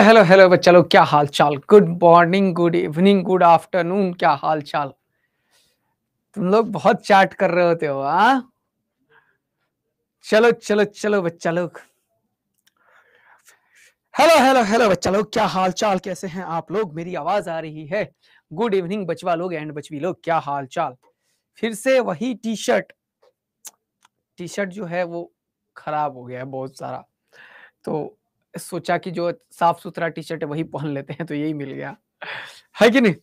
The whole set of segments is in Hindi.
हेलो हेलो हेलो बच्चा लोग क्या हाल चाल good morning good evening good afternoon क्या हाल चाल तुम लोग बहुत चैट कर रहे होते हो आ? हाँ? चलो चलो चलो बच्चा लोग हेलो हेलो हेलो बच्चा लोग क्या हाल चाल कैसे हैं आप लोग मेरी आवाज आ रही है गुड इवनिंग बचवा लोग एंड बचवी लोग क्या हाल चाल फिर से वही टी शर्ट टी शर्ट जो है वो खराब हो गया है बहुत सारा तो सोचा कि जो साफ सुथरा टी शर्ट है वही पहन लेते हैं तो यही मिल गया है कि नहीं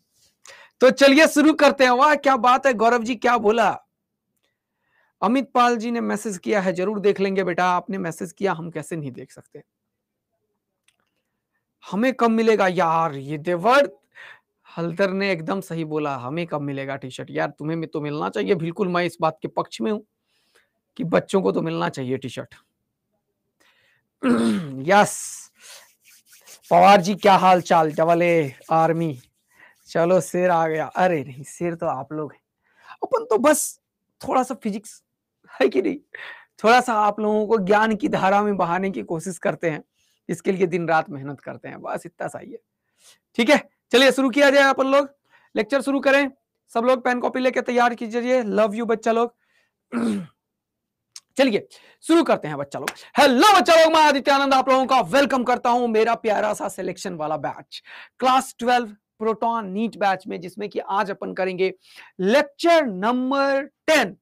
तो चलिए शुरू करते हैं वाह क्या बात है गौरव जी क्या बोला अमित पाल जी ने मैसेज किया है जरूर देख लेंगे बेटा आपने मैसेज किया हम कैसे नहीं देख सकते हमें कब मिलेगा यार ये देवर हल्दर ने एकदम सही बोला हमें कब मिलेगा टी शर्ट यार तुम्हें तो मिलना चाहिए बिल्कुल मैं इस बात के पक्ष में हूं कि बच्चों को तो मिलना चाहिए T shirt yes Pawar ji क्या हाल चाल डबल ए आर्मी चलो सिर आ गया अरे नहीं सिर तो आप लोग हैं अपन तो बस थोड़ा सा फिजिक्स है कि नहीं थोड़ा सा आप लोगों को ज्ञान की धारा में बहाने की कोशिश करते हैं इसके लिए दिन रात मेहनत करते हैं बस इतना सही है ठीक है चलिए शुरू किया जाए अपन लोग लेक्चर शुरू करें सब लोग पेन कॉपी लेके तैयार कीजिए लव यू बच्चा लोग चलिए शुरू करते हैं बच्चा लोग हेलो बच्चा लोग मैं आदित्यानंद आप लोगों का वेलकम करता हूं मेरा प्यारा सा सिलेक्शन वाला batch class twelve Proton NEET batch में जिसमें कि आज अपन करेंगे लेक्चर नंबर टेन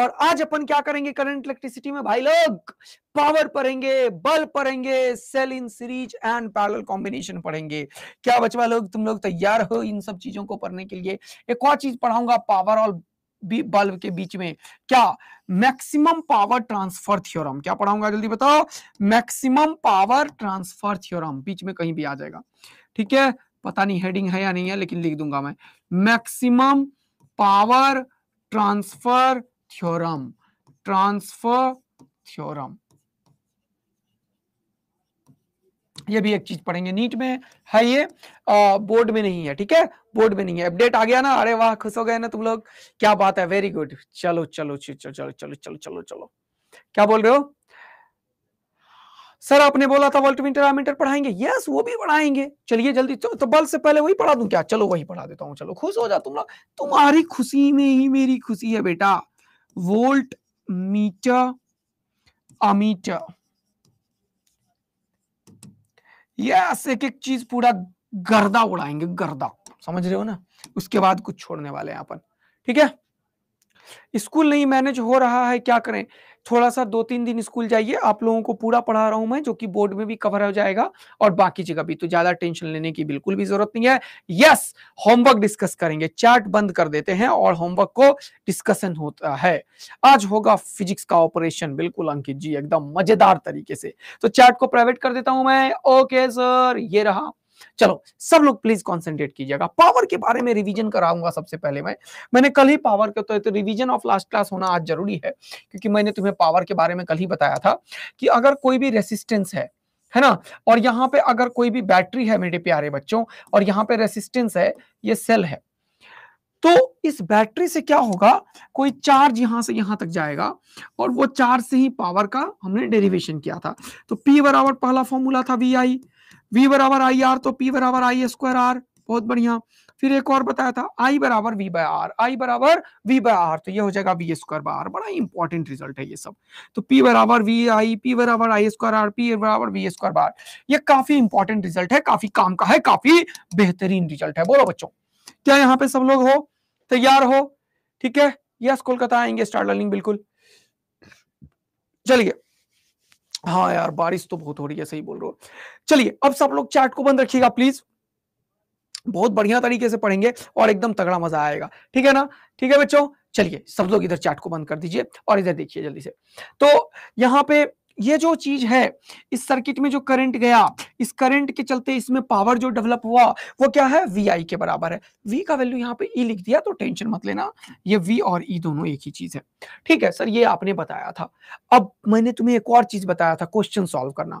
और आज अपन क्या करेंगे करंट इलेक्ट्रिसिटी में भाई लोग पावर पढ़ेंगे बल पढ़ेंगे cell in series and parallel combination पढ़ेंगे क्या बचवा लोग तुम लोग तैयार हो इन सब चीजों को पढ़ने के लिए एक और चीज पढ़ाऊंगा पावर और बल्ब के बीच में क्या मैक्सिमम पावर ट्रांसफर थ्योरम क्या पढ़ाऊंगा जल्दी बताओ मैक्सिमम पावर ट्रांसफर थ्योरम बीच में कहीं भी आ जाएगा ठीक है पता नहीं हेडिंग है या नहीं है लेकिन लिख दूंगा मैं maximum power transfer theorem transfer theorem ये भी एक चीज पढ़ेंगे नीट में है ये बोर्ड में नहीं है ठीक है बोर्ड में नहीं है अपडेट आ गया ना अरे वाह खुश हो गए ना तुम लोग क्या बात है वेरी गुड चलो चलो चलो चलो चलो चलो चलो चलो क्या बोल रहे हो सर आपने बोला था वोल्ट मीटर मीटर पढ़ाएंगे यस वो भी पढ़ाएंगे चलिए जल्दी चलो तो बल से पहले वही पढ़ा दूं क्या चलो वही पढ़ा देता हूँ चलो खुश हो जा तुम लोग तुम्हारी खुशी में ही मेरी खुशी है बेटा वोल्ट मीटर अमीटर यस एक एक चीज पूरा गर्दा उड़ाएंगे गर्दा समझ रहे हो ना उसके बाद कुछ छोड़ने वाले हैं अपन ठीक है स्कूल नहीं मैनेज हो रहा है क्या करें थोड़ा सा दो तीन दिन स्कूल जाइए आप लोगों को पूरा पढ़ा रहा हूं मैं जो कि बोर्ड में भी कवर हो जाएगा और बाकी जगह भी तो ज्यादा टेंशन लेने की बिल्कुल भी जरूरत नहीं है यस होमवर्क डिस्कस करेंगे चार्ट बंद कर देते हैं और होमवर्क को डिस्कशन होता है आज होगा फिजिक्स का ऑपरेशन बिल्कुल अंकित जी एकदम मजेदार तरीके से तो चार्ट को प्राइवेट कर देता हूं मैं ओके सर ये रहा चलो सब लोग प्लीज कॉन्सेंट्रेट कीजिएगा पावर के बारे में रिविजन कराऊंगा सबसे पहले मैं मैंने कल ही पावर के तो, तो रिविजन ऑफ लास्ट क्लास होना आज जरूरी है क्योंकि मैंने तुम्हें पावर के बारे में कल ही बताया था कि अगर कोई भी रेसिस्टेंस है है ना और यहाँ पे अगर कोई भी बैटरी है मेरे प्यारे बच्चों और यहाँ पे रेसिस्टेंस है ये सेल है तो इस बैटरी से क्या होगा कोई चार्ज यहां से यहां तक जाएगा और वो चार्ज से ही पावर का हमने डेरिवेशन किया था तो पी बराबर पहला फॉर्मूला था वी आई v बराबर आई आर तो p बराबर आई स्क्वायर आर बहुत बढ़िया फिर एक और बताया था आई बराबर वी बाय आर आई बराबर वी बाय आर तो ये हो जाएगा वी स्क्वायर बाय आर बड़ा इंपॉर्टेंट रिजल्ट है ये सब तो पी बराबर वी आई पी बराबर आई स्क्वायर आर पी बराबर वी स्क्वायर बाय आर ये काफी इंपॉर्टेंट रिजल्ट है काफी काम का है काफी बेहतरीन रिजल्ट है बोलो बच्चों क्या यहाँ पे सब लोग हो तैयार हो ठीक है यस कोलकाता आएंगे स्टार्ट लर्निंग बिल्कुल चलिए हाँ यार बारिश तो बहुत हो रही है सही बोल रहे हो चलिए अब सब लोग चैट को बंद रखिएगा प्लीज बहुत बढ़िया तरीके से पढ़ेंगे और एकदम तगड़ा मजा आएगा ठीक है ना ठीक है बच्चों चलिए सब लोग इधर चैट को बंद कर दीजिए और इधर देखिए जल्दी से तो यहाँ पे ये जो चीज है इस सर्किट में जो करंट गया इस करंट के चलते इसमें पावर जो डेवलप हुआ वो क्या है वी आई के बराबर है वी का वैल्यू यहाँ पे ई e लिख दिया तो टेंशन मत लेना ये वी और ई e दोनों एक ही चीज है ठीक है सर ये आपने बताया था अब मैंने तुम्हें एक और चीज बताया था क्वेश्चन सॉल्व करना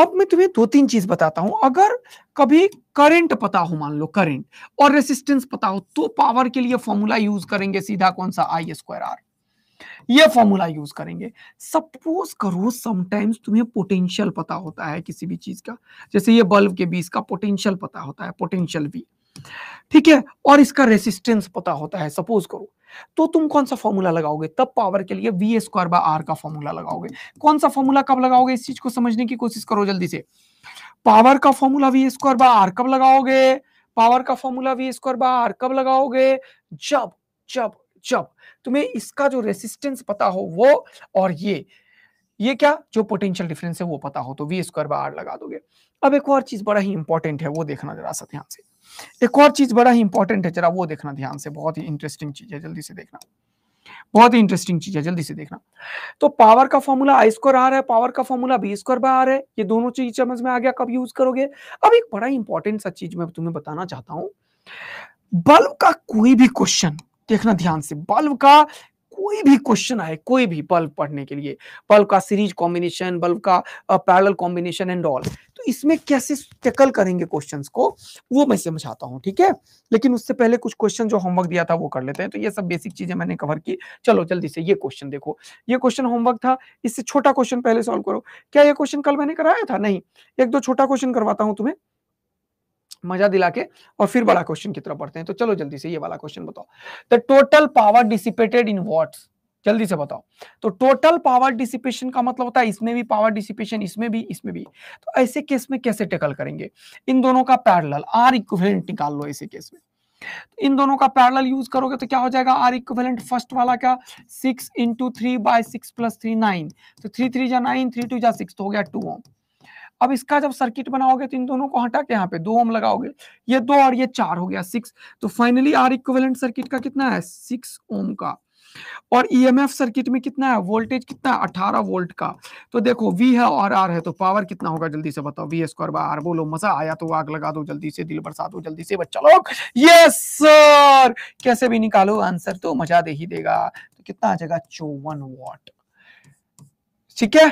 अब मैं तुम्हें दो तीन चीज बताता हूं अगर कभी करंट पता हो मान लो करंट और रेसिस्टेंस पता हो तो पावर के लिए फॉर्मूला यूज करेंगे सीधा कौन सा आई स्क्वायर आर ये फॉर्मूला यूज करेंगे सपोज करो समटाइम्स तुम्हें पोटेंशियल पता होता है किसी भी चीज का जैसे ये बल्ब के बीच का पोटेंशियल पता होता है पोटेंशियल भी ठीक है और इसका रेसिस्टेंस पता होता है सपोज करो तो तुम कौन सा फॉर्मूला लगाओगे तब पावर के लिए वी स्क्वायर बाय आर का फॉर्मूला लगाओगे कौन सा फॉर्मूला कब लगाओगे इस चीज को समझने की कोशिश करो जल्दी से पावर का formula V square by R कब लगाओगे पावर का formula V square by R कब लगाओगे जब जब जब तुम्हें इसका जो रेसिस्टेंस पता हो वो और ये ये क्या जो पोटेंशियल डिफरेंस है वो पता हो तो वी स्क्वायर बाय आर लगा दोगे अब एक और चीज बड़ा ही इंपॉर्टेंट है वो देखना जरा सा ध्यान से एक और चीज बड़ा ही इंपॉर्टेंट है जरा वो देखना ध्यान से बहुत ही इंटरेस्टिंग चीज है जल्दी से देखना बहुत ही इंटरेस्टिंग चीज है जल्दी से देखना तो पावर का फॉर्मूला आई स्क्वायर आर है पावर का formula B square by R है ये दोनों चीज समझ में आ गया कब यूज करोगे अब एक बड़ा इंपॉर्टेंट सा चीज मैं तुम्हें बताना चाहता हूं बल्ब का कोई भी क्वेश्चन देखना ध्यान से बल्ब का कोई भी क्वेश्चन आए कोई भी बल्ब पढ़ने के लिए बल्ब का सीरीज कॉम्बिनेशन बल्ब का पैरल कॉम्बिनेशन एंड ऑल तो इसमें कैसे टेकल करेंगे क्वेश्चंस को वो मैं समझाता हूँ ठीक है लेकिन उससे पहले कुछ क्वेश्चन जो होमवर्क दिया था वो कर लेते हैं तो ये सब बेसिक चीजें मैंने कवर की चलो जल्दी से ये क्वेश्चन देखो ये क्वेश्चन होमवर्क था इससे छोटा क्वेश्चन पहले सॉल्व करो क्या ये क्वेश्चन कल मैंने कराया था नहीं एक दो छोटा क्वेश्चन करवाता हूँ तुम्हें मजा दिला के और फिर बड़ा क्वेश्चन की तरफ बढ़ते हैं तो चलो जल्दी से ये वाला क्वेश्चन बताओ the total power dissipated in watt जल्दी से बताओ तो टोटल पावर डिसिपेशन का मतलब होता है इसमें भी पावर डिसिपेशन इसमें भी इसमें भी तो ऐसे केस में कैसे टेकल करेंगे इन दोनों का पैरल आर इक्वेलेंट निकाल लो ऐसे केस में इन दोनों का पैरल यूज करोगे तो क्या हो जाएगा आर इक्वेलेंट फर्स्ट वाला क्या six into three by six plus three nine तो थ्री थ्री जा नाइन थ्री टू जा सिक्स तो हो गया टू ओम अब इसका जब सर्किट बनाओगे तो इन दोनों को हटा के यहाँ पे दो ओम लगाओगे ये दो और ये चार हो गया सिक्स तो फाइनली आर इक्वेलेंट सर्किट का कितना है सिक्स ओम का और ईएमएफ e सर्किट में कितना है वोल्टेज कितना है अठारह वोल्ट का तो देखो वी है और आर है तो पावर कितना होगा जल्दी से बताओ वी स्क्वायर बाय आर बोलो मजा आया तो आग लगा दो जल्दी से दिल बरसा दो जल्दी से बच्चा लोग यस सर कैसे भी निकालो आंसर तो मजा दे ही देगा तो कितना आ जाएगा चौवन वॉट ठीक है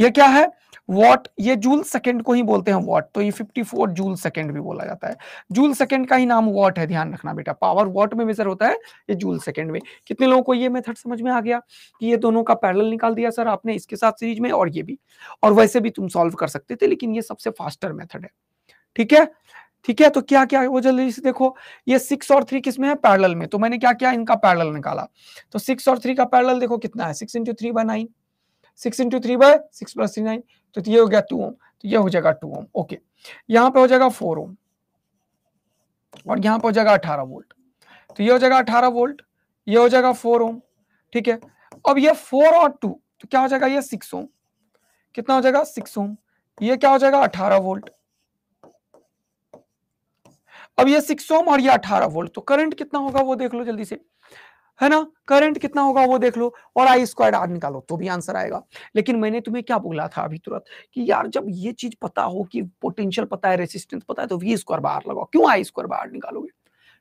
ये क्या है वॉट ये जूल सेकेंड को ही बोलते हैं वॉट तो ये 54 जूल सेकेंड भी बोला जाता है जूल सेकेंड का ही नाम वॉट है ध्यान रखना बेटा पावर वॉट में मेजर होता है ये जूल सेकेंड में कितने लोगों को ये मेथड समझ में आ गया कि ये दोनों का पैरल निकाल दिया सर आपने इसके साथ सीरीज में और ये भी और वैसे भी तुम सॉल्व कर सकते थे लेकिन ये सबसे फास्टर मेथड है ठीक है ठीक है तो क्या क्या वो जल्दी से देखो ये सिक्स और थ्री किसमें है पैरल में तो मैंने क्या किया इनका पैरल निकाला तो सिक्स और थ्री का पैरल देखो कितना है six into three by nine six into three by six plus three nine तो ये हो गया टू ओम तो ये हो जाएगा टू ओम ओके यहाँ पे हो जाएगा फोर ओम और यहाँ पे हो जाएगा अठारह वोल्ट तो ये हो जाएगा अठारह वोल्ट ये हो जाएगा फोर ओम ठीक है अब ये फोर और टू तो क्या हो जाएगा ये सिक्स ओम कितना हो जाएगा सिक्स ओम ये क्या हो जाएगा अठारह वोल्ट अब ये सिक्स ओम और ये अठारह वोल्ट तो करंट कितना होगा वो देख लो जल्दी से है ना करंट कितना होगा वो देख लो और आई स्क्वायर आर निकालो तो भी आंसर आएगा लेकिन मैंने तुम्हें क्या बोला था अभी तुरंत कि यार जब ये चीज पता हो कि पोटेंशियल पता है रेसिस्टेंस पता है तो वी स्क्वायर बाहर लगाओ क्यों आई स्क्वायर बाहर निकालोगे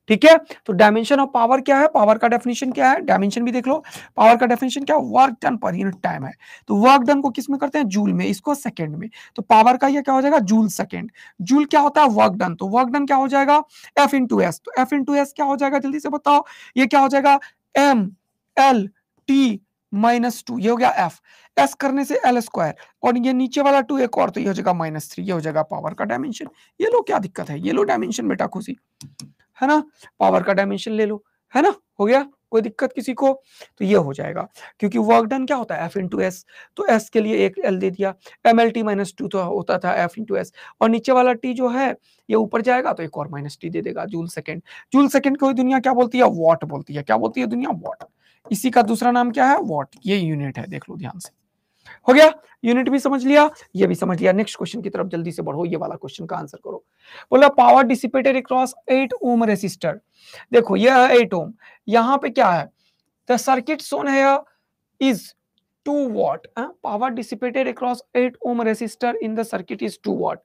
ठीक है तो डायमेंशन ऑफ पावर क्या है पावर का डेफिनेशन क्या है डायमेंशन भी देख लो पावर का डेफिनेशन क्या वर्क डन पर यूनिट टाइम है तो वर्क डन को किस में करते हैं जूल में इसको सेकंड में तो पावर का ये क्या हो जाएगा जूल सेकंड जूल क्या होता है वर्क डन तो वर्क डन क्या हो जाएगा एफ इन टू एस तो एफ इन टू एस क्या हो जाएगा जल्दी से बताओ ये क्या हो जाएगा M L T minus two ये हो गया एफ एस करने से एल स्क्वायर और ये नीचे वाला टू एक और तो ये हो जाएगा माइनस थ्री ये हो जाएगा पावर का डायमेंशन ये लो क्या दिक्कत है ये लो डायमेंशन बेटा खुशी है ना पावर का डायमेंशन ले लो है ना हो गया कोई दिक्कत किसी को तो ये हो जाएगा क्योंकि वर्क डन क्या होता है एफ इंटू एस तो एस के लिए एक एल दे दिया M L T minus two तो होता था एफ इंटू एस और नीचे वाला टी जो है ये ऊपर जाएगा तो एक और माइनस टी दे देगा जूल सेकेंड जूल सेकेंड को दुनिया क्या बोलती है वॉट बोलती है क्या बोलती है दुनिया वॉट इसी का दूसरा नाम क्या है वॉट ये यूनिट है देख लो ध्यान से हो गया यूनिट भी समझ लिया ये भी समझ लिया नेक्स्ट क्वेश्चन की तरफ जल्दी से बढ़ो ये वाला क्वेश्चन का आंसर करो बोला power dissipated across eight ohm resistor देखो यह है एट ओम यहाँ पे क्या है द सर्किट सोन है is two watt power dissipated across eight ohm resistor in the circuit is two watt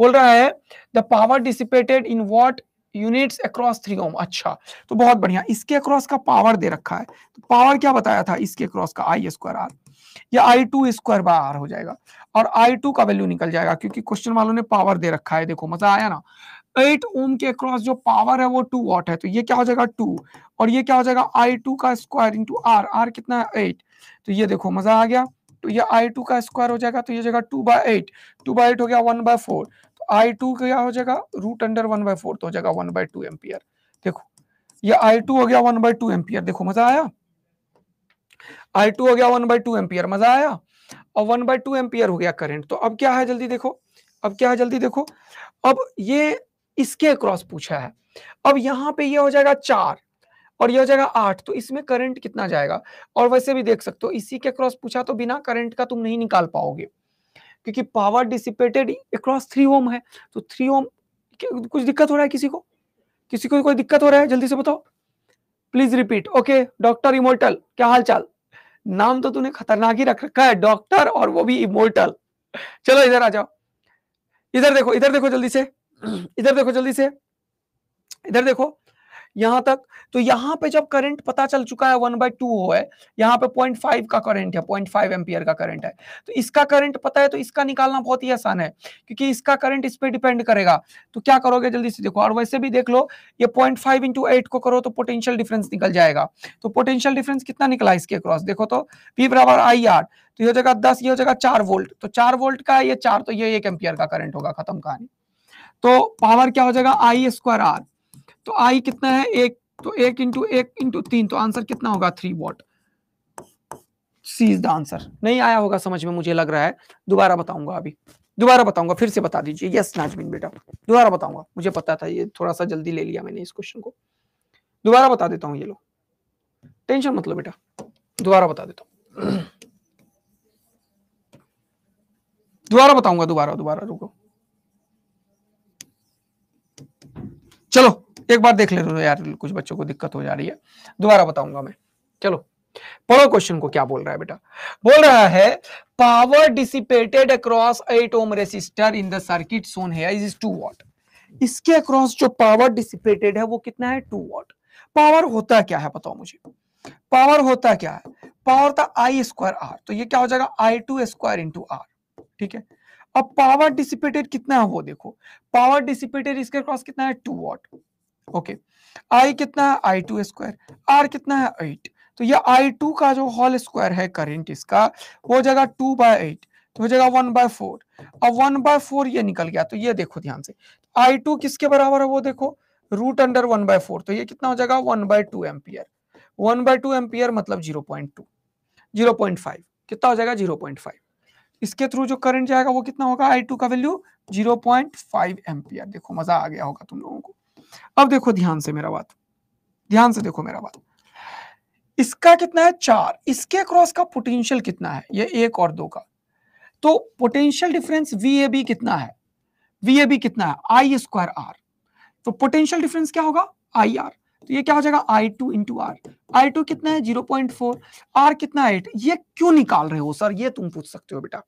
बोल रहा है the power dissipated in watt units across three ohm अच्छा तो बहुत बढ़िया इसके अक्रॉस का पावर दे रखा है तो पावर क्या बताया था इसके अक्रॉस का आई स्क्वायर आर या I two square by R हो जाएगा और आई टू का वैल्यू निकल जाएगा क्योंकि क्वेश्चन वालों ने पावर दे रखा है देखो मजा आया ना एट ओम के अक्रॉस जो पावर है वो टू वॉट है तो ये क्या हो जाएगा टू और ये क्या हो जाएगा आई टू का स्क्वायर इंटू आर आर कितना है एट तो ये देखो मजा आ गया तो ये आई टू का स्क्वायर हो जाएगा तो ये जगह two by eight two by eight हो गया वन बाय फोर तो आई टू क्या हो जाएगा root under one by four तो हो जाएगा वन बाय टू एम्पियर देखो ये आई टू हो गया वन बाय टू एम्पियर देखो मजा आया I2 हो गया वन बाई टू एम्पियर मजा आया और वन बाई टू एम्पियर हो गया करंट तो अब क्या है जल्दी देखो अब क्या है जल्दी देखो अब ये इसके क्रॉस पूछा है अब यहाँ पे ये हो जाएगा चार और ये हो जाएगा आठ तो इसमें करंट कितना जाएगा और वैसे भी देख सकते हो इसी के क्रॉस पूछा तो बिना करंट का तुम नहीं निकाल पाओगे क्योंकि power dissipated across three ohm है तो थ्री ओम कुछ दिक्कत हो रहा है किसी को किसी को कोई दिक्कत हो रहा है जल्दी से बताओ please repeat okay doctor immortal क्या हाल चाल नाम तो तूने खतरनाक ही रख रखा है डॉक्टर और वो भी इमोर्टल चलो इधर आ जाओ इधर देखो इधर देखो जल्दी से इधर देखो जल्दी से इधर देखो यहां तक तो यहां पे जब करंट पता चल चुका है वन बाई टू है यहाँ पे पॉइंट फाइव का करंट है पॉइंट फाइव एम्पियर का करंट है तो इसका करंट पता है तो इसका निकालना बहुत ही आसान है क्योंकि इसका करंट इस पर डिपेंड करेगा तो क्या करोगे जल्दी से देखो और वैसे भी देख लो ये पॉइंट फाइव इंटू एट को करो तो पोटेंशियल डिफरेंस निकल जाएगा तो पोटेंशियल डिफरेंस कितना निकला इसके क्रॉस देखो तो पी बराबर आई आर तो ये हो जाएगा दस ये हो जाएगा चार वोल्ट तो चार वोल्ट का ये चार तो ये एक एम्पियर का करंट होगा खत्म कहानी तो पावर क्या हो जाएगा आई स्क्वायर आर तो आई कितना है एक तो एक इंटू एक इंटू तीन तो आंसर कितना होगा three watt C is the answer नहीं आया होगा समझ में मुझे लग रहा है दोबारा बताऊंगा अभी दोबारा बताऊंगा फिर से बता दीजिए यस नाजमिन बेटा दोबारा बताऊंगा मुझे पता था ये थोड़ा सा जल्दी ले लिया मैंने इस क्वेश्चन को दोबारा बता देता हूँ ये लोग टेंशन मतलब बेटा दोबारा बता देता हूँ दोबारा बताऊंगा दोबारा दोबारा रुको चलो एक बार देख लेते यार कुछ बच्चों को दिक्कत हो जा रही है दोबारा बताऊंगा मैं चलो पढ़ो क्वेश्चन को क्या बोल रहा है बेटा बोल रहा है power dissipated across eight ohm resistor in the circuit shown है इज टू वॉट इसके अक्रॉस जो पावर डिसिपेटेड है वो कितना है टू वॉट पावर होता क्या है बताओ मुझे पावर होता क्या है पावर था आई स्क्वायर आर तो ये क्या हो जाएगा आई टू स्क्वायर इंटू आर ठीक है अब पावर डिसिपेटेड कितना है वो देखो पावर डिसिपेटेड इसके क्रॉस कितना है टू वॉट ओके आई कितना है आई टू स्क्वायर आर कितना है एट तो ये आई टू का जो होल स्क्वायर है करंट इसका वो जगह टू बाय एट तो हो जाएगा वन बाय फोर अब वन बाय फोर ये निकल गया तो ये देखो ध्यान से आई टू किसके बराबर है वो देखो root under one by four तो ये कितना हो जाएगा one by two ampere one by two ampere मतलब zero point two zero point five कितना हो जाएगा जीरो पॉइंट फाइव इसके थ्रू जो करंट जाएगा वो कितना होगा आई टू का value zero point five ampere देखो मजा आ गया होगा तुम लोगों को अब देखो ध्यान से मेरा बात ध्यान से देखो मेरा बात इसका कितना है चार इसके क्रॉस का पोटेंशियल कितना है ये एक और दो का तो potential difference V A B कितना है वी ए बी कितना है आई स्क्वायर आर तो पोटेंशियल डिफरेंस क्या होगा आई आर तो ये क्या हो जाएगा आई two into R I two कितना है जीरो पॉइंट फोर आर कितना है एट ये क्यों निकाल रहे हो सर ये तुम पूछ सकते हो बेटा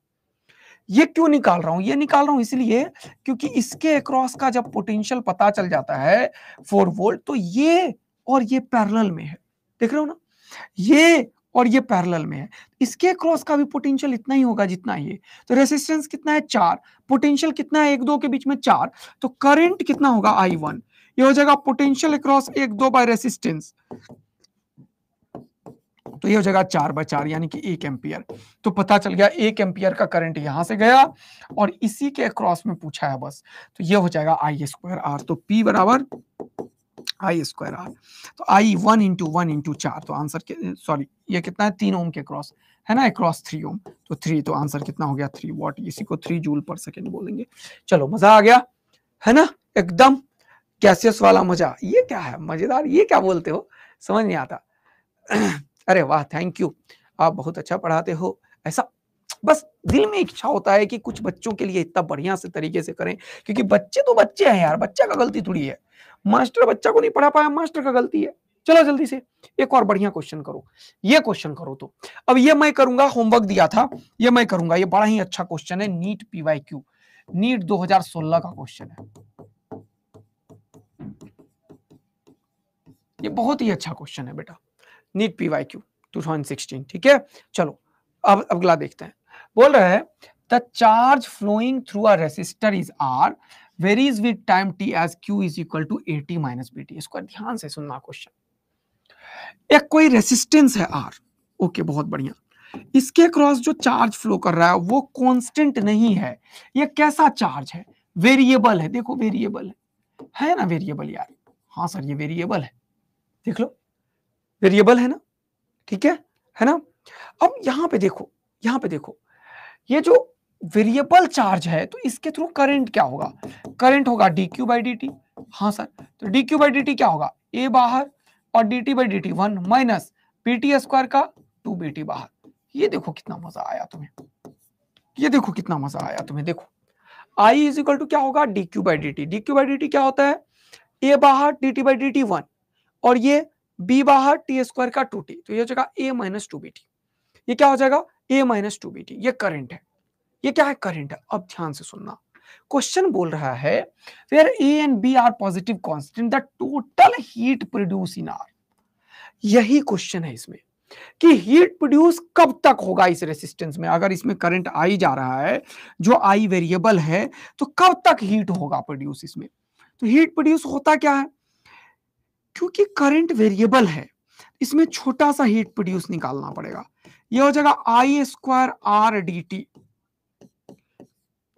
ये क्यों निकाल रहा हूं ये निकाल रहा हूं इसलिए क्योंकि इसके अक्रॉस का जब पोटेंशियल पता चल जाता है फोर वोल्ट तो ये और ये पैरल में है देख रहे हो ना ये और ये पैरल में है इसके क्रॉस का भी पोटेंशियल इतना ही होगा जितना ये तो रेसिस्टेंस कितना है चार पोटेंशियल कितना है एक दो के बीच में चार तो करंट कितना होगा आई वन ये हो जाएगा पोटेंशियल अक्रॉस एक दो बाय रेसिस्टेंस तो ये हो जाएगा चार बाय चार यानी कि एक एम्पियर तो पता चल गया एक एम्पियर का करंट यहां से गया और इसी के क्रॉस में पूछा है बस तो ये हो जाएगा आई स्क्वायर आर तो पी बराबर आई स्क्वायर आर तो I one into one into चार तो आंसर सॉरी ये कितना है तीन ओम के क्रॉस है ना अक्रॉस थ्री ओम तो थ्री तो आंसर कितना हो गया थ्री वॉट इसी को थ्री जूल पर सेकेंड बोलेंगे चलो मजा आ गया है ना एकदम गैसियस वाला मजा ये क्या है मजेदार ये क्या बोलते हो समझ नहीं आता अरे वाह थैंक यू आप बहुत अच्छा पढ़ाते हो ऐसा बस दिल में इच्छा होता है कि कुछ बच्चों के लिए इतना बढ़िया से तरीके से करें क्योंकि बच्चे तो बच्चे हैं यार बच्चा का गलती थोड़ी है मास्टर बच्चा को नहीं पढ़ा पाया मास्टर का गलती है चलो जल्दी से एक और बढ़िया क्वेश्चन करो ये क्वेश्चन करो तो अब ये मैं करूंगा होमवर्क दिया था ये मैं करूंगा ये बड़ा ही अच्छा क्वेश्चन है नीट पीवाई क्यू नीट दो का क्वेश्चन है ये बहुत ही अच्छा क्वेश्चन है बेटा NEET P Y Q two ठीक है चलो अब अगला देखते हैं बोल रहा है the charge flowing through R resistor is R varies with time T as Q is equal to A T minus B T इसको ध्यान से सुनना क्वेश्चन एक कोई रेसिस्टेंस है आर ओके okay, बहुत बढ़िया इसके क्रॉस जो चार्ज फ्लो कर रहा है वो कांस्टेंट नहीं है ये कैसा चार्ज है वेरिएबल है देखो वेरिएबल है है ना वेरिएबल यार हाँ सर ये वेरिएबल है देख लो वेरिएबल है ना ठीक है है ना अब यहां पे देखो यहां पे देखो ये जो वेरिएबल चार्ज है तो इसके थ्रू करंट क्या होगा करंट होगा D Q by D T हाँ सर तो D Q by D T क्या होगा ए बाहर और D T by D T one minus B T square का टू बी टी बाहर ये देखो कितना मजा आया तुम्हें ये देखो कितना मजा आया तुम्हें देखो आई इज इक्वल टू क्या होगा D Q by D T D Q by D T क्या होता है ए बाहर D T by D T one और ये बी बाहर टी स्क्वायर का टू टी तो ये हो जाएगा A minus two B T ये क्या हो जाएगा A minus two B T ये करंट है ये क्या है करंट है अब ध्यान से सुनना क्वेश्चन बोल रहा है where A and B are positive constant the total heat produce in R यही क्वेश्चन है इसमें कि हीट प्रोड्यूस कब तक होगा इस रेसिस्टेंस में अगर इसमें करंट आई जा रहा है जो आई वेरिएबल है तो कब तक हीट होगा प्रोड्यूस इसमें तो हीट प्रोड्यूस होता क्या है क्योंकि करंट वेरिएबल है इसमें छोटा सा हीट प्रोड्यूस निकालना पड़ेगा यह हो जाएगा I square R D T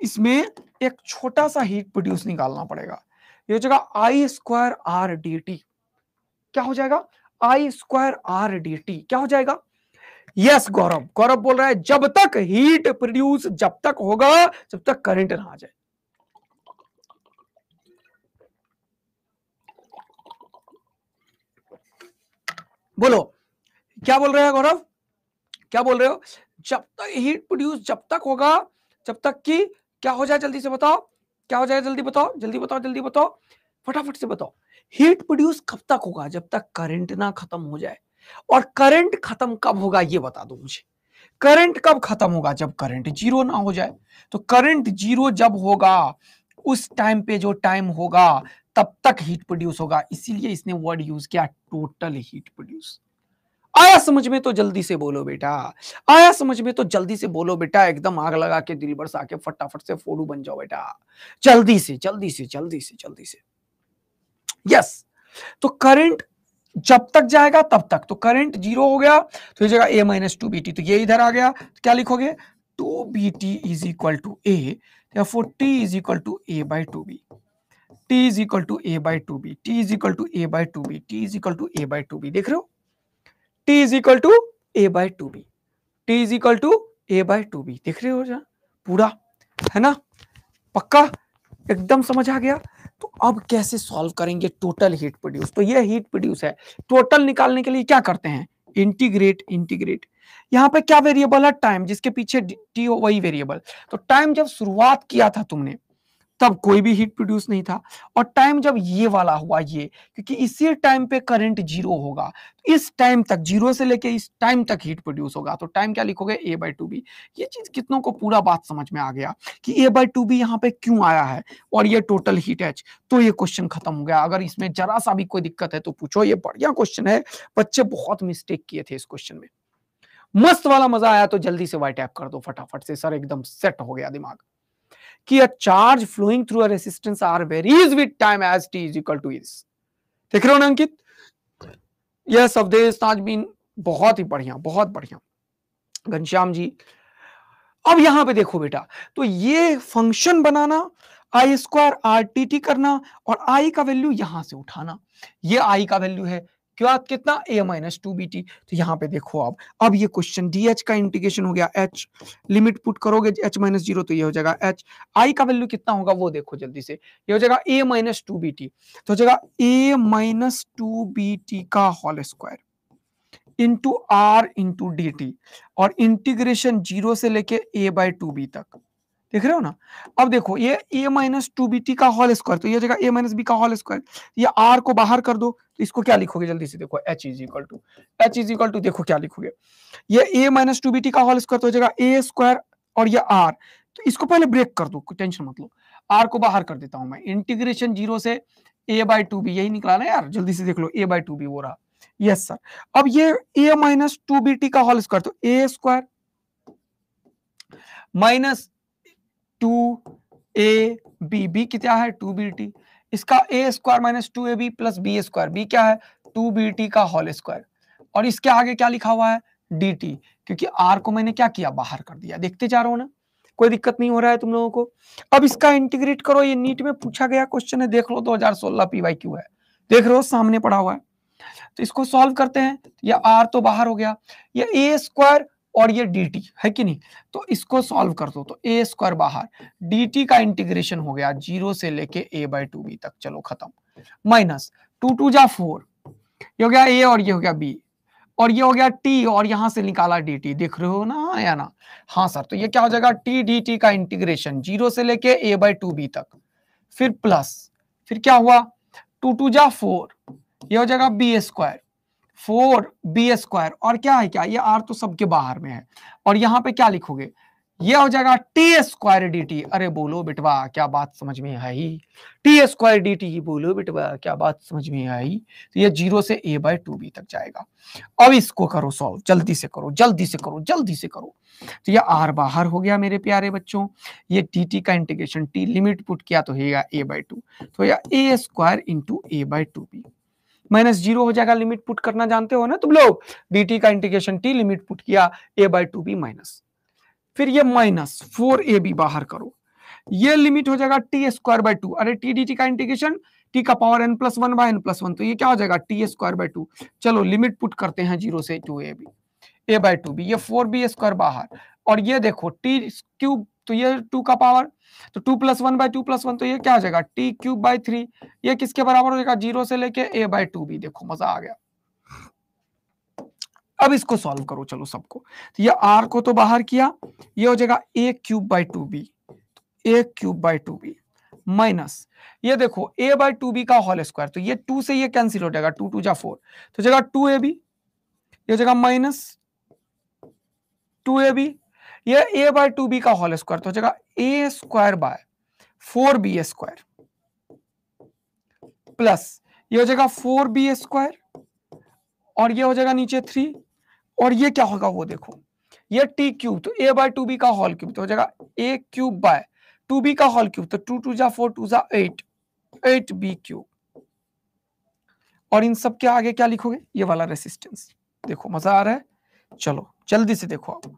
इसमें एक छोटा सा हीट प्रोड्यूस निकालना पड़ेगा यह हो जाएगा I square R D T क्या हो जाएगा I square R D T क्या हो जाएगा यस गौरव गौरव बोल रहा है जब तक हीट प्रोड्यूस जब तक होगा जब तक करंट ना आ जाए बोलो क्या बोल रहे हैं गौरव क्या बोल रहे हो जब तक हीट प्रोड्यूस जब तक होगा जब तक कि क्या हो जाए जल्दी से बताओ क्या हो जाए जल्दी बताओ जल्दी बताओ जल्दी बताओ फटाफट से बताओ हीट प्रोड्यूस कब तक होगा जब तक करंट ना खत्म हो जाए और करंट खत्म कब होगा ये बता दो मुझे करंट कब खत्म होगा जब करंट जीरो ना हो जाए तो करंट जीरो जब होगा उस टाइम पे जो टाइम होगा तब तक हीट प्रोड्यूस होगा इसीलिए इसने वर्ड यूज किया टोटल हीट प्रोड्यूस आया समझ में तो जल्दी से बोलो बेटा आया समझ में तो जल्दी से बोलो बेटा एकदम आग लगा के दिल बरसा के फटाफट से फोड़ू बन जाओ बेटा जल्दी से जल्दी से जल्दी से जल्दी से यस तो करंट जब तक जाएगा तब तक तो करंट जीरो हो गया तो ये जगह A minus two B T तो ये इधर आ गया तो क्या लिखोगे two B T is equal to A four T is equal to A by two B t is equal to A by two B T is equal to A by two B T is equal to A by two B देख रहे हो t is equal to A by two B T is equal to A by two B देख रहे हो जरा पूरा है ना पक्का एकदम समझ आ गया तो अब कैसे सॉल्व करेंगे टोटल हीट प्रोड्यूस तो ये हीट प्रोड्यूस है टोटल निकालने के लिए क्या करते हैं इंटीग्रेट इंटीग्रेट यहाँ पे क्या वेरिएबल है टाइम जिसके पीछे टी वही वेरिएबल तो टाइम जब शुरुआत किया था तुमने तब कोई भी हीट प्रोड्यूस नहीं था और टाइम जब ये वाला हुआ ये क्योंकि इसी टाइम पे करंट जीरो होगा तो इस टाइम तक जीरो से लेके इस टाइम तक हीट प्रोड्यूस होगा तो टाइम क्या लिखोगे ए बाई टू बी ये चीज कितनों को पूरा बात समझ में आ गया कि ए बाई टू बी यहाँ पे क्यों आया है और ये टोटल हीट एच तो ये क्वेश्चन खत्म हो गया अगर इसमें जरा सा भी कोई दिक्कत है तो पूछो ये बढ़िया क्वेश्चन है बच्चे बहुत मिस्टेक किए थे इस क्वेश्चन में मस्त वाला मजा आया तो जल्दी से वाइट टैप कर दो फटाफट से सर एकदम सेट हो गया दिमाग कि a charge flowing through a resistance R varies with time as T is equal to is देख रहे हो ना अंकित यस अवधेश नाजमीन बहुत ही बढ़िया बहुत बढ़िया घनश्याम जी अब यहां पे देखो बेटा तो ये फंक्शन बनाना I square R T T करना और आई का वैल्यू यहां से उठाना ये आई का वैल्यू है क्यों कितना A minus two B T तो यहाँ पे देखो आप अब ये क्वेश्चन डी एच का इंटीग्रेशन हो गया एच लिमिट पुट करोगे एच माइनस जीरो तो ये हो जाएगा एच आई का वैल्यू कितना होगा वो देखो जल्दी से ये हो जाएगा A minus two B T तो हो जाएगा A minus two B T का whole square into R into D T और इंटीग्रेशन जीरो से लेके ए बाई टू बी तक देख रहे हो ना अब देखो ये A minus two B T का होल स्क्वायर तो ये जगह ए माइनस बी का होल स्क्वायर ये आर को बाहर कर दो तो इसको क्या लिखोगे जल्दी से देखो H is equal to H is equal to देखो क्या लिखोगे ये A minus two B T का होल स्क्वायर तो जगह ए स्क्वायर और ये आर तो इसको पहले ब्रेक कर दो टेंशन मत लो आर को बाहर कर देता हूं मैं इंटीग्रेशन जीरो से ए बाय टू बी यही निकला ना यार जल्दी से देख लो ए बाय टू बी वो रहा यस सर अब ये A minus two B T का होल स्क्वायर तो A square minus two A B B क्या है टू बी टी इसका A square minus two A B plus B square B क्या है टू बी टी का होल स्क्वायर और इसके आगे क्या लिखा हुआ है डी टी क्योंकि आर को मैंने क्या किया बाहर कर दिया देखते जा रहा हूं ना कोई दिक्कत नहीं हो रहा है तुम लोगों को अब इसका इंटीग्रेट करो ये नीट में पूछा गया क्वेश्चन है देख लो 2016 पीवाई क्यू है देख रहे हो सामने पड़ा हुआ है तो इसको सॉल्व करते हैं ये आर तो बाहर हो गया ये ए स्क्वायर और ये dt है कि नहीं तो इसको सॉल्व कर दो तो ए स्क्वायर बाहर dt का इंटीग्रेशन हो गया जीरो से लेके a बाई टू बी तक चलो खत्म माइनस टू टू जा फोर ये हो गया a और ये हो गया b और ये हो गया t और यहां से निकाला dt टी देख रहे हो ना या ना हाँ सर तो ये क्या हो जाएगा t dt का इंटीग्रेशन जीरो से लेके a बाई टू बी तक फिर प्लस फिर क्या हुआ टू टू जा फोर ये हो जाएगा B square four B square और क्या है क्या ये आर तो सबके बाहर में है और यहाँ पे क्या लिखोगे ये हो जाएगा टी स्क्वायर डी टी अरे बोलो बिटवा क्या बात समझ में आई टी स्क्वायर डी टी बोलो बिटवा क्या बात समझ में आई तो ये जीरो से ए बाय टू बी तक जाएगा अब इसको करो सॉल्व जल्दी से करो जल्दी से करो जल्दी से करो तो ये आर बाहर हो गया मेरे प्यारे बच्चों ये डी टी का इंटीग्रेशन टी लिमिट पुट किया तो होगा ए बाई टू तो A square into A by two B minus zero हो जाएगा लिमिट पुट करना जानते हो ना तुम लोग डी टी का इंटीग्रेशन टी लिमिट पुट किया A by two B minus फिर ये माइनस फोर ए बी बाहर करो ये लिमिट हो जाएगा टी स्क्वायर बाई टू अरे टी डी टी का इंटीग्रेशन टी का power N plus one by N plus one तो ये क्या हो जाएगा टी स्क्वायर बाई टू चलो लिमिट पुट करते हैं जीरो से two A B A by two B ये फोर बी स्क्वायर बाहर और ये देखो टी क्यूब तो ये टू का पावर तो two plus one by two plus one तो ये क्या हो जाएगा टी क्यूब बाई थ्री ये किसके बराबर हो जाएगा जीरो से लेके ए बाई टू भी देखो मजा आ गया अब इसको सॉल्व करो चलो सबको तो ये आर को तो बाहर किया ये हो जाएगा A cube by two B A cube by two B minus ये देखो ए बाई टू बी का होल स्क्वायर तो ये टू से ये कैंसिल हो जाएगा टू टू जा फोर तो जगह टू ए बी ये जगह माइनस टू ए बी ये ए बाय टू बी का होल स्क्वायर तो हो जाएगा A square by four B square plus ये हो जाएगा फोर बी स्क्वायर और ये हो जाएगा नीचे थ्री और ये क्या होगा वो देखो ये टी क्यूब तो ए बाय टू बी का होल क्यूब तो हो जाएगा A cube by two B का होल क्यूब तो टू टू जा फोर टू जा एट एट बी क्यूब और इन सब के आगे क्या लिखोगे ये वाला रेसिस्टेंस देखो मजा आ रहा है चलो जल्दी से देखो आप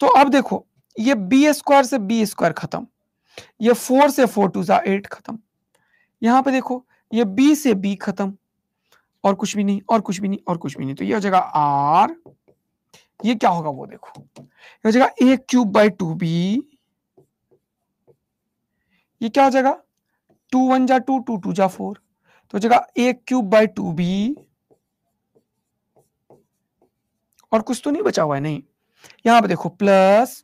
तो अब देखो ये बी स्क्वायर से बी स्क्वायर खत्म ये फोर से फोर टू जा एट खत्म यहां पे देखो ये बी से बी खत्म और कुछ भी नहीं और कुछ भी नहीं और कुछ भी नहीं तो ये हो जाएगा आर ये क्या होगा वो देखो ये हो जाएगा A cube by two B ये क्या हो जाएगा टू वन जा टू टू टू जा फोर तो हो जाएगा A cube by two B और कुछ तो नहीं बचा हुआ है नहीं यहां पर देखो प्लस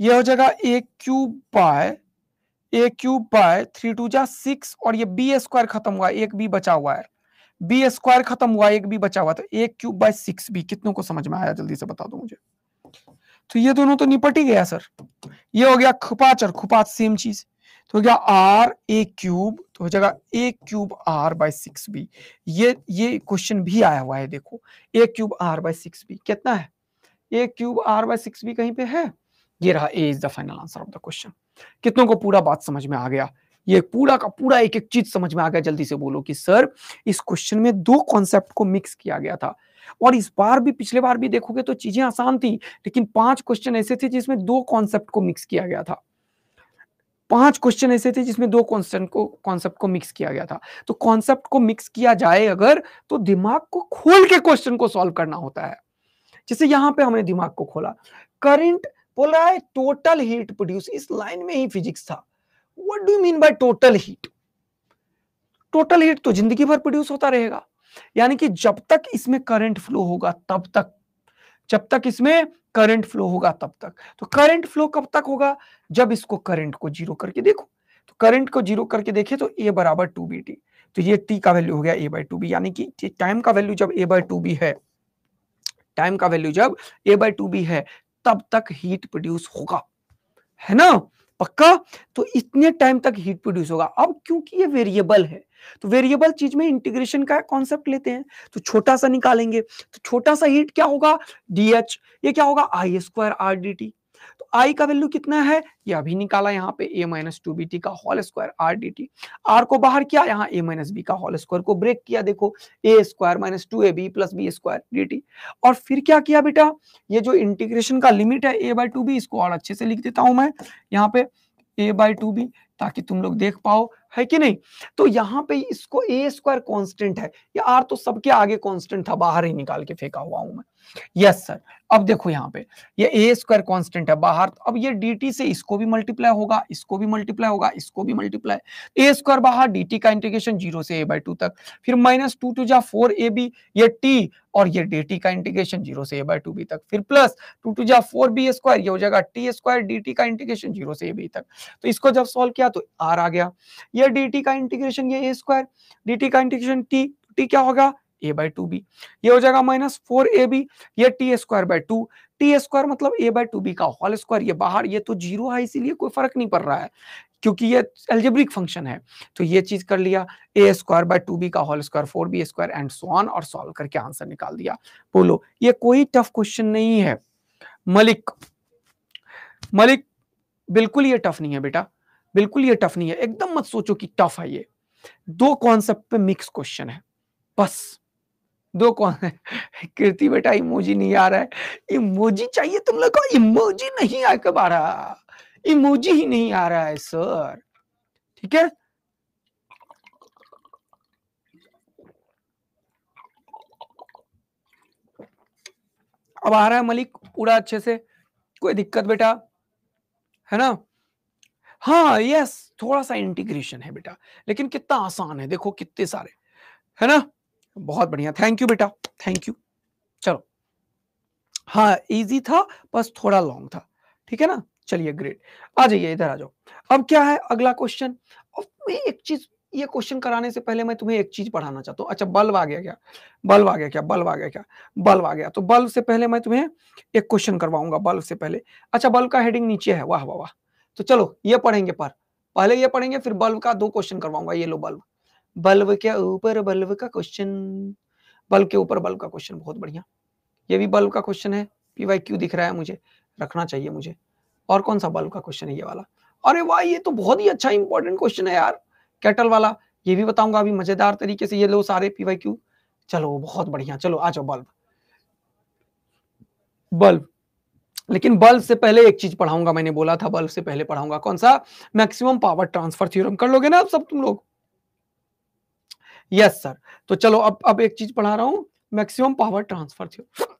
ये हो जाएगा A cube by A cube by three two जा सिक्स और ये बी स्क्वायर खत्म हुआ एक बी बचा हुआ है बी स्क्वायर खत्म हुआ एक बी बचा हुआ तो A cube by six B कितनों को समझ में आया जल्दी से बता दो मुझे तो ये दोनों तो निपट ही गया सर ये हो गया खुपाच और खुपाच सेम चीज तो हो गया आर ए क्यूब तो हो जाएगा A cube R by six B ये ये क्वेश्चन भी आया हुआ है देखो A cube R by six B कितना है A cube R by six भी कहीं पे है ये रहा A is the final answer of the question कितनों को पूरा बात समझ में आ गया ये पूरा का पूरा एक एक चीज समझ में आ गया जल्दी से बोलो कि सर इस क्वेश्चन में दो कॉन्सेप्ट को मिक्स किया गया था और इस बार भी पिछले बार भी देखोगे तो चीजें आसान थी लेकिन पांच क्वेश्चन ऐसे थे जिसमें दो कॉन्सेप्ट को मिक्स किया गया था पांच क्वेश्चन ऐसे थे जिसमें दो कॉन्सेप्ट को कॉन्सेप्ट को मिक्स किया गया था तो कॉन्सेप्ट को मिक्स किया जाए अगर तो दिमाग को खोल के क्वेश्चन को सॉल्व करना होता है जैसे यहाँ पे हमने दिमाग को खोला करंट बोल रहा है टोटल हीट प्रोड्यूस इस लाइन में ही फिजिक्स था what do mean by total heat total heat तो जिंदगी भर प्रोड्यूस होता रहेगा यानी कि जब तक इसमें करंट फ्लो होगा तब तक जब तक इसमें करंट फ्लो होगा तब तक तो करंट फ्लो कब तक होगा जब इसको करंट को जीरो करके देखो तो करंट को जीरो करके देखे तो ए बराबर टू बी टी तो ये टी का वैल्यू हो गया ए बाई टू बी यानी कि टाइम का वैल्यू जब ए बाई टू बी है टाइम का वैल्यू जब ए बाई टू बी है तब तक हीट प्रोड्यूस होगा है ना पक्का तो इतने टाइम तक हीट प्रोड्यूस होगा अब क्योंकि ये वेरिएबल है तो वेरिएबल चीज में इंटीग्रेशन का कॉन्सेप्ट लेते हैं तो छोटा सा निकालेंगे तो छोटा सा हीट क्या होगा डीएच ये क्या होगा I square R D T I का वैल्यू कितना है ये अभी निकाला यहाँ पे A minus two B T का whole square R D T R को बाहर किया यहाँ ए माइनस बी का होल स्क्वायर को ब्रेक किया देखो A square minus two A B plus B square D T और फिर क्या किया बेटा ये जो इंटीग्रेशन का लिमिट है ए बाई टू बी इसको और अच्छे से लिख देता हूं मैं यहाँ पे ए बाई टू बी ताकि तुम लोग देख पाओ है कि नहीं तो यहाँ पे इसको ए स्क्वायर कॉन्स्टेंट है ये आर तो सबके आगे कॉन्स्टेंट था बाहर ही निकाल के फेंका हुआ हूं मैं यस सर अब देखो यहाँ पे ये ए स्क्वायर कॉन्स्टेंट है बाहर तो- अब ये डी से इसको भी मल्टीप्लाई होगा इसको भी मल्टीप्लाई होगा इसको भी मल्टीप्लाई ए स्क्वायर बाहर डी का इंटीग्रेशन जीरो से ए बाई टू तक फिर माइनस टू टू जा फोर ए बी ये टी और ये dt का इंटीग्रेशन जीरो से ए बाई टू बी तक फिर प्लस टू टू जा फोर बी स्क्वायर ये हो जाएगा टी स्क्वायर डी का इंटीग्रेशन जीरो से ए बी तक तो इसको जब सोल्व किया तो आर आ गया ये इधर dt का इंटीग्रेशन ये ए स्क्वायर dt का इंटीग्रेशन t t क्या होगा ए बाई टू बी ये हो जाएगा माइनस फोर ए बी ये T square by two T square मतलब ए बाई टू बी का होल स्क्वायर ये बाहर ये तो जीरो है इसीलिए कोई फर्क नहीं पड़ रहा है क्योंकि ये एल्जेब्रिक फंक्शन है तो ये चीज कर लिया A square by two B का whole square four B square and so on और सॉल्व करके आंसर निकाल दिया बोलो ये कोई टफ क्वेश्चन नहीं है मलिक मलिक बिल्कुल ये टफ नहीं है बेटा बिल्कुल ये टफ नहीं है एकदम मत सोचो कि टफ है ये दो कॉन्सेप्ट पे मिक्स क्वेश्चन है बस दो कौन है कीर्ति बेटा इमोजी नहीं आ रहा है इमोजी चाहिए तुम लोग को इमोजी नहीं आ कब आ रहा इमोजी ही नहीं आ रहा है सर ठीक है अब आ रहा है मलिक पूरा अच्छे से कोई दिक्कत बेटा है ना हाँ यस थोड़ा सा इंटीग्रेशन है बेटा लेकिन कितना आसान है देखो कितने सारे है ना बहुत बढ़िया थैंक यू बेटा थैंक यू चलो हाँ इजी था बस थोड़ा लॉन्ग था ठीक है ना चलिए ग्रेट आ जाइए इधर आ जाओ अब क्या है अगला क्वेश्चन मैं एक चीज ये क्वेश्चन कराने से पहले मैं तुम्हें एक चीज पढ़ाना चाहता हूँ अच्छा बल्ब आ गया क्या बल्ब आ गया क्या बल्ब आ गया क्या बल्ब आ गया तो बल्ब से पहले मैं तुम्हें एक क्वेश्चन करवाऊंगा बल्ब से पहले अच्छा बल्ब का हेडिंग नीचे है वाह वाह वाह तो चलो ये पढ़ेंगे पर पहले ये पढ़ेंगे फिर बल्ब का दो क्वेश्चन करवाऊंगा ये लो बल्ब बल्ब के ऊपर बल्ब का क्वेश्चन बल्ब के ऊपर बल्ब का क्वेश्चन बहुत बढ़िया ये भी बल्ब का क्वेश्चन है पी वाई क्यू दिख रहा है मुझे रखना चाहिए मुझे और कौन सा बल्ब का क्वेश्चन है ये वाला अरे वाह ये तो बहुत ही अच्छा इंपॉर्टेंट क्वेश्चन है यार कैटल वाला ये भी बताऊंगा अभी मजेदार तरीके से ये लो सारे पी वाई क्यू चलो बहुत बढ़िया चलो आ जाओ बल्ब बल्ब लेकिन बल्ब से पहले एक चीज पढ़ाऊंगा मैंने बोला था बल्ब से पहले पढ़ाऊंगा कौन सा मैक्सिमम पावर ट्रांसफर थ्योरम कर लोगे ना आप सब तुम लोग यस सर तो चलो अब अब एक चीज पढ़ा रहा हूं maximum power transfer theorem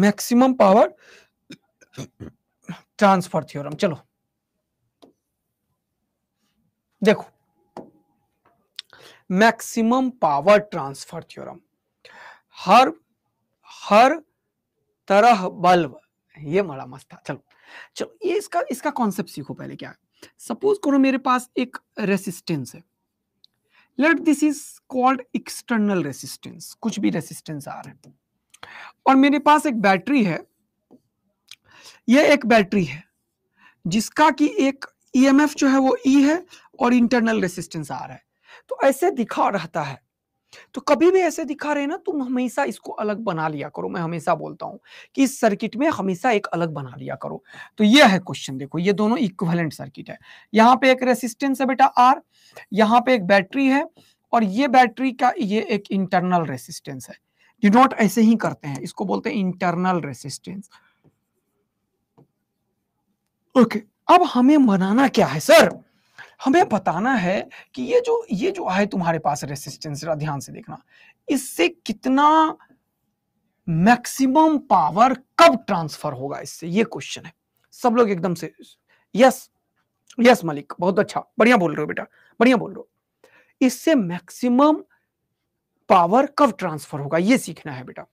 maximum power transfer theorem चलो देखो मैक्सिमम पावर ट्रांसफर थ्योरम हर हर तरह बल्ब ये बड़ा मस्त था चलो चलो ये इसका इसका कॉन्सेप्ट सीखो पहले क्या है सपोज करो मेरे पास एक रेसिस्टेंस है let this is called external resistance कुछ भी रेसिस्टेंस आ रहा है और मेरे पास एक बैटरी है ये एक बैटरी है जिसका कि एक ईएमएफ e जो है वो ई e है और इंटरनल रेसिस्टेंस आ रहा है तो ऐसे दिखा रहता है तो कभी भी ऐसे दिखा रहे ना तुम हमेशा इसको अलग बना लिया करो मैं हमेशा बोलता हूं कि इस सर्किट में हमेशा एक अलग बना लिया करो तो यह है क्वेश्चन देखो ये दोनों इक्वलेंट सर्किट है यहाँ पे एक रेसिस्टेंस है बेटा आर यहाँ पे एक बैटरी है और ये बैटरी का ये एक इंटरनल रेसिस्टेंस है डिनोट ऐसे ही करते हैं इसको बोलते हैं इंटरनल रेसिस्टेंस ओके अब हमें बनाना क्या है सर हमें बताना है कि ये जो ये जो है तुम्हारे पास रेसिस्टेंस ध्यान से देखना इससे कितना मैक्सिमम पावर कब ट्रांसफर होगा इससे ये क्वेश्चन है सब लोग एकदम से यस यस मलिक बहुत अच्छा बढ़िया बोल रहे हो बेटा बढ़िया बोल रहे हो इससे मैक्सिमम पावर कब ट्रांसफर होगा ये सीखना है बेटा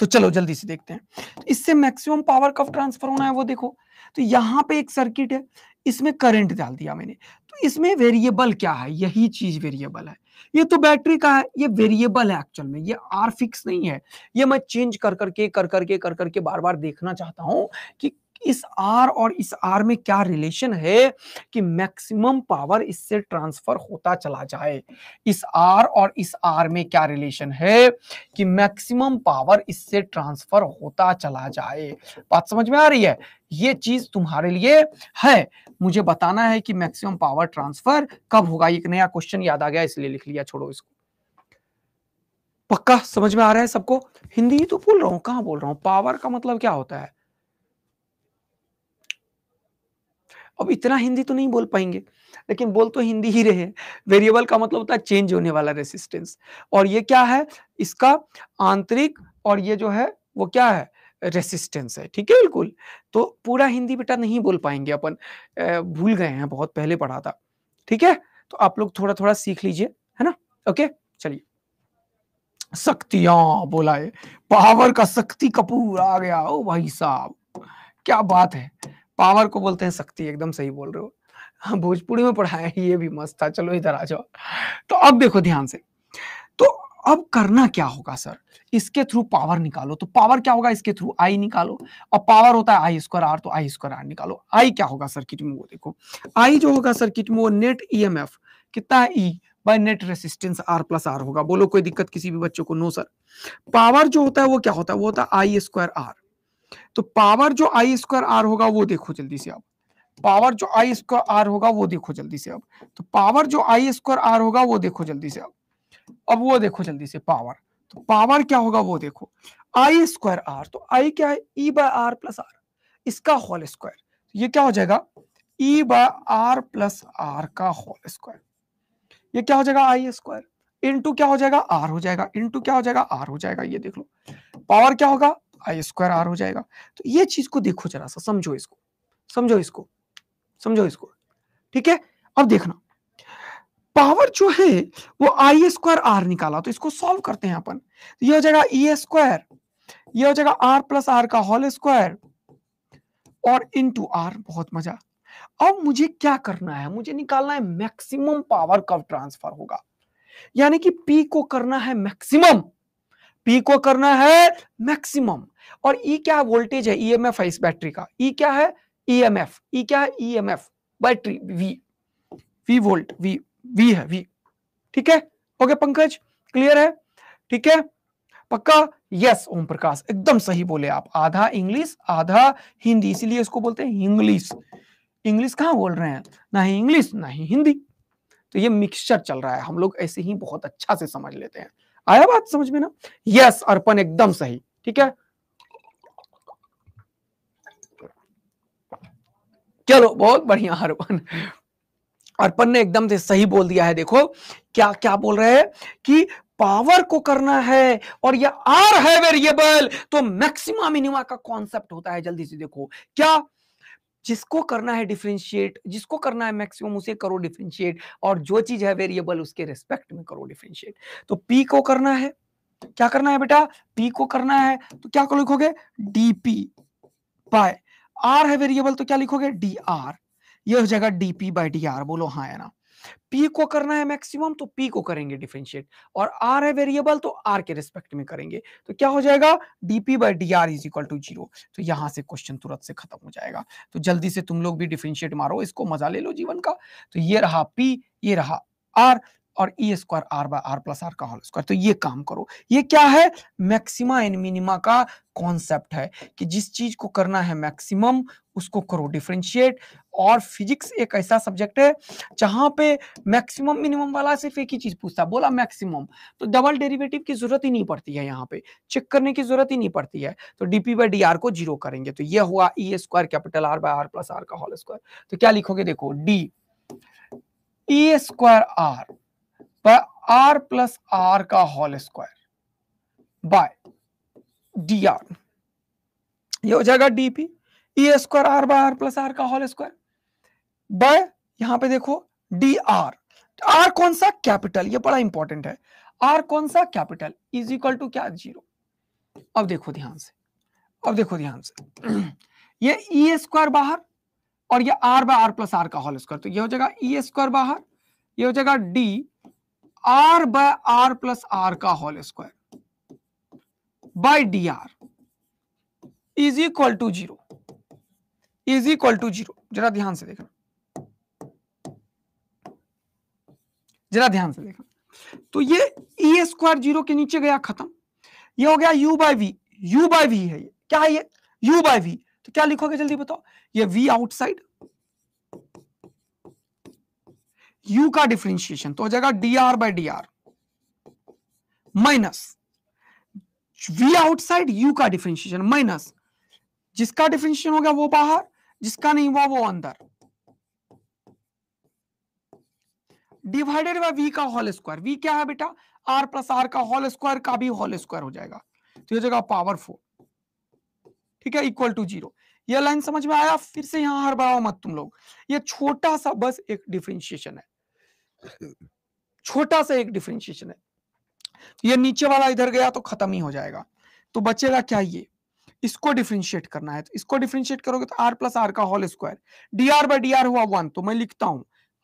तो चलो जल्दी से देखते हैं इससे मैक्सिमम पावर कब ट्रांसफर होना है वो देखो तो यहाँ पे एक सर्किट है इसमें करंट डाल दिया मैंने तो इसमें वेरिएबल क्या है यही चीज वेरिएबल है ये तो बैटरी का है ये वेरिएबल है एक्चुअल में ये आर फिक्स नहीं है ये मैं चेंज कर करके कर करके कर करके बार बार देखना चाहता हूं कि इस आर और इस आर में क्या रिलेशन है कि मैक्सिमम पावर इससे ट्रांसफर होता चला जाए इस आर और इस आर में क्या रिलेशन है कि मैक्सिमम पावर इससे ट्रांसफर होता चला जाए बात समझ में आ रही है ये चीज तुम्हारे लिए है मुझे बताना है कि मैक्सिमम पावर ट्रांसफर कब होगा एक नया क्वेश्चन याद आ गया इसलिए लिख लिया छोड़ो इसको पक्का समझ में आ रहा है सबको हिंदी ही तो बोल रहा हूं कहां बोल रहा हूं पावर का मतलब क्या होता है अब इतना हिंदी तो नहीं बोल पाएंगे लेकिन बोल तो हिंदी ही रहे वेरिएबल का मतलब होता है चेंज होने वाला रेसिस्टेंस और ये क्या है इसका आंतरिक और ये जो है वो क्या है रेसिस्टेंस है ठीक है बिल्कुल तो पूरा हिंदी बेटा नहीं बोल पाएंगे अपन भूल गए हैं बहुत पहले पढ़ा था ठीक है तो आप लोग थोड़ा थोड़ा सीख लीजिए है ना ओके चलिए शक्तियां बोला है पावर का शक्ति कपूर आ गया ओ भाई साहब क्या बात है पावर को बोलते हैं शक्ति एकदम सही बोल रहे हो हाँ, भोजपुरी में पढ़ाया ये भी मस्त था चलो इधर आ जाओ तो अब देखो ध्यान से तो अब करना क्या होगा सर इसके थ्रू पावर निकालो तो पावर क्या होगा इसके थ्रू आई निकालो और पावर होता है आई स्क्वायर आर तो आई स्क्वायर आर निकालो आई क्या होगा सर्किट में वो देखो आई जो होगा सर्किट में वो नेट ईएमएफ कितना है E by net resistance R plus R होगा बोलो कोई दिक्कत किसी भी बच्चों को नो सर पावर जो होता है वो क्या होता है वो होता है आई स्क्वायर आर तो पावर जो आई स्क्वायर आर होगा वो देखो जल्दी से आप पावर जो आई स्क्वायर आर होगा वो देखो जल्दी से अब तो पावर जो आई स्क्वायर आर होगा वो देखो जल्दी से अब अब वो देखो जल्दी से पावर तो पावर क्या होगा वो देखो आई स्क्वायर आर तो आई क्या है E by are plus R इसका होल स्क्वायर ये क्या हो जाएगा E by are plus are का होल स्क्वायर ये क्या हो जाएगा आई स्क्वायर इंटू क्या हो जाएगा आर हो जाएगा इंटू क्या हो जाएगा आर हो जाएगा ये देख लो पावर क्या होगा आई स्क्वायर आर हो जाएगा तो ये चीज को देखो जरा सा समझो इसको समझो इसको समझो इसको ठीक है अब देखना पावर जो है वो आई स्क्वायर आर निकाला तो इसको सॉल्व करते हैं अपन तो ये हो जाएगा ई e स्क्वायर ये हो जाएगा आर प्लस आर का होल स्क्वायर और इन टू आर बहुत मजा अब मुझे क्या करना है मुझे निकालना है मैक्सिमम पावर कब ट्रांसफर होगा यानी कि पी को करना है मैक्सिमम पी को करना है मैक्सिमम और ई क्या वोल्टेज है ईएमएफ है इस बैटरी का ई क्या है ईएमएफ ई e e क्या है EMF battery V V volt V V है वी e ठीक है ओके पंकज क्लियर है ठीक है पक्का यस ओम प्रकाश एकदम सही बोले आप आधा इंग्लिश आधा हिंदी इसीलिए इसको बोलते हैं इंग्लिश इंग्लिश कहां बोल रहे हैं ना ही इंग्लिश ना ही हिंदी तो ये मिक्सचर चल रहा है हम लोग ऐसे ही बहुत अच्छा से समझ लेते हैं आया बात समझ में ना यस अर्पण एकदम सही ठीक है चलो बहुत बढ़िया अर्पण अर्पण ने एकदम से सही बोल दिया है देखो क्या क्या बोल रहे हैं कि पावर को करना है और ये आर है वेरिएबल तो मैक्सिमा मिनिमा का कॉन्सेप्ट होता है जल्दी से देखो क्या जिसको करना है डिफ्रेंशिएट जिसको करना है मैक्सिमम उसे करो डिफ्रेंशिएट और जो चीज है वेरिएबल उसके रिस्पेक्ट में करो डिफ्रेंशिएट तो पी को करना है क्या करना है बेटा पी को करना है तो क्या लिखोगे डीपी बाय आर है वेरिएबल तो क्या लिखोगे डी आर ये हो जाएगा D P by D R बोलो हाँ है ना पी को करना है मैक्सिमम तो पी को करेंगे डिफरेंशिएट और आर है वेरिएबल तो आर के रिस्पेक्ट में करेंगे तो क्या हो जाएगा DP by D R is equal to zero तो यहां से क्वेश्चन तुरंत से खत्म हो जाएगा तो जल्दी से तुम लोग भी डिफरेंशिएट मारो इसको मजा ले लो जीवन का तो ये रहा पी ये रहा आर और E square R by are plus are का होल स्क्वायर तो ये काम करो ये क्या है मैक्सिमा एंड मिनिमा का कॉन्सेप्ट है कि जिस चीज को करना है मैक्सिमम उसको करो डिफ्रेंशिएट और फिजिक्स एक ऐसा सब्जेक्ट है जहां पे मैक्सिमम मिनिमम वाला सिर्फ एक ही चीज पूछता बोला मैक्सिमम तो डबल डेरिवेटिव की जरूरत ही नहीं पड़ती है यहाँ पे चेक करने की जरूरत ही नहीं पड़ती है तो डीपी बाई डी आर को जीरो करेंगे तो ये हुआ E square capital R by are plus are का होल स्क्वायर तो क्या लिखोगे देखो डी ई स्क्वायर आर पर आर प्लस आर का whole square by D R यह हो जाएगा DP E square R by are plus are का होल स्क्वायर बाय यहां पे देखो डी आर आर कौन सा कैपिटल ये बड़ा इंपॉर्टेंट है आर कौन सा कैपिटल इज इक्वल टू क्या जीरो अब देखो ध्यान से अब देखो ध्यान से ये ई e स्क्वायर बाहर और ये R by are plus are का होल स्क्वायर तो यह हो जाएगा ई e स्क्वायर बाहर यह हो जाएगा D R by are plus are का whole square by D R is equal to zero is equal to zero जरा ध्यान से देखना जरा ध्यान से देखना तो ये ई स्क्वायर जीरो के नीचे गया खत्म ये हो गया U by V U by V है ये क्या है ये यू बाई वी तो क्या लिखोगे जल्दी बताओ ये वी आउटसाइड u का डिफरेंशिएशन तो हो जाएगा D are by D R minus V outside U का डिफरेंशिएशन माइनस जिसका डिफरेंशिएशन हो गया वो बाहर जिसका नहीं हुआ वो अंदर डिवाइडेड बाय वी का होल स्क्वायर वी क्या है बेटा आर प्लस आर का होल स्क्वायर का भी होल स्क्वायर हो जाएगा तो ये जगह पावर फोर ठीक है इक्वल टू जीरो ये लाइन समझ में आया फिर से यहां हर बढ़ाओ मत तुम लोग ये छोटा सा बस एक डिफरेंशिएशन है छोटा सा एक डिफ्रेंशिएशन है तो ये नीचे वाला इधर गया तो खत्म ही हो जाएगा तो बचेगा क्या ये इसको डिफ्रेंशिएट करना है तो इसको डिफ्रेंशिएट करोगे तो आर प्लस आर का whole square d are by D r हुआ वन तो मैं लिखता हूं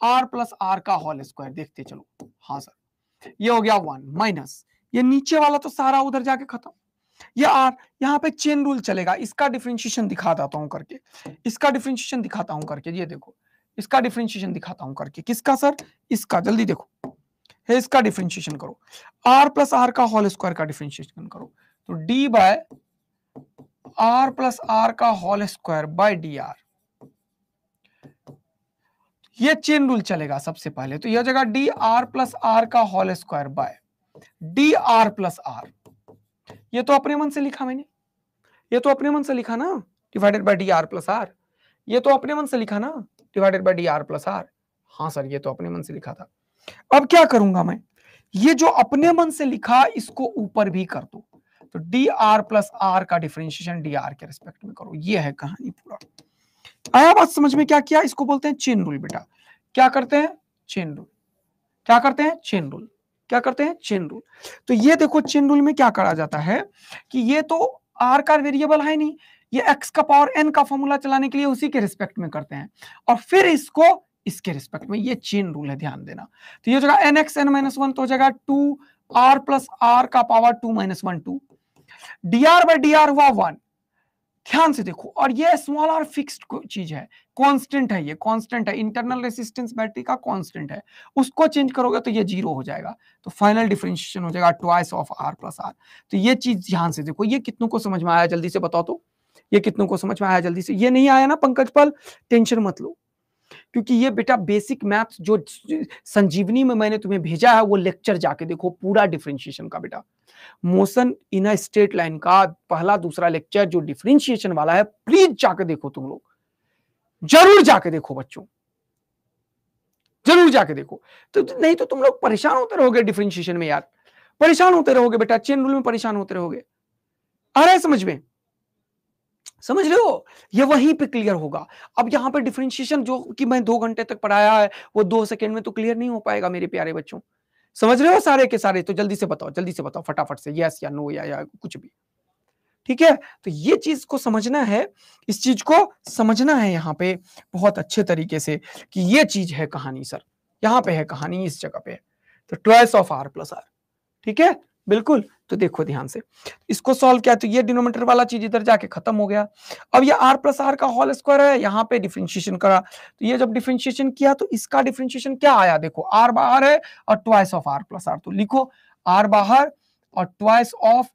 आर प्लस आर का होल स्क्वायर देखते चलो हाँ सर ये हो गया वन माइनस ये नीचे वाला तो सारा उधर जाके खत्म ये आर यहाँ पे चेन रूल चलेगा इसका डिफरेंशिएशन दिखा देता हूं करके इसका डिफरेंशिएशन दिखाता हूं करके ये देखो इसका डिफरेंशिएशन दिखाता हूं करके किसका सर इसका जल्दी देखो है इसका डिफरेंशिएशन करो आर प्लस आर का होल स्क्वायर का डिफरेंशिएशन करो तो d by are plus are का whole square by D R यह चेन रूल चलेगा सबसे पहले तो यह जगह डी आर प्लस आर का whole square by D r plus r यह तो अपने मन से लिखा मैंने यह तो अपने मन से लिखा ना divided by D r plus are ये तो अपने मन से लिखा ना divided by D r plus r हाँ सर ये तो अपने मन से लिखा था अब क्या करूंगा मैं ये जो अपने मन से लिखा इसको ऊपर भी कर दो तो डी आर प्लस आर का डिफरेंशिएशन डी आर के रिस्पेक्ट में करो ये है कहानी पूरा आया बात समझ में क्या किया इसको बोलते हैं चेन रूल बेटा क्या करते हैं चेन रूल क्या करते हैं चेन रूल क्या करते हैं चेन रूल तो ये देखो चेन रूल में क्या करा जाता है कि ये तो आर का वेरिएबल है नहीं ये एक्स का पावर एन का फॉर्मूला चलाने के लिए उसी के रिस्पेक्ट में करते हैं और फिर इसको इसके रिस्पेक्ट में ये चेन रूल है ध्यान देना तो ये जगह n x n minus one तो जगह टू आर प्लस आर का power two minus one two d are by D r हुआ वन ध्यान से देखो और ये स्मॉल आर फिक्स्ड चीज है कांस्टेंट है ये कांस्टेंट है इंटरनल रेसिस्टेंस बैटरी का कांस्टेंट है उसको चेंज करोगे तो ये जीरो हो जाएगा तो फाइनल डिफरेंशिएशन हो जाएगा twice of r plus are तो ये चीज ध्यान से देखो ये कितनों को समझ में आया जल्दी से बताओ तो ये कितनों को समझ में आया जल्दी से ये नहीं आया ना पंकज पाल टेंशन मत लो क्योंकि ये बेटा बेसिक मैथ्स जो संजीवनी में मैंने तुम्हें भेजा है वो लेक्चर जाके देखो पूरा डिफरेंशिएशन का बेटा motion in a straight line का पहला दूसरा लेक्चर जो डिफरेंशिएशन वाला है प्लीज जाके देखो तुम लोग जरूर जाके देखो बच्चों जरूर जाके देखो तो नहीं तो तुम लोग परेशान होते रहोगे डिफ्रेंशिएशन में यार परेशान होते रहोगे बेटा चेन रूल में परेशान होते रहोगे आ रहा है समझ में समझ रहे हो ये वहीं पे क्लियर होगा अब यहाँ पे डिफ्रेंशिएशन जो कि मैं दो घंटे तक पढ़ाया है वो दो सेकेंड में तो क्लियर नहीं हो पाएगा मेरे प्यारे बच्चों समझ रहे हो सारे के सारे तो जल्दी से बताओ जल्दी से बताओ फटाफट से यस या नो या, या कुछ भी ठीक है तो ये चीज को समझना है इस चीज को समझना है यहाँ पे बहुत अच्छे तरीके से कि ये चीज है कहानी सर यहाँ पे है कहानी इस जगह पे तो twice of r plus r ठीक है बिल्कुल तो देखो ध्यान से इसको सॉल्व किया तो ये डिनोमीटर वाला चीज इधर जाके खत्म हो गया अब ये आर प्लस आर का होल स्क्वायर है यहाँ पे डिफ्रेंशिएशन करा तो ये जब डिफ्रेंशिएशन किया तो इसका डिफ्रेंशिएशन क्या आया देखो आर बाहर है और twice of r plus are तो लिखो आर बाहर और twice of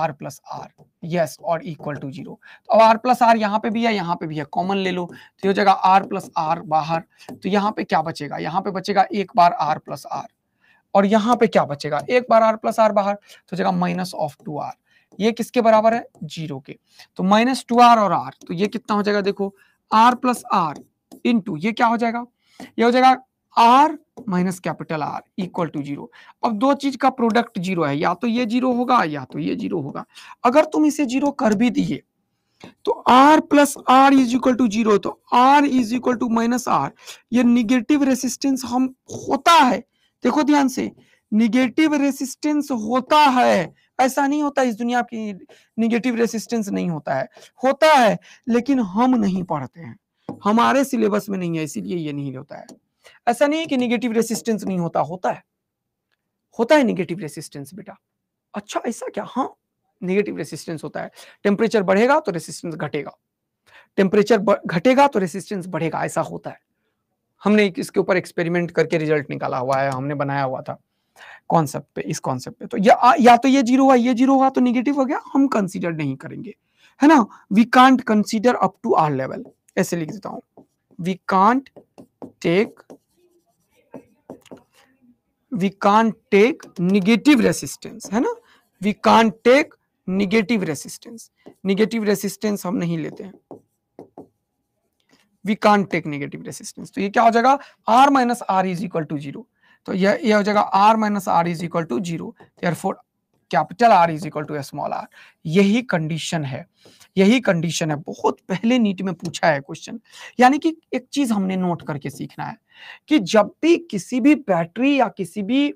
r plus r yes और इक्वल टू जीरो तो अब आर प्लस आर यहाँ पे भी है यहाँ पे भी है कॉमन ले लो तो ये जगह आर प्लस आर बाहर तो यहाँ पे क्या बचेगा यहाँ पे बचेगा एक बार आर प्लस आर और यहाँ पे क्या बचेगा एक बार आर प्लस आर बाहर तो जगह माइनस ऑफ टू आर ये किसके बराबर है जीरो के तो माइनस टू आर और आर तो ये कितना हो जाएगा देखो आर प्लस आर इंटू ये क्या हो जाएगा ये हो जाएगा r minus capital R equal to zero अब दो चीज का प्रोडक्ट जीरो है या तो ये जीरो होगा या तो ये जीरो होगा अगर तुम इसे जीरो कर भी दिए तो r plus r is equal to zero तो r is equal to minus r ये निगेटिव रेसिस्टेंस हम होता है देखो ध्यान से निगेटिव रेसिस्टेंस होता है ऐसा नहीं होता इस दुनिया की निगेटिव रेसिस्टेंस नहीं होता है होता है लेकिन हम नहीं पढ़ते हैं हमारे सिलेबस में नहीं है इसीलिए ये नहीं होता है ऐसा नहीं है कि निगेटिव रेसिस्टेंस नहीं होता होता है होता है निगेटिव रेसिस्टेंस बेटा अच्छा ऐसा क्या हाँ निगेटिव रेसिस्टेंस होता है टेम्परेचर बढ़ेगा तो रेसिस्टेंस घटेगा टेम्परेचर घटेगा तो रेसिस्टेंस बढ़ेगा ऐसा होता है हमने इसके ऊपर एक्सपेरिमेंट करके रिजल्ट निकाला हुआ है हमने बनाया हुआ था कॉन्सेप्ट पे इस कॉन्सेप्ट पे तो या या तो ये जीरो हुआ ये जीरो हुआ तो निगेटिव हो गया हम कंसिडर नहीं करेंगे है ना we can't consider up to r level ऐसे लिख देता हूं we can't take we can't take negative resistance है ना we can't take negative resistance negative resistance हम नहीं लेते हैं we can't take negative resistance तो ये क्या हो जाएगा r minus r is equal to zero तो यह यह हो जाएगा r minus r is equal to zero capital R is equal to small r यही कंडीशन है यही कंडीशन है बहुत पहले नीट में पूछा है क्वेश्चन यानी कि एक चीज हमने नोट करके सीखना है कि जब भी किसी भी बैटरी या किसी भी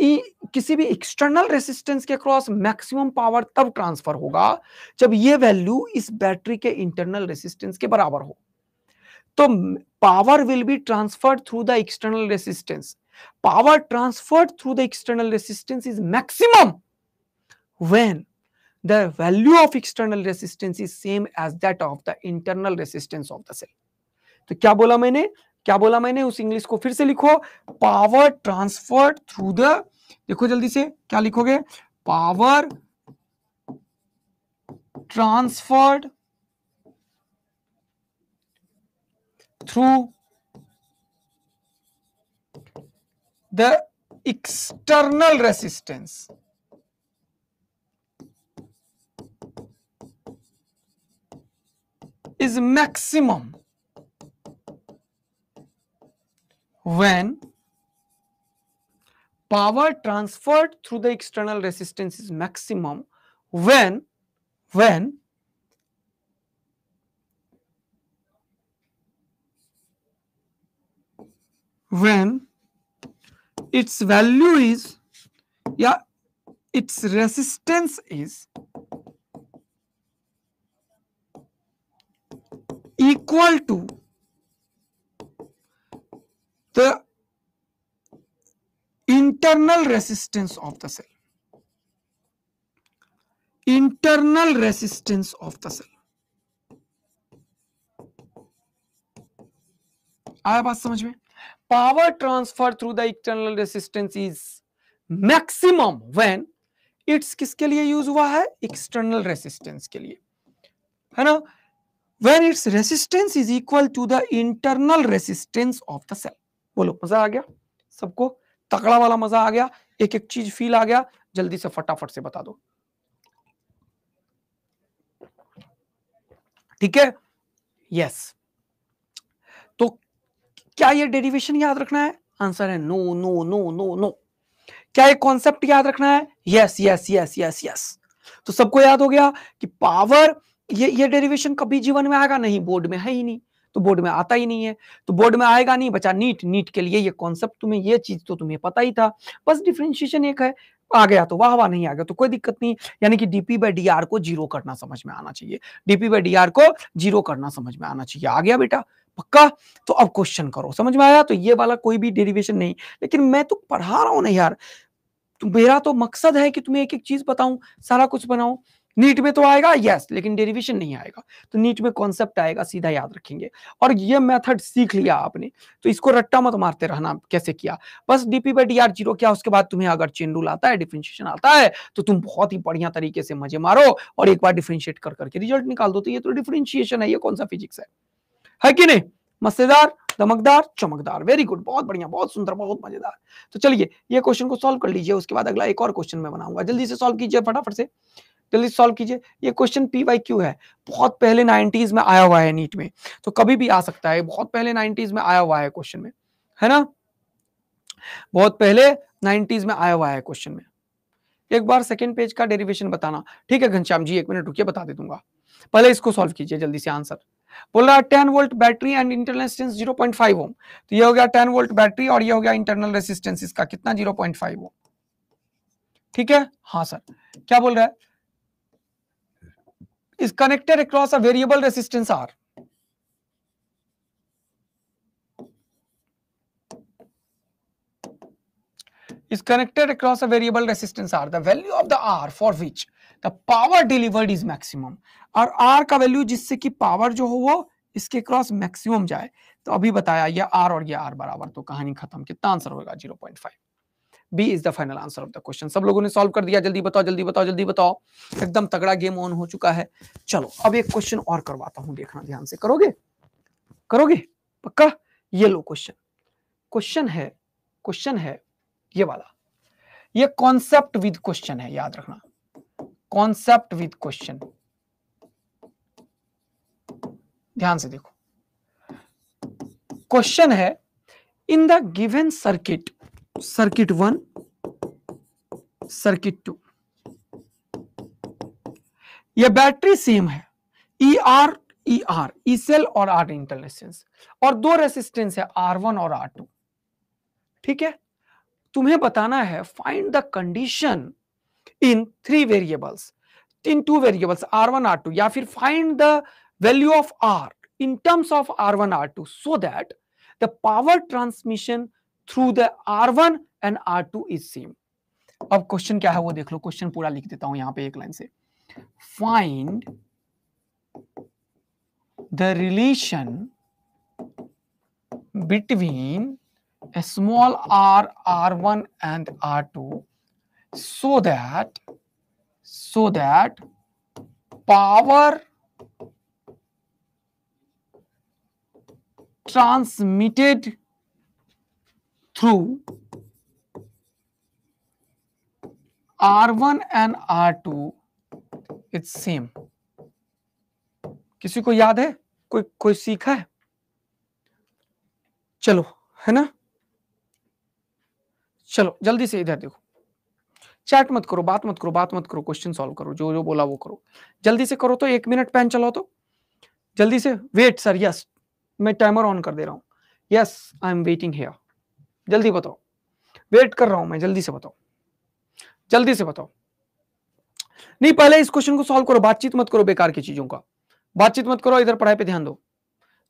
किसी भी एक्सटर्नल रेसिस्टेंस के क्रॉस मैक्सिमम पावर तब ट्रांसफर होगा जब ये वैल्यू इस बैटरी के इंटरनल रेसिस्टेंस के बराबर हो तो power will be transferred through the external resistance power transferred through the external resistance is maximum when the value of external resistance is same as that of the internal resistance of the cell तो क्या बोला मैंने क्या बोला मैंने उस इंग्लिश को फिर से लिखो पावर ट्रांसफर थ्रू द देखो जल्दी से क्या लिखोगे power transferred through the external resistance is maximum when power transferred through the external resistance is maximum when when when its value is yeah its resistance is equal to the internal resistance of the cell internal resistance of the cell आया बात समझ में power transfer through the external resistance is maximum when it's किसके लिए यूज हुआ है एक्सटर्नल रेसिस्टेंस के लिए है ना when it's resistance is equal to the internal resistance of the cell बोलो मजा आ गया सबको तकड़ा वाला मजा आ गया एक एक चीज फील आ गया जल्दी से फटाफट से बता दो ठीक है यस तो क्या ये डेरिवेशन याद रखना है आंसर है no no no no no क्या ये कॉन्सेप्ट याद रखना है yes yes yes yes yes तो सबको याद हो गया कि पावर ये ये डेरिवेशन कभी जीवन में आएगा नहीं बोर्ड में है ही नहीं तो बोर्ड में आता ही नहीं है तो बोर्ड में आएगा नहीं बचा नीट नीट के लिए ये कॉन्सेप्ट तुम्हें ये चीज तो तुम्हें पता ही था बस डिफ्रेंशिएशन एक है आ गया तो वाह वाह नहीं आ गया तो कोई दिक्कत नहीं यानी कि डीपी बाई डी को जीरो करना समझ में आना चाहिए डीपी बाई डी को जीरो करना समझ में आना चाहिए आ गया बेटा पक्का तो अब क्वेश्चन करो समझ में आया तो ये वाला कोई भी डेरिवेशन नहीं लेकिन मैं तो पढ़ा रहा हूं ना यार तो मेरा तो मकसद है कि तुम्हें एक एक चीज बताऊं सारा कुछ बनाऊं नीट में तो आएगा यस लेकिन डेरिवेशन नहीं आएगा तो नीट में कॉन्सेप्ट आएगा सीधा याद रखेंगे और ये मेथड सीख लिया आपने तो इसको रट्टा मत मारते रहना कैसे किया बस dP by D r zero क्या उसके बाद तुम्हें अगर चेन रूल आता है डिफ्रेंशिएशन आता है तो तुम बहुत ही बढ़िया तरीके से मजे मारो और एक बार डिफ्रेंशिएट कर करके रिजल्ट निकाल दो तो ये तो डिफ्रेंशिएशन है ये कौन सा फिजिक्स है है कि नहीं मस्तेदार दमकदार चमकदार वेरी गुड बहुत बढ़िया बहुत सुंदर बहुत मजेदार तो चलिए ये क्वेश्चन को सॉल्व कर लीजिए उसके बाद अगला एक और क्वेश्चन मैं बनाऊंगा जल्दी से सॉल्व कीजिए फटाफट से जल्दी सॉल्व कीजिए ये क्वेश्चन पी वाई क्यू है बहुत पहले नाइन्टीज में आया हुआ है नीट में तो कभी भी आ सकता है बहुत पहले नाइन्टीज में आया हुआ है क्वेश्चन में है ना बहुत पहले नाइन्टीज में आया हुआ है क्वेश्चन में एक बार सेकेंड पेज का डेरिवेशन बताना ठीक है घनश्याम जी एक मिनट रुकिए बता दे दूंगा पहले इसको सॉल्व कीजिए जल्दी से आंसर बोल रहा है ten volt battery and internal resistance zero point five ohm तो ये हो गया टेन वोल्ट बैटरी और ये हो गया इंटरनल रेसिस्टेंस इसका कितना जीरो पॉइंट फाइव ओम ठीक है हाँ सर क्या बोल रहा है is connected across a variable resistance R. Is connected across a variable resistance R. The value of the R for which the power delivered is maximum. और R का value जिससे कि power जो हो वो इसके क्रॉस maximum जाए तो अभी बताया ये R और ये R बराबर तो कहानी खत्म कितना आंसर होगा 0.5 B is the final answer of the question सब लोगों ने सॉल्व कर दिया जल्दी बताओ जल्दी बताओ जल्दी बताओ एकदम तगड़ा गेम ऑन हो चुका है चलो अब एक क्वेश्चन और करवाता हूं देखना ध्यान से करोगे करोगे पक्का ये लो क्वेश्चन क्वेश्चन है क्वेश्चन है ये वाला ये कॉन्सेप्ट विद क्वेश्चन है याद रखना कॉन्सेप्ट विद क्वेश्चन ध्यान से देखो क्वेश्चन है in the given circuit circuit one circuit two यह बैटरी सेम है E r E r E cell और आर इंटरलेसेंस और दो रेसिस्टेंस है आर वन और आर टू ठीक है तुम्हें बताना है find the condition in three variables in two variables R one R two या फिर find the value of r in terms of R one R two so that the power transmission through the R one and R two is same अब क्वेश्चन क्या है वो देख लो क्वेश्चन पूरा लिख देता हूं यहां पे एक लाइन से find the relation between a small r R one and R two so that so that power transmitted through R1 and R2 it's same किसी को याद है कोई कोई सीखा है चलो है ना चलो जल्दी से इधर देखो चैट मत करो बात मत करो बात मत करो क्वेश्चन सॉल्व करो जो जो बोला वो करो जल्दी से करो तो एक मिनट पेन चलाओ तो जल्दी से वेट सर यस मैं टाइमर ऑन कर दे रहा हूं yes I am waiting here जल्दी बताओ वेट कर रहा हूं मैं जल्दी से बताओ जल्दी से बताओ नहीं पहले इस क्वेश्चन को सॉल्व करो बातचीत मत करो बेकार की चीजों का बातचीत मत करो इधर पढ़ाई पे ध्यान दो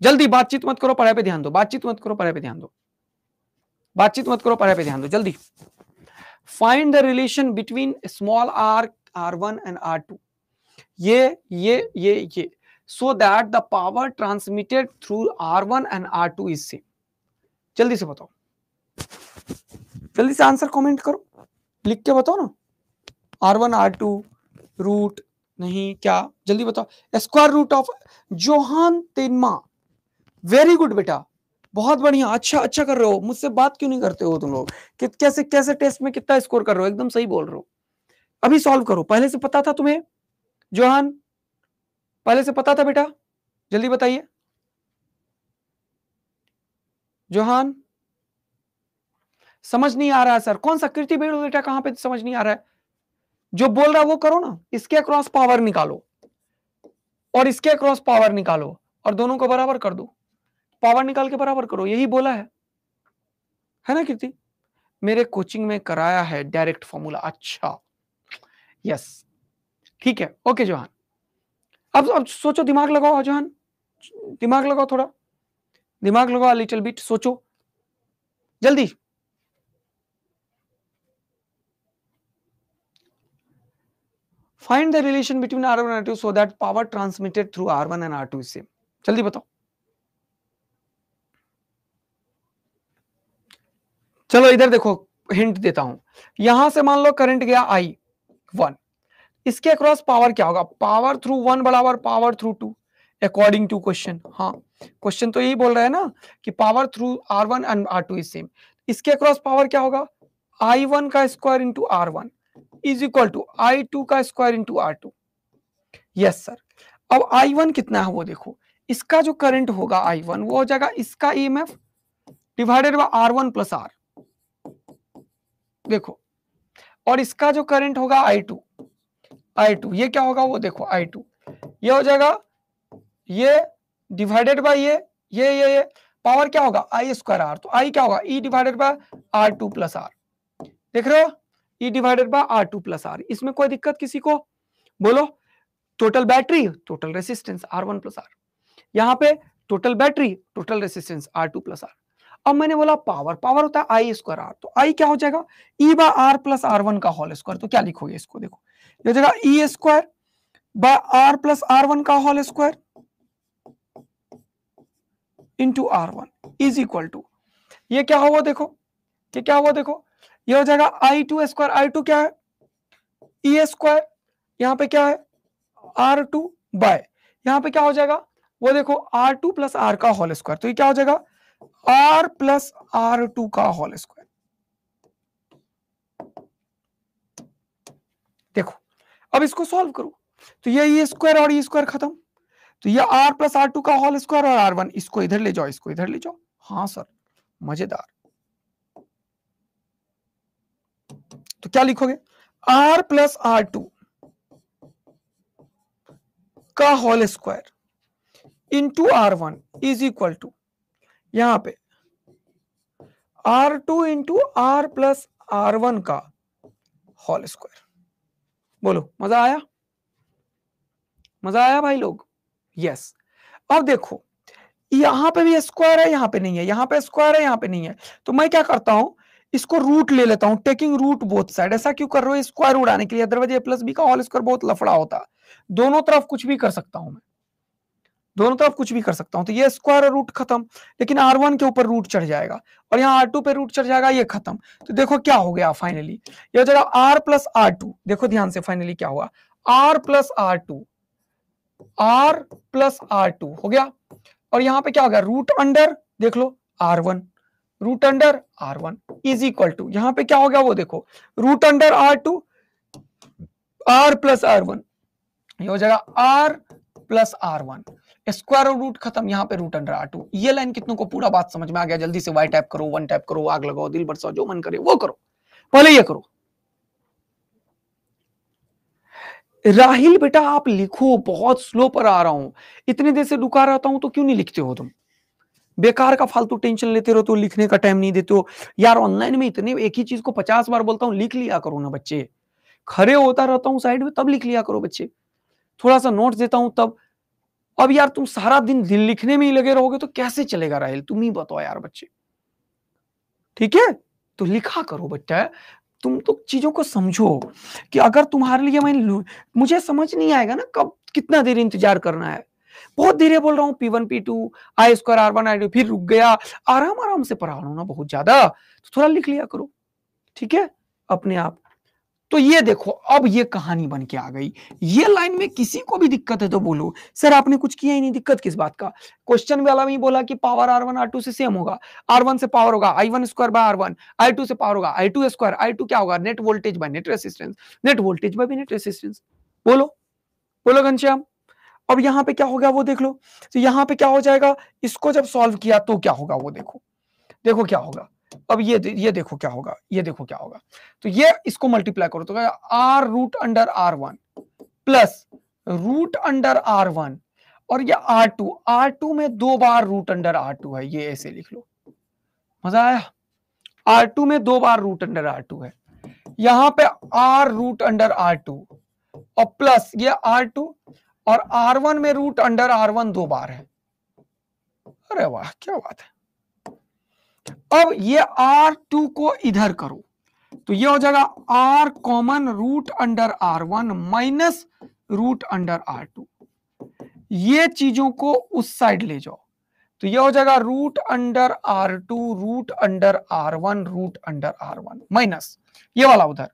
जल्दी बातचीत मत करो पढ़ाई पे ध्यान दो बातचीत मत करो पढ़ाई पे ध्यान दो बातचीत मत करो पढ़ाई पे ध्यान दो जल्दी find the relation between small r R one and R two ये ये ये ये so that the power transmitted through R one and R two is same जल्दी से बताओ जल्दी से आंसर कमेंट करो लिख के बताओ ना R one R two root नहीं क्या जल्दी बताओ स्क्वायर रूट ऑफ जोहान तेनमा वेरी गुड बेटा बहुत बढ़िया अच्छा अच्छा कर रहे हो मुझसे बात क्यों नहीं करते हो तुम लोग कि कैसे कैसे टेस्ट में कितना स्कोर कर रहे हो एकदम सही बोल रहे हो अभी सॉल्व करो पहले से पता था तुम्हें जोहान पहले से पता था बेटा जल्दी बताइए जोहान समझ नहीं आ रहा है सर कौन सा कृति भेड़ उल्टा कहां पे समझ नहीं आ रहा है जो बोल रहा है वो करो ना इसके अक्रॉस पावर निकालो और इसके अक्रॉस पावर निकालो और दोनों को बराबर कर दो पावर निकाल के बराबर करो यही बोला है है ना कृति मेरे कोचिंग में कराया है डायरेक्ट फॉर्मूला अच्छा यस ठीक है ओके जोहान अब अब सोचो दिमाग लगाओ जोहान दिमाग लगाओ थोड़ा दिमाग लगाओ लिटिल बिट सोचो जल्दी find the relation between R one R two so that power transmitted through R one and R two same जल्दी बताओ चलो इधर देखो हिंट देता हूं यहां से मान लो करंट गया आई वन इसके अक्रॉस पावर क्या होगा पावर थ्रू वन बराबर power through two according to question हाँ क्वेश्चन तो यही बोल रहा है ना कि power through R one and R two is same इसके अक्रॉस पावर क्या होगा आई वन का square into R one is equal to i two का square into R two yes sir अब आई वन कितना है वो देखो इसका जो करंट होगा आई वन वो हो जाएगा इसका E M F divided by R one plus r देखो और इसका जो करंट होगा आई टू आई टू ये क्या होगा वो देखो आई टू ये हो जाएगा ये डिवाइडेड बाई ये ये ये ये पावर क्या होगा आई स्क्वायर आर तो आई क्या होगा E divided by R two plus r देख रहे हो E divided by R two plus r इसमें कोई दिक्कत किसी को बोलो total battery total resistance R one plus r यहाँ पे total battery total resistance R two plus r अब मैंने बोला पावर पावर होता है आई स्क्वायर आर तो आई क्या हो जाएगा E by are plus R one का होल स्क्वायर तो क्या लिखोगे इसको देखो ये हो जाएगा E square by are plus R one का whole square into R one is equal to ये क्या हुआ देखो ये क्या हुआ देखो ये हो जाएगा आई टू स्क्वायर आई टू क्या है ई e स्क्वायर यहाँ पे क्या है आर टू बाय यहाँ पे क्या हो जाएगा वो देखो आर टू प्लस आर का होल स्क्वायर तो ये क्या हो जाएगा आर प्लस आर टू का होल स्क्वायर देखो अब इसको सॉल्व करो तो ये ई e स्क्वायर और ई e स्क्वायर खत्म तो ये आर प्लस आर टू का होल स्क्वायर और आर वन इसको इधर ले जाओ इसको इधर ले जाओ हाँ सर मजेदार तो क्या लिखोगे आर प्लस आर टू का whole square into R one is equal to यहां पे R two into r plus R one का होल स्क्वायर बोलो मजा आया मजा आया भाई लोग यस अब देखो यहां पे भी स्क्वायर है यहां पे नहीं है यहां पे स्क्वायर है यहां पे नहीं है तो मैं क्या करता हूं इसको रूट ले लेता हूं टेकिंग रूट बोथ साइड ऐसा क्यों कर रहे हो स्क्वायर उड़ाने के लिए अदरवाइज ए प्लस बी का ऑल स्क्वायर बहुत लफड़ा होता दोनों तरफ कुछ भी कर सकता हूं मैं दोनों तरफ कुछ भी कर सकता हूं तो ये स्क्वायर और रूट खत्म लेकिन आर वन के ऊपर रूट चढ़ जाएगा और यहाँ आर टू पे रूट चढ़ जाएगा ये खत्म तो देखो क्या हो गया फाइनली ये हो जाएगा आर प्लस आर टू देखो ध्यान से फाइनली क्या हुआ r plus R two are plus R two हो गया और यहाँ पे क्या हो गया रूट अंडर देख लो R one root under R one is equal to यहां पे क्या हो गया वो देखो root under R two are plus R one ये हो जाएगा are plus R one square और रूट खत्म यहाँ पे रूट अंडर आर टू ये लाइन कितनों को पूरा बात समझ में आ गया जल्दी से वाई टाइप करो वन टाइप करो आग लगाओ दिल बरसाओ जो मन करे वो करो पहले ये करो राहिल बेटा आप लिखो बहुत स्लो पर आ रहा हूं इतने देर से डुका रहता हूं तो क्यों नहीं लिखते हो तुम बेकार का फालतू टेंशन लेते रहते हो तो लिखने का टाइम नहीं देते हो यार ऑनलाइन में इतने एक ही चीज को पचास बार बोलता हूँ लिख लिया करो ना बच्चे खड़े होता रहता हूँ साइड में तब लिख लिया करो बच्चे थोड़ा सा नोट देता हूँ तब अब यार तुम सारा दिन लिखने में ही लगे रहोगे तो कैसे चलेगा राहिल तुम ही बताओ यार बच्चे ठीक है तो लिखा करो बच्चा तुम तो चीजों को समझो कि अगर तुम्हारे लिए मैं मुझे समझ नहीं आएगा ना कब कितना देर इंतजार करना है बहुत धीरे बोल रहा हूँ P one P two i square R one I two फिर रुक गया आराम आराम से पढ़ा ना बहुत ज्यादा तो थोड़ा लिख लिया करो ठीक है अपने आप तो ये देखो अब ये कहानी बन के आ गई ये लाइन में किसी को भी दिक्कत है तो बोलो सर आपने कुछ किया ही नहीं दिक्कत किस बात का क्वेश्चन वाला भी बोला कि power R one R two से सेम होगा आर वन से पावर होगा आई one square by R one I two से पावर होगा I two square I two क्या होगा net voltage by net resistance net voltage by net resistance बोलो बोलो घनश्याम अब यहाँ पे क्या हो गया वो देख लो तो यहाँ पे क्या हो जाएगा इसको जब सॉल्व किया तो क्या होगा वो देखो देखो क्या होगा अब ये ये देखो क्या होगा ये देखो क्या होगा तो ये इसको मल्टीप्लाई करो तो R root under R one plus root under R one और ये आर टू आर टू में दो बार रूट अंडर आर टू है ये ऐसे लिख लो मजा आया आर टू में दो बार रूट अंडर आर टू है यहां पे R root under R two और प्लस ये आर टू और आर वन में रूट अंडर आर वन दो बार है अरे वाह क्या बात है अब ये आर टू को इधर करो तो ये हो जाएगा R common root under R one minus root under R two ये चीजों को उस साइड ले जाओ तो ये हो जाएगा root under R two root under R one root under R one minus ये वाला उधर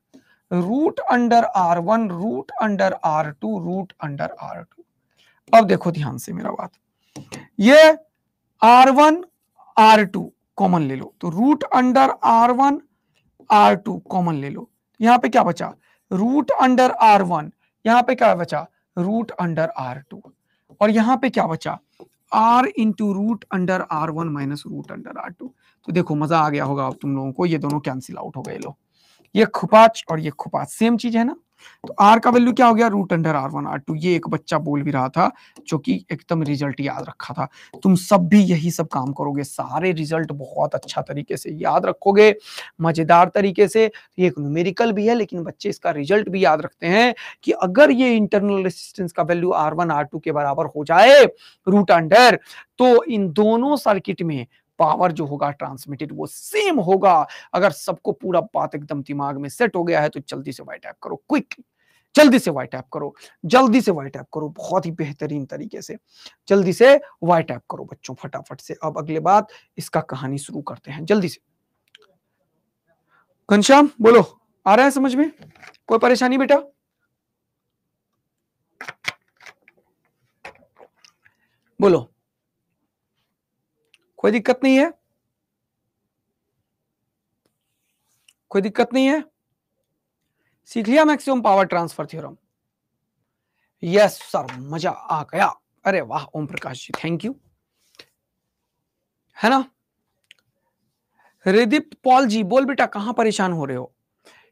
root under R one root under R two root under R two अब देखो ध्यान से मेरा बात ये R one R two common ले लो तो root under R one R two common ले लो यहाँ पे क्या बचा रूट अंडर आर वन यहां पे क्या बचा रूट अंडर आर टू और यहाँ पे क्या बचा R into root under R one minus root under R two तो देखो मजा आ गया होगा अब तुम लोगों को ये दोनों कैंसिल आउट हो गए लोग ये खुपाच और ये खुपाच सेम चीज है ना तो आर का वैल्यू क्या हो गया root under R one R two ये एक बच्चा बोल भी रहा था जो कि एकदम रिजल्ट याद रखा था तुम सब भी यही सब काम करोगे सारे रिजल्ट बहुत अच्छा तरीके से याद रखोगे मजेदार तरीके से ये एक न्यूमेरिकल भी है लेकिन बच्चे इसका रिजल्ट भी याद रखते हैं कि अगर ये इंटरनल रेसिस्टेंस का value R one R two के बराबर हो जाए रूट अंडर तो इन दोनों सर्किट में पावर जो होगा ट्रांसमिटेड वो सेम होगा अगर सबको पूरा बात एकदम दिमाग में सेट हो गया है तो जल्दी से वाइट ऐप करो क्विक जल्दी से वाइट ऐप करो जल्दी से वाइट ऐप करो बहुत ही बेहतरीन तरीके से जल्दी से वाइट ऐप करो बच्चों फटाफट से अब अगले बात इसका कहानी शुरू करते हैं जल्दी से घनश्याम बोलो आ रहा है समझ में कोई परेशानी बेटा बोलो कोई दिक्कत नहीं है कोई दिक्कत नहीं है सीख लिया maximum power transfer theorem yes sir मजा आ गया अरे वाह ओम प्रकाश जी थैंक यू है ना रिदीप पॉल जी बोल बेटा कहां परेशान हो रहे हो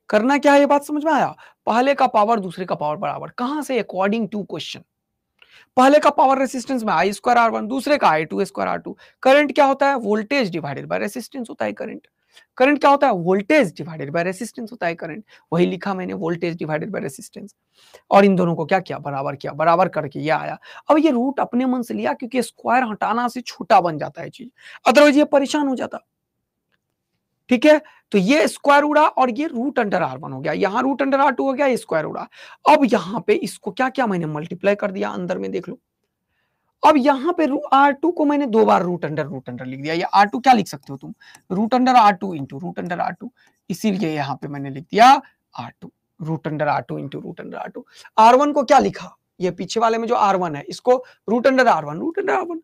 करना क्या है ये बात समझ में आया पहले का पावर दूसरे का पावर बराबर कहां से अकॉर्डिंग टू क्वेश्चन पहले का पावर रेसिस्टेंस में आई स्क्वायर आर वन दूसरे का I two square R two current क्या होता है वोल्टेज डिवाइडेड बाय रेसिस्टेंस होता है करंट करंट क्या होता है वोल्टेज डिवाइडेड बाय रेसिस्टेंस होता है करंट वही लिखा मैंने वोल्टेज डिवाइडेड बाय रेसिस्टेंस और इन दोनों को क्या किया बराबर किया बराबर करके ये आया अब ये रूट अपने मन से लिया क्योंकि स्क्वायर हटाना से छोटा बन जाता है चीज अदरवाइज ये परेशान हो जाता ठीक है तो ये स्क्वायर उड़ा और ये रूट अंडर आर वन हो गया यहाँ रूट अंडर आर टू हो गया स्क्वायर उड़ा अब यहाँ पे इसको क्या क्या मैंने मल्टीप्लाई कर दिया अंदर में देख लो अब यहाँ पे आर टू को मैंने दो बार रूट अंडर रूट अंडर लिख दिया या आर टू क्या लिख सकते हो तुम root under R two into root under R two इसीलिए यहाँ पे मैंने लिख दिया R two root under R two into root under R two R one को क्या लिखा ये पीछे वाले में जो आर वन है इसको root under R one root under R one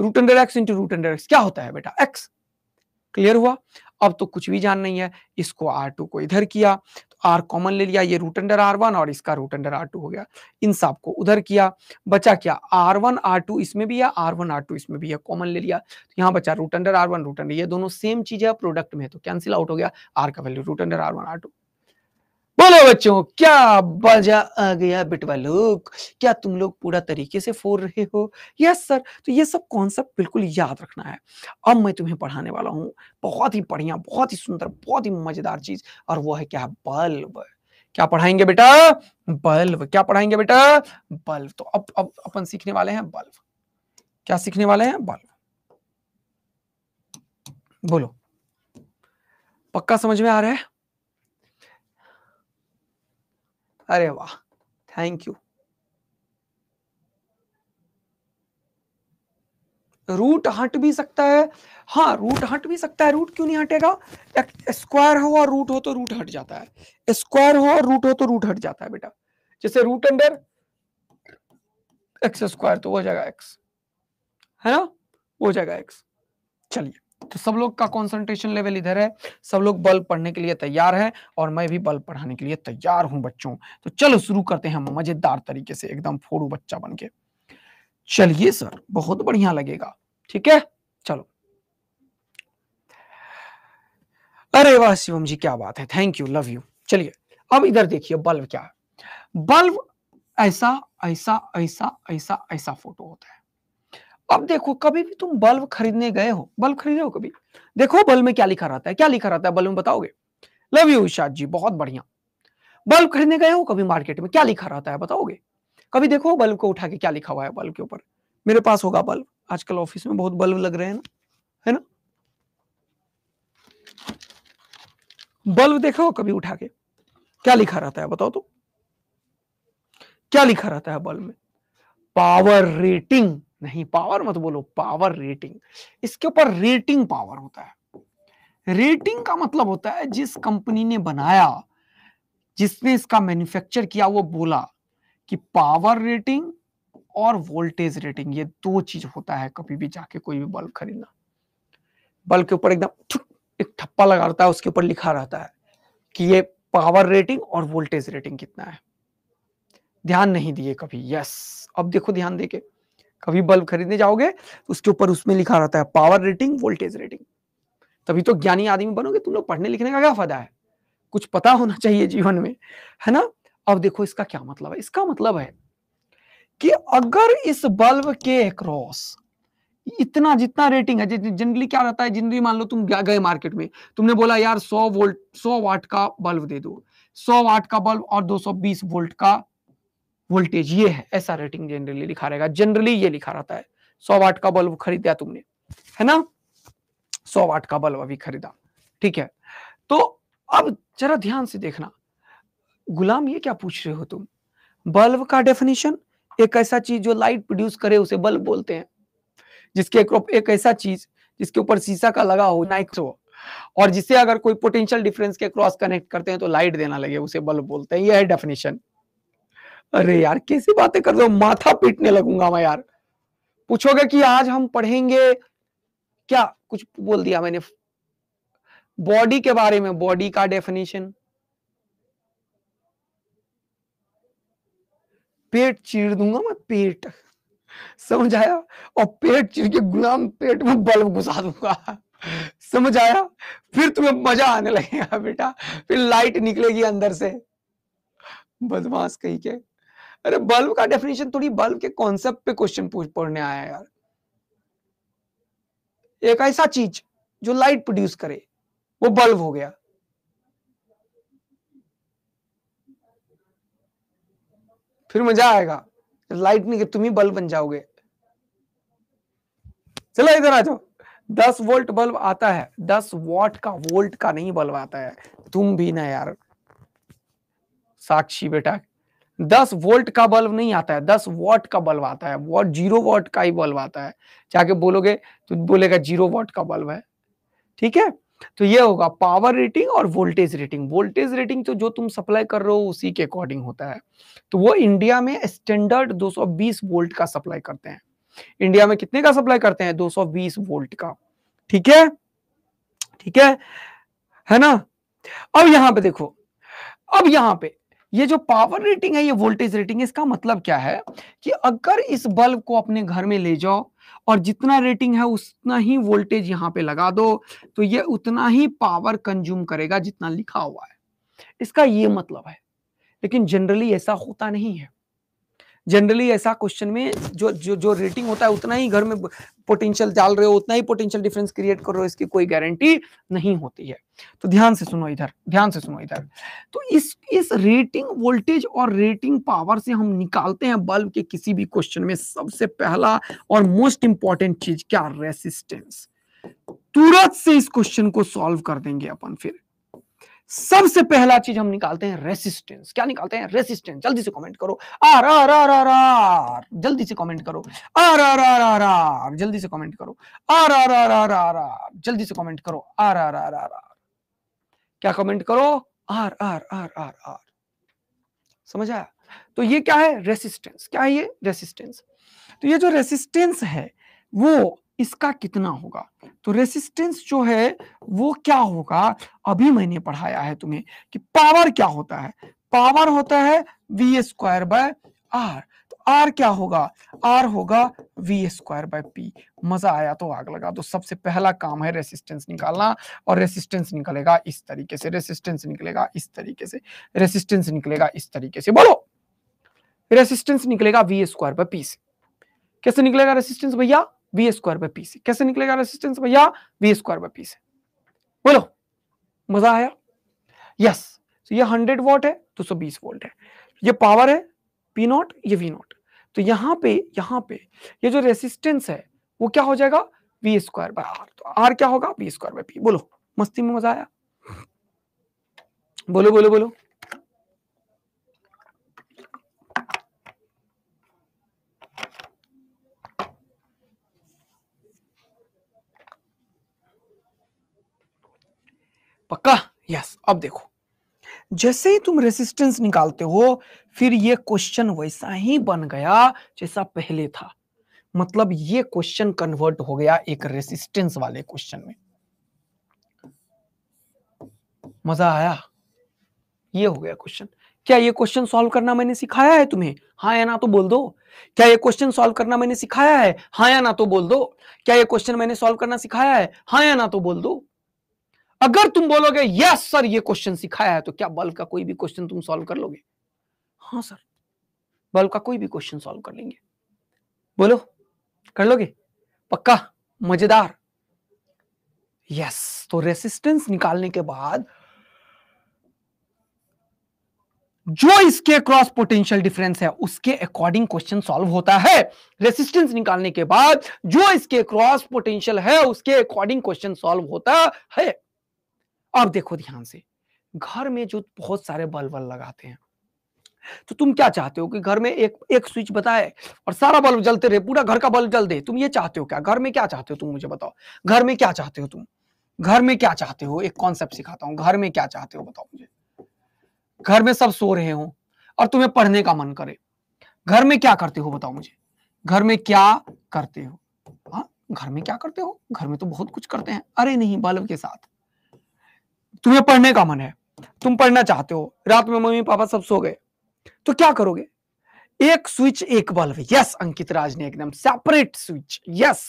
root under X into root under X क्या होता है बेटा एक्स क्लियर हुआ अब तो कुछ भी जान नहीं है इसको आर टू को इधर किया तो आर कॉमन ले लिया ये रूट अंडर आर वन और इसका रूट अंडर आर टू हो गया इन सब को उधर किया बचा क्या आर वन आर टू इसमें भी है आर वन आर टू इसमें भी है कॉमन ले लिया तो यहाँ बचा root under R one root under ये दोनों सेम चीज है प्रोडक्ट में तो कैंसिल आउट हो गया आर का value root under R one R two बोलो बच्चों क्या बजा आ गया बिटवा लोग क्या तुम लोग पूरा तरीके से फोड़ रहे हो यस सर तो ये सब कॉन्सेप्ट बिल्कुल याद रखना है अब मैं तुम्हें पढ़ाने वाला हूँ बहुत ही बढ़िया बहुत ही सुंदर बहुत ही मजेदार चीज और वो है क्या बल्ब क्या पढ़ाएंगे बेटा बल्ब क्या पढ़ाएंगे बेटा बल्ब तो अब अब अपन सीखने वाले हैं बल्ब क्या सीखने वाले हैं बल्ब बोलो पक्का समझ में आ रहा है अरे वाह थैंक यू रूट हट भी सकता है हाँ रूट हट भी सकता है रूट क्यों नहीं हटेगा स्क्वायर हो और रूट हो तो रूट हट जाता है स्क्वायर हो और रूट हो तो रूट हट जाता है बेटा जैसे रूट अंडर एक्स स्क्वायर तो वो जाएगा एक्स है ना वो जाएगा एक्स चलिए तो सब लोग का कॉन्सेंट्रेशन लेवल इधर है सब लोग बल्ब पढ़ने के लिए तैयार है और मैं भी बल्ब पढ़ाने के लिए तैयार हूं बच्चों तो चलो शुरू करते हैं मजेदार तरीके से एकदम फोड़ू बच्चा बन चलिए सर बहुत बढ़िया लगेगा ठीक है चलो अरे वाह शिवम जी क्या बात है थैंक यू लव यू चलिए अब इधर देखिए बल्ब क्या है बल्ब ऐसा ऐसा ऐसा ऐसा ऐसा फोटो होता है अब देखो कभी भी तुम बल्ब खरीदने गए हो बल्ब खरीदे हो कभी देखो बल्ब में क्या लिखा रहता है क्या लिखा रहता है बल्ब में बताओगे लव यू इशाद जी बहुत बढ़िया बल्ब खरीदने गए हो कभी मार्केट में क्या लिखा रहता है बताओगे कभी देखो बल्ब को उठा के क्या लिखा हुआ है बल्ब के ऊपर मेरे पास होगा बल्ब आजकल ऑफिस में बहुत बल्ब लग रहे हैं ना है ना बल्ब देखा हो कभी उठा के क्या लिखा रहता है बताओ तो क्या लिखा रहता है बल्ब में पावर रेटिंग नहीं पावर मत बोलो पावर रेटिंग इसके ऊपर रेटिंग पावर होता है रेटिंग का मतलब होता है जिस कंपनी ने बनाया जिसने इसका मैन्युफैक्चर किया वो बोला कि पावर रेटिंग और वोल्टेज रेटिंग ये दो चीज होता है कभी भी जाके कोई भी बल्ब खरीदना बल्ब के ऊपर एकदम एक ठप्पा लगा रहता है उसके ऊपर लिखा रहता है कि ये पावर रेटिंग और वोल्टेज रेटिंग कितना है ध्यान नहीं दिए कभी यस अब देखो ध्यान देके कभी बल्ब खरीदने जाओगे तो उसके ऊपर उसमें लिखा रहता है पावर रेटिंग वोल्टेज रेटिंग तभी तो ज्ञानी आदमी बनोगे तुम लोग पढ़ने लिखने का क्या फायदा है कुछ पता होना चाहिए जीवन में है ना अब देखो इसका क्या मतलब है इसका मतलब है कि अगर इस बल्ब के क्रॉस इतना जितना रेटिंग है जनरली क्या रहता है जनरली मान लो तुम गए मार्केट में तुमने बोला यार 100 वोल्ट 100 वाट का बल्ब दे दो 100 वाट का बल्ब और 220 वोल्ट का वोल्टेज ये है ऐसा रेटिंग जनरली लिखा रहेगा जनरली ये लिखा रहता है सौ वाट का बल्ब खरीदा तुमने है ना सौ वाट का बल्ब अभी खरीदा ठीक है तो अब जरा ध्यान से देखना गुलाम ये क्या पूछ रहे हो तुम बल्ब का डेफिनेशन एक ऐसा चीज जो लाइट प्रोड्यूस करे उसे बल्ब बोलते हैं जिसके एक ऐसा चीज जिसके ऊपर शीशा का लगा हो नाइक हो और जिसे अगर कोई पोटेंशियल डिफरेंस के क्रॉस कनेक्ट करते हैं तो लाइट देना लगे उसे बल्ब बोलते हैं यह है डेफिनेशन अरे यार कैसी बातें कर रहे हो माथा पीटने लगूंगा मैं यार पूछोगे कि आज हम पढ़ेंगे क्या कुछ बोल दिया मैंने बॉडी के बारे में बॉडी का डेफिनेशन पेट चीर दूंगा मैं पेट समझ आया और पेट चीर के गुलाम पेट में बल्ब घुसा दूंगा समझ आया फिर तुम्हें मजा आने लगेगा बेटा फिर लाइट निकलेगी अंदर से बदमाश कही के अरे बल्ब का डेफिनेशन थोड़ी बल्ब के कॉन्सेप्ट पे क्वेश्चन पढ़ने आया है यार एक ऐसा चीज जो लाइट प्रोड्यूस करे वो बल्ब हो गया फिर मजा आएगा लाइट नहीं तुम ही बल्ब बन जाओगे चलो इधर आ जाओ दस वोल्ट बल्ब आता है दस वॉट का वोल्ट का नहीं बल्ब आता है तुम भी ना यार साक्षी बेटा दस वोल्ट का बल्ब नहीं आता है दस वॉट का बल्ब आता है वॉट जीरो वॉट का ही बल्ब आता है जाके बोलोगे तो बोलेगा जीरो वॉट का बल्ब है ठीक है तो ये होगा पावर रेटिंग और वोल्टेज रेटिंग वोल्टेज रेटिंग तो जो तुम सप्लाई कर रहे हो उसी के अकॉर्डिंग होता है तो वो इंडिया में स्टैंडर्ड 220 वोल्ट का सप्लाई करते हैं इंडिया में कितने का सप्लाई करते हैं 220 वोल्ट का ठीक है ठीक है है ना अब यहां पे देखो अब यहां पे ये जो पावर रेटिंग है ये वोल्टेज रेटिंग है इसका मतलब क्या है कि अगर इस बल्ब को अपने घर में ले जाओ और जितना रेटिंग है उतना ही वोल्टेज यहां पे लगा दो तो ये उतना ही पावर कंज्यूम करेगा जितना लिखा हुआ है इसका ये मतलब है लेकिन जनरली ऐसा होता नहीं है जनरली ऐसा क्वेश्चन में जो जो जो रेटिंग होता है उतना ही घर में पोटेंशियल डाल रहे हो उतना ही पोटेंशियल डिफरेंस क्रिएट कर रहे हो इसकी कोई गारंटी नहीं होती है तो ध्यान से सुनो इधर ध्यान से सुनो इधर तो इस इस रेटिंग वोल्टेज और रेटिंग पावर से हम निकालते हैं बल्ब के किसी भी क्वेश्चन में सबसे पहला और मोस्ट इंपॉर्टेंट चीज क्या रेसिस्टेंस तुरंत से इस क्वेश्चन को सॉल्व कर देंगे अपन फिर सबसे पहला चीज हम निकालते हैं रेसिस्टेंस क्या निकालते हैं रेसिस्टेंस जल्दी से कमेंट करो R R R R R जल्दी से कमेंट करो R R R R R जल्दी से कमेंट करो R R R R R R जल्दी से कमेंट करो R R R R R क्या कमेंट करो R R R R R समझ आया तो ये क्या है रेसिस्टेंस क्या है ये रेसिस्टेंस तो ये जो रेसिस्टेंस है वो इसका कितना होगा तो रेसिस्टेंस जो है वो क्या होगा अभी मैंने पढ़ाया है तुम्हें कि पावर क्या होता है पावर होता है वी स्क्वायर बाय आर तो आर क्या होगा आर होगा वी स्क्वायर बाय पी मजा आया तो आग लगा तो सबसे पहला काम है रेसिस्टेंस निकालना और रेसिस्टेंस निकलेगा इस तरीके से रेसिस्टेंस निकलेगा इस तरीके से रेसिस्टेंस निकलेगा इस तरीके से बोलो रेसिस्टेंस निकलेगा वी स्क्वायर बाय पी से कैसे निकलेगा रेसिस्टेंस भैया वी स्क्वायर बाई पी से कैसे निकलेगा रेसिस्टेंस भैया वी स्क्वायर बाई पी से बोलो मजा आया यस तो ये हंड्रेड वॉट है दो तो सौ बीस वोल्ट है ये पावर है पी नॉट ये वी नॉट तो यहाँ पे यहाँ पे ये जो रेसिस्टेंस है वो क्या हो जाएगा वी स्क्वायर बाय आर तो आर क्या होगा वी स्क्वायर बाय पी बोलो मस्ती में मजा आया बोलो बोलो बोलो पक्का यस अब देखो जैसे ही तुम रेसिस्टेंस निकालते हो फिर ये क्वेश्चन वैसा ही बन गया जैसा पहले था मतलब ये क्वेश्चन कन्वर्ट हो गया एक रेसिस्टेंस वाले क्वेश्चन में मजा आया ये हो गया क्वेश्चन क्या ये क्वेश्चन सॉल्व करना मैंने सिखाया है तुम्हें हाँ या ना तो बोल दो क्या ये क्वेश्चन सॉल्व करना मैंने सिखाया है हाँ या ना तो बोल दो क्या ये क्वेश्चन मैंने सॉल्व करना सिखाया है हाँ या ना तो बोल दो अगर तुम बोलोगे यस सर ये क्वेश्चन सिखाया है तो क्या बल्ब का कोई भी क्वेश्चन तुम सॉल्व कर लोगे हाँ सर बल्ब का कोई भी क्वेश्चन सॉल्व कर लेंगे बोलो कर लोगे पक्का मजेदार यस तो रेसिस्टेंस निकालने के बाद जो इसके क्रॉस पोटेंशियल डिफरेंस है उसके अकॉर्डिंग क्वेश्चन सॉल्व होता है रेसिस्टेंस निकालने के बाद जो इसके क्रॉस पोटेंशियल है उसके अकॉर्डिंग क्वेश्चन सॉल्व होता है अब देखो ध्यान से घर में जो बहुत सारे बल्ब लगाते हैं तो तुम क्या चाहते हो कि घर में एक एक स्विच बताए और सारा बल्ब जलते रहे पूरा घर का बल्ब जल दे तुम ये चाहते हो क्या घर में क्या चाहते हो तुम मुझे बताओ घर में क्या चाहते हो तुम घर में क्या चाहते हो एक कॉन्सेप्ट सिखाता हूँ घर में क्या चाहते हो बताओ मुझे घर में सब सो रहे हो और तुम्हें पढ़ने का मन करे घर में क्या करते हो बताओ मुझे घर में क्या करते हो घर में क्या करते हो घर में तो बहुत कुछ करते हैं अरे नहीं बल्ब के साथ तुम्हें पढ़ने का मन है तुम पढ़ना चाहते हो रात में मम्मी पापा सब सो गए तो क्या करोगे एक स्विच एक बल्ब यस अंकित राज ने एकदम सेपरेट स्विच यस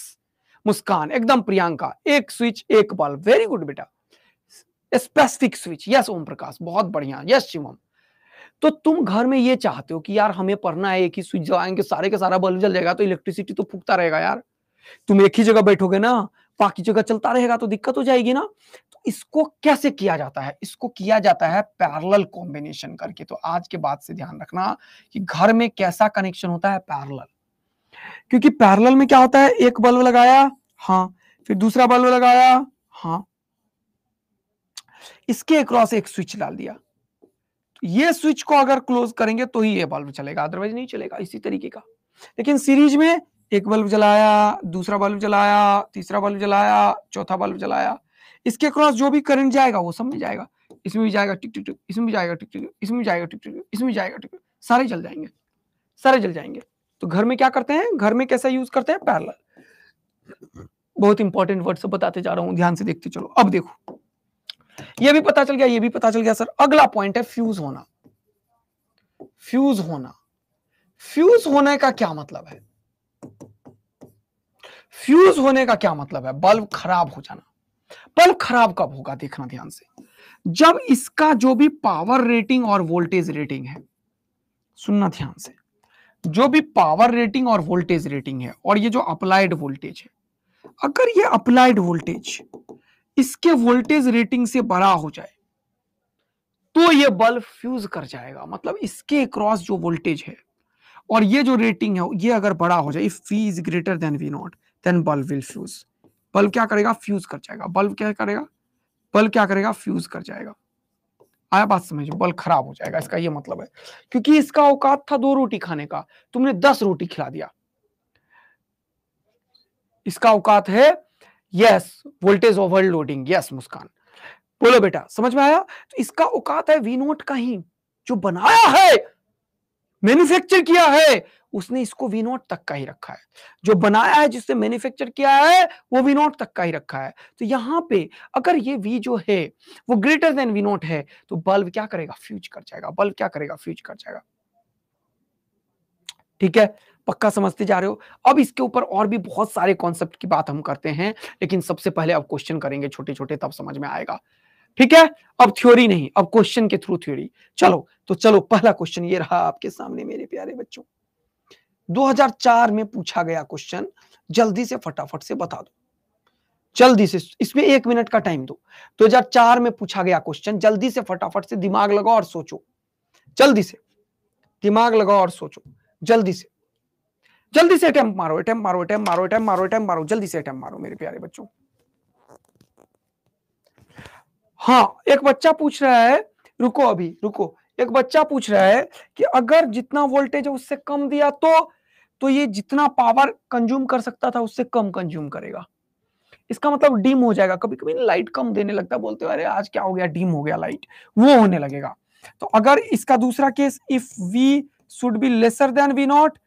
मुस्कान एकदम प्रियंका एक स्विच एक बल्ब वेरी गुड बेटा specific switch yes Om Prakash बहुत बढ़िया यस शिवम तो तुम घर में ये चाहते हो कि यार हमें पढ़ना है एक ही स्विच जलाएंगे सारे का सारा बल्ब जल जाएगा तो इलेक्ट्रिसिटी तो फूकता रहेगा यार तुम एक ही जगह बैठोगे ना बाकी जगह चलता रहेगा तो दिक्कत हो जाएगी ना इसको कैसे किया जाता है इसको किया जाता है पैरल कॉम्बिनेशन करके तो आज के बाद से ध्यान रखना कि घर में कैसा कनेक्शन होता है पैरल क्योंकि पैरल में क्या होता है एक बल्ब लगाया हाँ फिर दूसरा बल्ब लगाया हाँ इसके अक्रॉस एक स्विच डाल दिया ये स्विच को अगर क्लोज करेंगे तो ही ये बल्ब चलेगा अदरवाइज नहीं चलेगा इसी तरीके का लेकिन सीरीज में एक बल्ब जलाया दूसरा बल्ब जलाया तीसरा बल्ब जलाया चौथा बल्ब जलाया इसके क्रॉस जो भी करंट जाएगा वो सब में जाएगा इसमें भी जाएगा टिक टिक टिक इसमें भी जाएगा टिक टिक इसमें भी जाएगा टिक टिक इसमें जाएगा टिक सारे चल जाएंगे सारे चल जाएंगे तो घर में क्या करते हैं घर में कैसा यूज करते हैं पैरल बहुत इंपॉर्टेंट वर्ड सब बताते जा रहा हूं ध्यान से देखते चलो अब देखो ये भी पता चल गया ये भी पता चल गया सर अगला पॉइंट है फ्यूज होना फ्यूज होना फ्यूज होने का क्या मतलब है फ्यूज होने का क्या मतलब है बल्ब खराब हो जाना बल्ब खराब कब होगा देखना ध्यान से जब इसका जो भी पावर रेटिंग और वोल्टेज रेटिंग है सुनना ध्यान से जो भी पावर रेटिंग और वोल्टेज रेटिंग है और ये जो अप्लाइड वोल्टेज है अगर ये अप्लाइड वोल्टेज इसके वोल्टेज रेटिंग से बड़ा हो जाए तो ये बल्ब फ्यूज कर जाएगा मतलब इसके क्रॉस जो वोल्टेज है और ये जो रेटिंग है ये अगर बड़ा हो जाए if V is greater than V naught then bulb will fuse bulb क्या करेगा फ्यूज कर जाएगा बल्ब क्या करेगा बल्ब क्या करेगा फ्यूज कर जाएगा आया बात समझो बल्ब खराब हो जाएगा इसका ये मतलब है क्योंकि इसका औकात था दो रोटी खाने का तुमने दस रोटी खिला दिया इसका औकात है yes voltage overloading yes Muskan बोलो बेटा समझ में आया तो इसका औकात है वी नोट का ही जो बनाया है मैन्युफैक्चर किया है उसने इसको वी नॉट तक का ही रखा है जो बनाया है जिसने मैन्युफैक्चर किया है वो वी नॉट तक का ही रखा है तो यहाँ पे अगर ये वी जो है वो ग्रेटर देन वी नॉट है तो बल्ब क्या करेगा फ्यूज कर जाएगा बल्ब क्या करेगा फ्यूज कर जाएगा ठीक है पक्का समझते जा रहे हो अब इसके ऊपर और भी बहुत सारे कॉन्सेप्ट की बात हम करते हैं लेकिन सबसे पहले आप क्वेश्चन करेंगे छोटे छोटे तब समझ में आएगा ठीक है अब थ्योरी नहीं अब क्वेश्चन के थ्रू थ्योरी चलो तो चलो पहला क्वेश्चन ये रहा आपके सामने मेरे प्यारे बच्चों 2004 में पूछा गया क्वेश्चन जल्दी से फटाफट से बता दो जल्दी से इसमें एक मिनट का टाइम दो 2004 में पूछा गया क्वेश्चन जल्दी से फटाफट से दिमाग लगाओ और सोचो जल्दी से दिमाग लगाओ और सोचो जल्दी से जल्दी से अटैम्प मारो अटैम्प मारो अटैम्प मारो अटैम्प मारो अटैम्प मारो जल्दी से अटैम्प मारो मेरे प्यारे बच्चों हाँ एक बच्चा पूछ रहा है रुको अभी रुको एक बच्चा पूछ रहा है कि अगर जितना वोल्टेज है उससे कम दिया तो तो ये जितना पावर कंज्यूम कर सकता था उससे कम कंज्यूम करेगा इसका मतलब डिम हो जाएगा कभी कभी लाइट कम देने लगता है बोलते अरे आज क्या हो गया डिम हो गया लाइट वो होने लगेगा तो अगर इसका दूसरा case if V should be lesser than V naught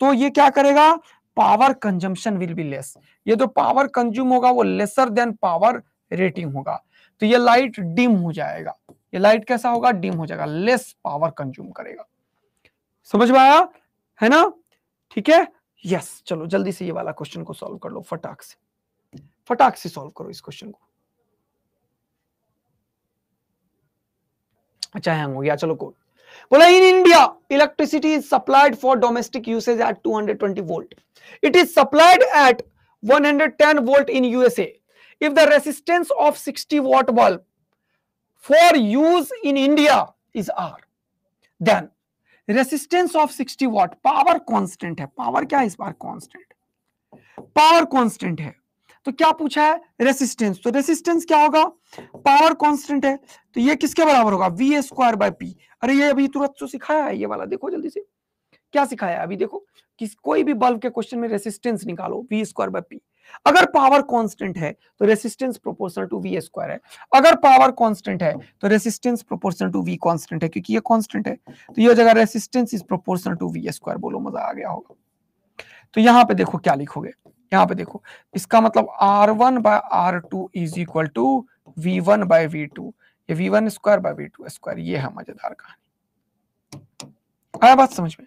तो ये क्या करेगा power consumption will be less ये जो पावर कंज्यूम होगा वो लेसर देन पावर रेटिंग होगा तो ये लाइट डिम हो जाएगा ये लाइट कैसा होगा डिम हो जाएगा लेस पावर कंज्यूम करेगा समझ में आया है ना ठीक है यस चलो जल्दी से ये वाला क्वेश्चन को सॉल्व कर लो फटाक से फटाक से सॉल्व करो इस क्वेश्चन को अच्छा हैंग हो गया चलो कोड बोला in India electricity is supplied for domestic usage at 220 volt it is supplied at 110 volt in USA if the resistance of 60 watt bulb for use in India is R, then resistance of 60 watt power constant है power क्या है इस बार constant power constant है तो क्या पूछा है रेसिस्टेंस तो रेसिस्टेंस क्या होगा पावर कांस्टेंट है तो ये किसके बराबर होगा V A square by P अरे ये अभी तुरंत तो सिखाया है ये वाला देखो जल्दी से क्या सिखाया है अभी देखो किस कोई भी बल्ब के क्वेश्चन में रेसिस्टेंस निकालो वी स्क्वायर बाय पी अगर पावर कांस्टेंट है तो resistance proportional to V square है अगर पावर कांस्टेंट है तो resistance proportional to V constant है क्योंकि ये कांस्टेंट है तो ये जाएगा resistance is proportional to V square बोलो मजा आ गया होगा तो यहां पे देखो क्या लिखोगे यहां पे देखो इसका मतलब R one by R two is equal to V one by V two ये V one square by V two square ये है मजेदार कहानी आया बात समझ में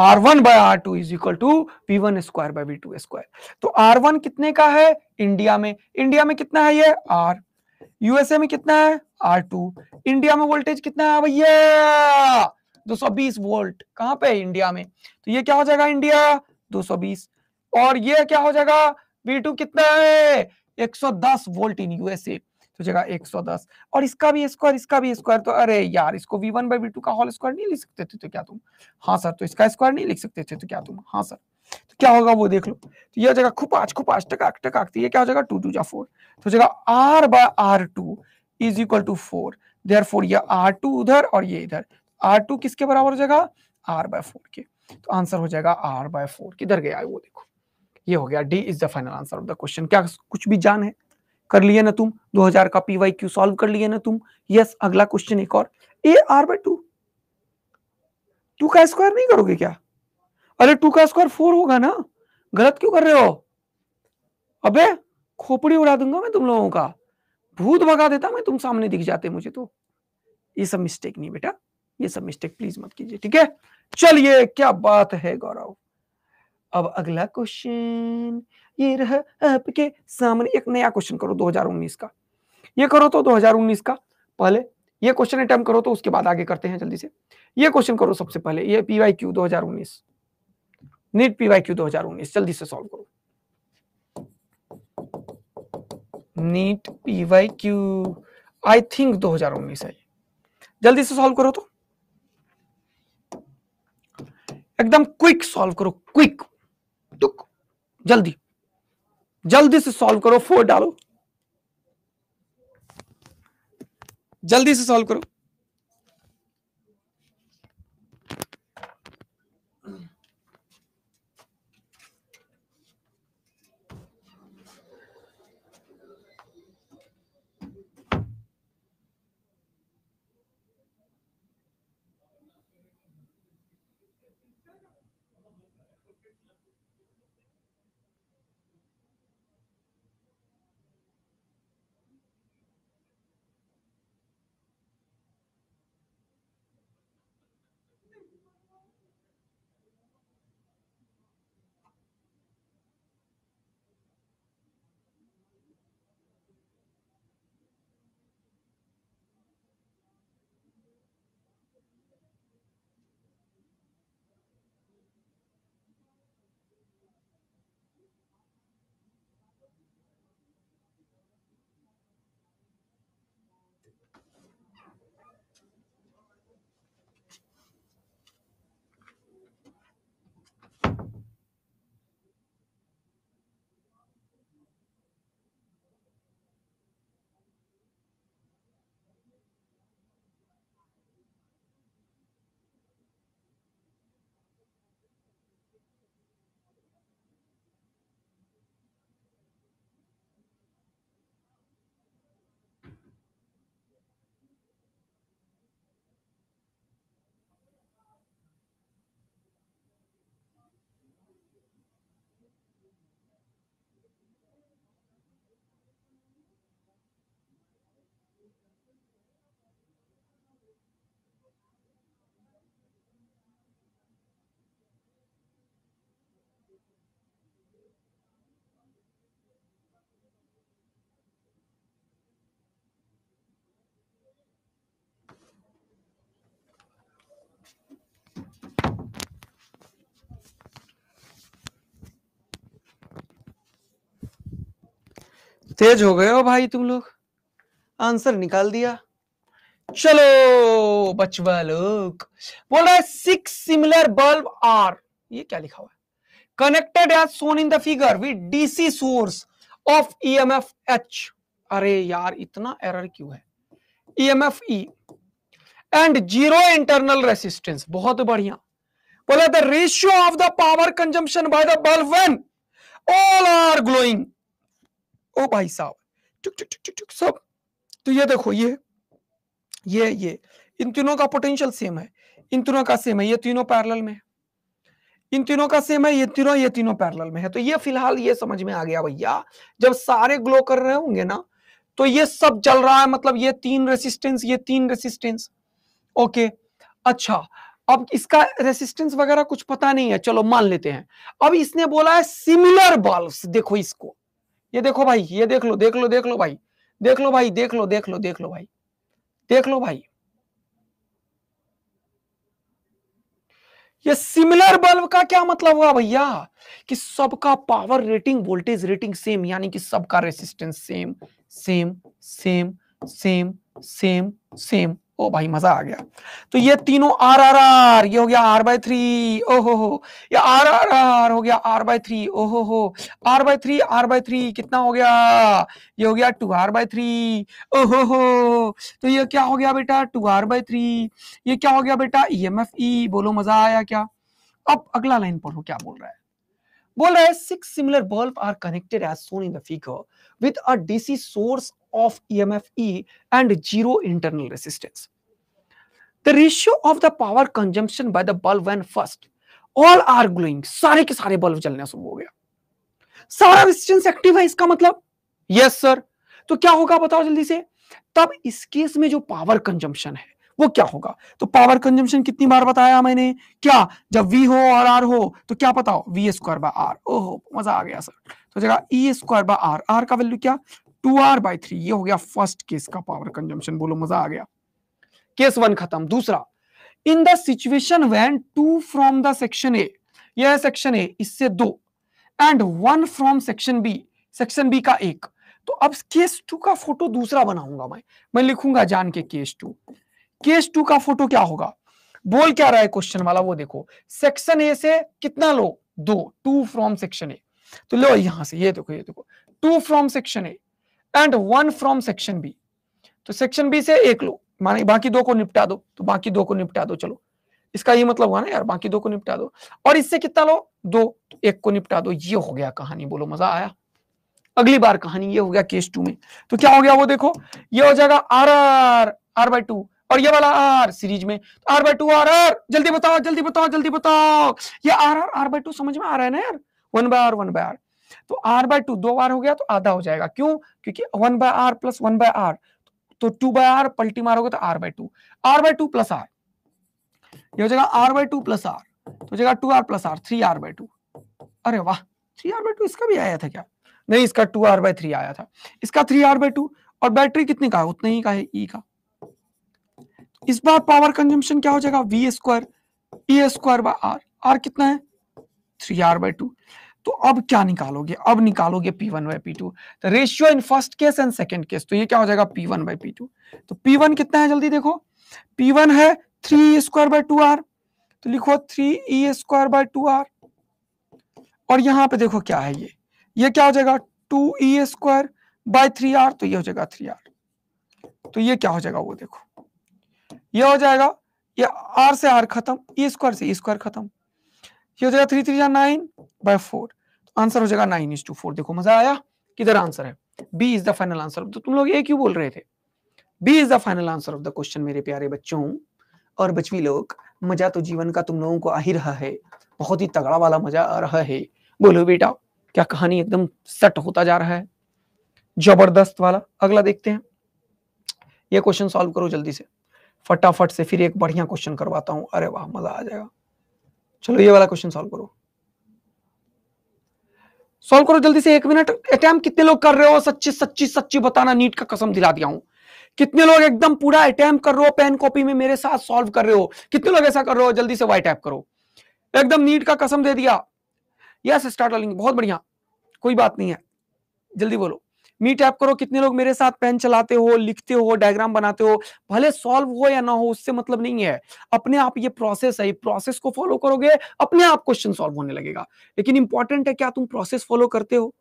R one by R two is equal to V one square by V two square तो आर वन कितने का है इंडिया में इंडिया में कितना है ये आर यूएसए में कितना है आर टू इंडिया में वोल्टेज कितना है भैया दो सौ बीस वोल्ट कहां पे है इंडिया में तो ये क्या हो जाएगा इंडिया दो सौ बीस और ये क्या हो जाएगा वी टू कितना है एक सौ दस वोल्ट इन यूएसए हो जाएगा एक सौ दस और इसका भी स्क्वायर इसका भी स्क्वायर तो अरे यार इसको वी वन बाई का होल स्क्वायर नहीं लिख सकते थे तो क्या तुम हाँ सर तो इसका स्क्वायर नहीं लिख सकते थे तो क्या तुम हाँ सर तो क्या होगा वो देख लो तो यह जगह जाएगा खुपाच खुपाच टकाक टकाक तो ये क्या हो जाएगा टू टू जा फोर तो जगह R by R two is equal to four there four यह आर टू उधर और ये इधर आर टू किसके बराबर हो जाएगा आर बाय फोर के तो आंसर हो जाएगा आर बाय फोर किधर गया है वो देखो ये हो गया D is the final answer of the question क्या कुछ भी जान है कर लिया ना तुम 2000 का पीवाई क्यू सॉल्व कर लिया ना तुम यस अगला क्वेश्चन एक और A R by two two का स्क्वायर नहीं करोगे क्या अरे टू का स्क्वायर फोर होगा ना गलत क्यों कर रहे हो अबे खोपड़ी उड़ा दूंगा मैं तुम लोगों का भूत भगा देता मैं तुम सामने दिख जाते मुझे तो ये सब मिस्टेक नहीं बेटा ये सब मिस्टेक प्लीज मत कीजिए ठीक है चलिए क्या बात है गौरव अब अगला क्वेश्चन ये रहा आपके सामने एक नया क्वेश्चन करो 2019 का ये करो तो 2019 का पहले ये क्वेश्चन अटेम्प करो तो उसके बाद आगे करते हैं जल्दी से ये क्वेश्चन करो सबसे पहले ये पीवाई क्यू दो नीट पीवाई क्यू दो जल्दी से सॉल्व करो NEET PY Q I think 2019 है जल्दी से सॉल्व करो तो एकदम क्विक सॉल्व करो क्विक जल्दी जल्दी से सॉल्व करो फोर डालो जल्दी से सॉल्व करो तेज हो गए हो भाई तुम लोग आंसर निकाल दिया चलो बचवा लोग बोल रहा है सिक्स सिमिलर बल्ब आर ये क्या लिखा हुआ है connected as shown in the figure with DC source of EMF H अरे यार इतना एरर क्यों है EMF E and zero internal resistance बहुत बढ़िया बोला the ratio of the power consumption by the bulb when all are glowing ओ भाई साहब टुक टुक टुक टुक सब तो ये देखो ये ये ये इन तीनों का पोटेंशियल सेम है इन तीनों का सेम है ये तीनों पैरेलल में इन तीनों का सेम है ये तीनों ये तीनों पैरेलल में है तो ये फिलहाल ये समझ में आ गया भैया जब सारे ग्लो कर रहे होंगे ना तो ये सब चल रहा है मतलब ये तीन रेसिस्टेंस ये तीन रेसिस्टेंस ओके अच्छा अब इसका रेसिस्टेंस वगैरह कुछ पता नहीं है चलो मान लेते हैं अब इसने बोला है सिमिलर बल्ब देखो इसको ये देखो भाई ये देख लो देख लो देख लो भाई देख लो भाई देख लो देख लो देख लो भाई देख लो भाई ये सिमिलर बल्ब का क्या मतलब हुआ भैया कि सबका power rating voltage rating same यानी कि सबका resistance same same same same same same ओ भाई मजा आ गया तो ये तीनों आर आर आर ये हो गया आर बाय थ्री ओहो हो ये आर आर आर हो गया आर बाय थ्री ओहो हो R by three R by three कितना हो गया ये हो गया टू आर बाय थ्री ओहो हो तो ये क्या हो गया बेटा टू आर बाय थ्री ये क्या हो गया बेटा ई एम एफ ई बोलो मजा आया क्या अब अगला लाइन पढ़ो क्या बोल रहा है बोल रहा है six similar bulb are connected as shown in the figure with a DC source of EMF E and zero internal resistance. The ratio of the power consumption by the bulb an first all are glowing सारे के सारे बल्ब जलना शुरू हो गया सारा रेजिस्टेंस एक्टिव है इसका मतलब यस सर तो क्या होगा बताओ जल्दी से तब इस केस में जो पावर कंजम्पशन है वो क्या होगा तो पावर कंजम्पशन कितनी बार बताया मैंने क्या जब वी हो और आर हो तो क्या बताओ वी स्क्वायर बाय आर ओहो मजा आ गया सर तो जगह E square by R R का वैल्यू क्या टू आर बाई थ्री ये हो गया फर्स्ट केस का पावर कंजम्पशन बोलो मजा आ गया केस वन खत्म दूसरा in the situation when two from the section A यह है सेक्शन ए इससे दो and one from section B section B का एक तो अब केस टू का फोटो दूसरा बनाऊंगा मैं मैं लिखूंगा जान के केस टू केस टू का फोटो क्या होगा बोल क्या रहा है क्वेश्चन वाला वो देखो सेक्शन ए से कितना लो दो टू फ्रॉम सेक्शन ए तो लो यहां से ये देखो ये देखो two from section A and one from section B तो सेक्शन बी से एक लो माने बाकी दो को निपटा दो तो बाकी दो को निपटा दो चलो इसका ये मतलब हुआ ना यार बाकी दो को निपटा दो और इससे कितना लो दो तो एक को निपटा दो ये हो गया कहानी बोलो मजा आया अगली बार कहानी ये हो गया केस टू में तो क्या हो गया वो देखो ये हो जाएगा R R R by two और ये वाला आर सीरीज में तो R by two R R जल्दी बताओ जल्दी बताओ जल्दी बताओ ये R R R by two समझ में आ रहा है ना यार one by R one by R तो आर बाय टू दो बार हो गया तो आधा हो जाएगा क्यों क्योंकि one by are plus one by R तो टू बाय आर पल्टी मारोगे तो R by two R by two plus are ये हो जाएगा R by two plus are तो हो जाएगा two are plus R three R by two अरे वाह थ्री आर बाई टू इसका भी आया था क्या नहीं इसका टू आर बाई थ्री आया था इसका थ्री आर बाई टू और बैटरी कितने का है उतने ही का है ई e का इस बार पावर कंजम्पशन क्या हो जाएगा V square E square by R R कितना है थ्री आर बाई टू तो अब क्या निकालोगे अब निकालोगे P1 one by P two तो ratio in first case and second case तो ये क्या हो जाएगा P1 one by P two तो P1 कितना है जल्दी देखो P1 है three square by two R तो लिखो three E square by two are और यहां पे देखो क्या है ये ये क्या हो जाएगा two E square by three R तो ये हो जाएगा थ्री आर तो ये क्या हो जाएगा वो देखो ये हो जाएगा ये आर से आर खत्म ई स्क्वायर से ई स्क्वायर खत्म ये हो जाएगा three three nine by four तो आंसर हो जाएगा नाइन इज टू फोर देखो मजा आया किधर आंसर है B is the final answer तो तुम लोग ये क्यों बोल रहे थे B is the final answer of the question मेरे प्यारे बच्चों और बचवी लोग मजा तो जीवन का तुम लोगों को आ ही रहा है बहुत ही तगड़ा वाला मजा आ रहा है बोलो बेटा क्या कहानी एकदम सट होता जा रहा है जबरदस्त वाला अगला देखते हैं ये क्वेश्चन सॉल्व करो जल्दी से फटाफट से फिर एक बढ़िया क्वेश्चन करवाता हूँ अरे वाह मजा आ जाएगा चलो ये वाला क्वेश्चन सॉल्व करो सॉल्व करो जल्दी से एक मिनट अटैम्प कितने लोग कर रहे हो सच्ची सच्ची सच्ची बताना नीट का कसम दिला दिया हूं कितने लोग एकदम पूरा अटैम्प कर रहे हो पेन कॉपी में मेरे साथ सॉल्व कर रहे हो कितने लोग ऐसा कर रहे हो जल्दी से वाई टैप करो एकदम नीट का कसम दे दिया यस स्टार्ट बहुत बढ़िया कोई बात नहीं है जल्दी बोलो मी टैप करो कितने लोग मेरे साथ पेन चलाते हो लिखते हो डायग्राम बनाते हो भले सॉल्व हो या ना हो उससे मतलब नहीं है अपने आप ये प्रोसेस है प्रोसेस को फॉलो करोगे अपने आप क्वेश्चन सॉल्व होने लगेगा लेकिन इंपॉर्टेंट है क्या तुम प्रोसेस फॉलो करते हो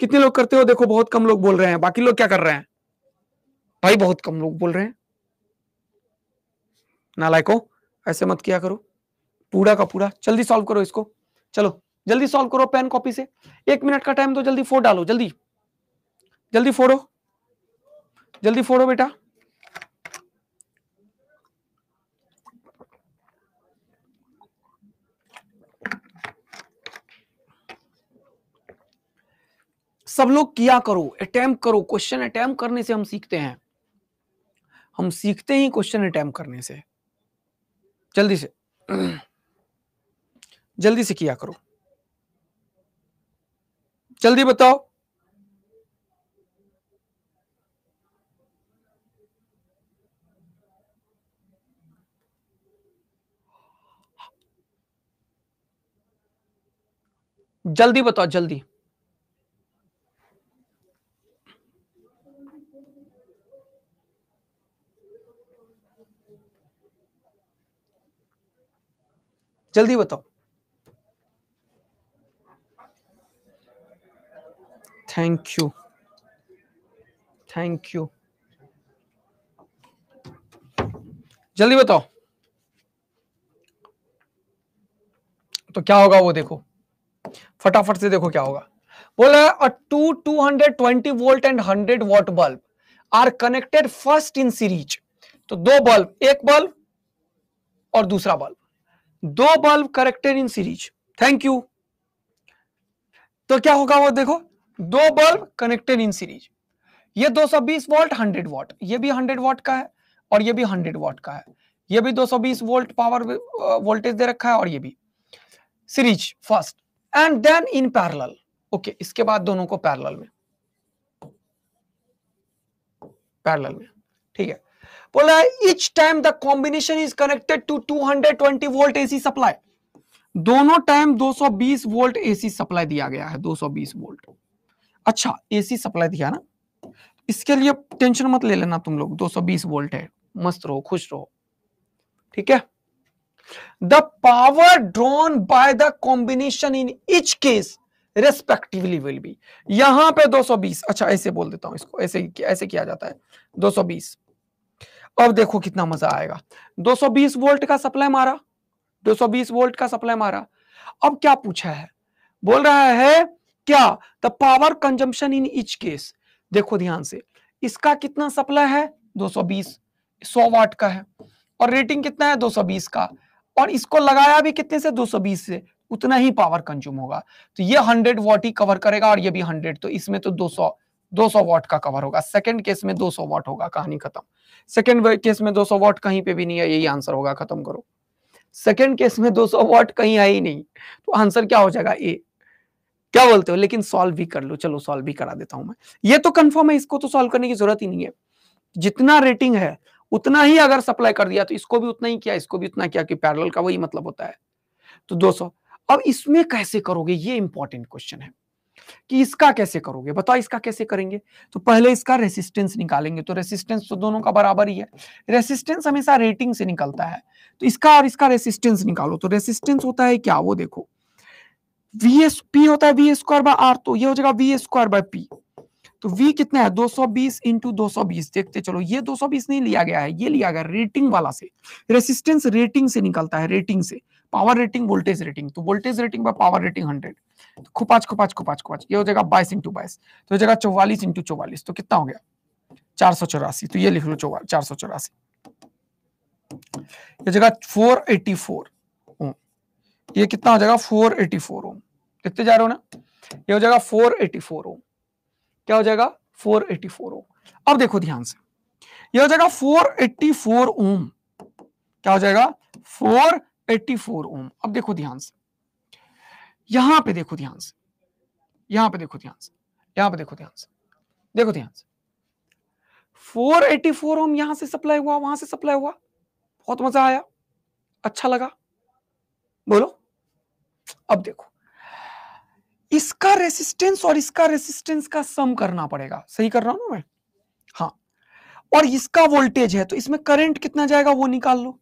कितने लोग करते हो देखो बहुत कम लोग बोल रहे हैं बाकी लोग क्या कर रहे हैं भाई बहुत कम लोग बोल रहे हैं ना लाइको ऐसे मत किया करो पूरा का पूरा जल्दी सॉल्व करो इसको चलो जल्दी सॉल्व करो पेन कॉपी से एक मिनट का टाइम तो जल्दी फोर डालो जल्दी जल्दी फोड़ो जल्दी फोड़ो बेटा सब लोग किया करो अटैम्प करो क्वेश्चन अटैम्प करने से हम सीखते हैं हम सीखते ही क्वेश्चन अटैम्प करने से जल्दी से जल्दी से किया करो जल्दी बताओ जल्दी बताओ जल्दी जल्दी बताओ थैंक यू थैंक यू जल्दी बताओ तो क्या होगा वो देखो फटाफट से देखो क्या होगा बोला a two two hundred twenty volt and hundred watt bulb are connected first in series तो दो बल्ब एक बल्ब और दूसरा बल्ब दो bulb connected in series thank you तो क्या होगा वो देखो दो बल्ब कनेक्टेड इन सीरीज ये 220 वोल्ट 100 वॉट ये भी 100 वॉट का है और ये भी 100 वॉट का है ये भी 220 वोल्ट पावर वोल्टेज दे रखा है और ये भी series first and then in parallel okay इसके बाद दोनों को पैरल में पैरल में ठीक है बोला each time the combination is connected to 220 volt AC supply दोनों टाइम 220 वोल्ट एसी सप्लाई दिया गया है 220 वोल्ट अच्छा एसी सप्लाई दिया ना इसके लिए टेंशन मत ले लेना तुम लोग 220 वोल्ट है मस्त रहो खुश रहो ठीक है the power drawn by the combination in each case respectively will be यहां पे 220 अच्छा ऐसे बोल देता हूं इसको ऐसे ऐसे किया जाता है 220 अब देखो कितना मजा आएगा 220 वोल्ट का सप्लाई मारा 220 वोल्ट का सप्लाई मारा अब क्या पूछा है बोल रहा है क्या the power consumption in each case देखो ध्यान से इसका कितना सप्लाई है 220 100 वाट का है और रेटिंग कितना है 220 का और इसको लगाया भी कितने से 220 से उतना ही पावर कंज्यूम होगा तो ये 100 वॉट ही कवर करेगा और ये भी 100 तो इसमें तो 200 200 वॉट का कवर होगा सेकंड केस में 200 वॉट होगा कहानी खत्म सेकंड केस में 200 वॉट कहीं पे भी नहीं है यही आंसर होगा खत्म करो सेकंड केस में 200 वॉट कहीं है ही नहीं तो आंसर क्या हो जाएगा ए क्या बोलते हो लेकिन सॉल्व भी कर लो चलो सॉल्व भी करा देता हूं मैं ये तो कंफर्म है इसको तो सॉल्व करने की जरूरत ही नहीं है जितना रेटिंग है उतना ही अगर सप्लाई कर दिया तो इसको भी उतना ही किया इसको भी उतना किया कि पैरल का वही मतलब होता है तो दो अब इसमें कैसे करोगे ये इंपॉर्टेंट क्वेश्चन है कि इसका कैसे करोगे बताओ इसका कैसे करेंगे तो पहले इसका रेसिस्टेंस निकालेंगे तो रेसिस्टेंस तो दोनों का बराबर ही है रेसिस्टेंस हमेशा रेटिंग से निकलता है तो इसका और इसका रेसिस्टेंस निकालो तो रेसिस्टेंस होता है क्या वो देखो वी एस पी होता है वी स्क्वायर बाय आर तो ये हो जाएगा वी स्क्वायर बाय पी तो V कितना है 220 इंटू बीस देखते चलो ये 220 नहीं लिया गया है ये लिया गया रेटिंग वाला से रेसिस्टेंस रेटिंग से निकलता है रेटिंग से पावर रेटिंग वोल्टेज रेटिंग तो voltage rating by power rating hundred तो खुपाच खुपाच खुपाच खुपाच ये हो जाएगा बाईस इंटू बाईस तो हो जाएगा चौवालीस इंटू चौवालीस तो कितना हो गया चार सौ चौरासी तो ये लिख लो चौवाल चार सौ चौरासी ये जगह फोर एटी फोर ओम ये कितना हो जाएगा फोर एटी फोर ओम देखते जा रहे हो ना ये हो जाएगा फोर एटी फोर ओम क्या हो जाएगा 484 ओम अब देखो ध्यान से यह हो जाएगा 484 ओम क्या हो जाएगा 484 ओम अब देखो ध्यान से यहां पे देखो ध्यान से यहां पे देखो ध्यान से यहां पे देखो ध्यान से देखो ध्यान से 484 ओम यहां से सप्लाई हुआ वहां से सप्लाई हुआ बहुत मजा आया अच्छा लगा बोलो अब देखो इसका रेसिस्टेंस और इसका रेसिस्टेंस का सम करना पड़ेगा सही कर रहा हूं ना मैं हाँ और इसका वोल्टेज है तो इसमें करंट कितना जाएगा वो निकाल लो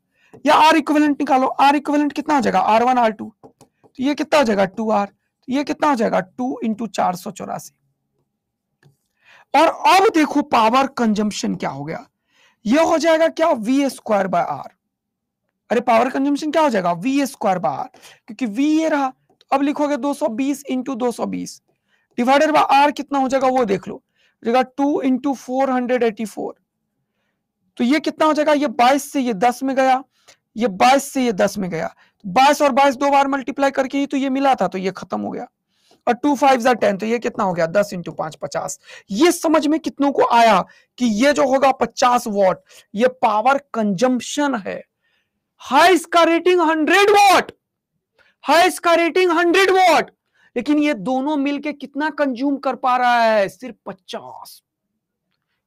या आर इक्विवेलेंट निकालो आर इक्विवेलेंट कितना आ जाएगा आर वन आर टू तो ये कितना आ जाएगा टू आर तो ये कितना आ जाएगा टू इंटू चार सौ चौरासी और अब देखो पावर कंजम्पशन क्या हो गया ये हो जाएगा क्या वी स्क्वायर बाय आर अरे पावर कंजम्पशन क्या हो जाएगा वी स्क्वायर बाय आर क्योंकि वी ये रहा अब लिखोगे 220 सौ बीस इंटू दो डिवाइडेड बाय आर कितना हो जाएगा वो देख लो जाएगा two into four hundred eighty four तो ये कितना हो जाएगा ये बाईस से ये दस में गया ये बाईस से ये दस में गया बाईस और बाईस दो बार मल्टीप्लाई करके ही तो ये मिला था तो ये खत्म हो गया और टू फाइव जै टेन तो ये कितना हो गया दस इंटू पांच पचास ये समझ में कितनों को आया कि ये जो होगा पचास वॉट ये पावर कंजम्पशन है हाई इसका रेटिंग हंड्रेड वॉट है इसका रेटिंग हंड्रेड वॉट लेकिन ये दोनों मिलके कितना कंज्यूम कर पा रहा है सिर्फ पचास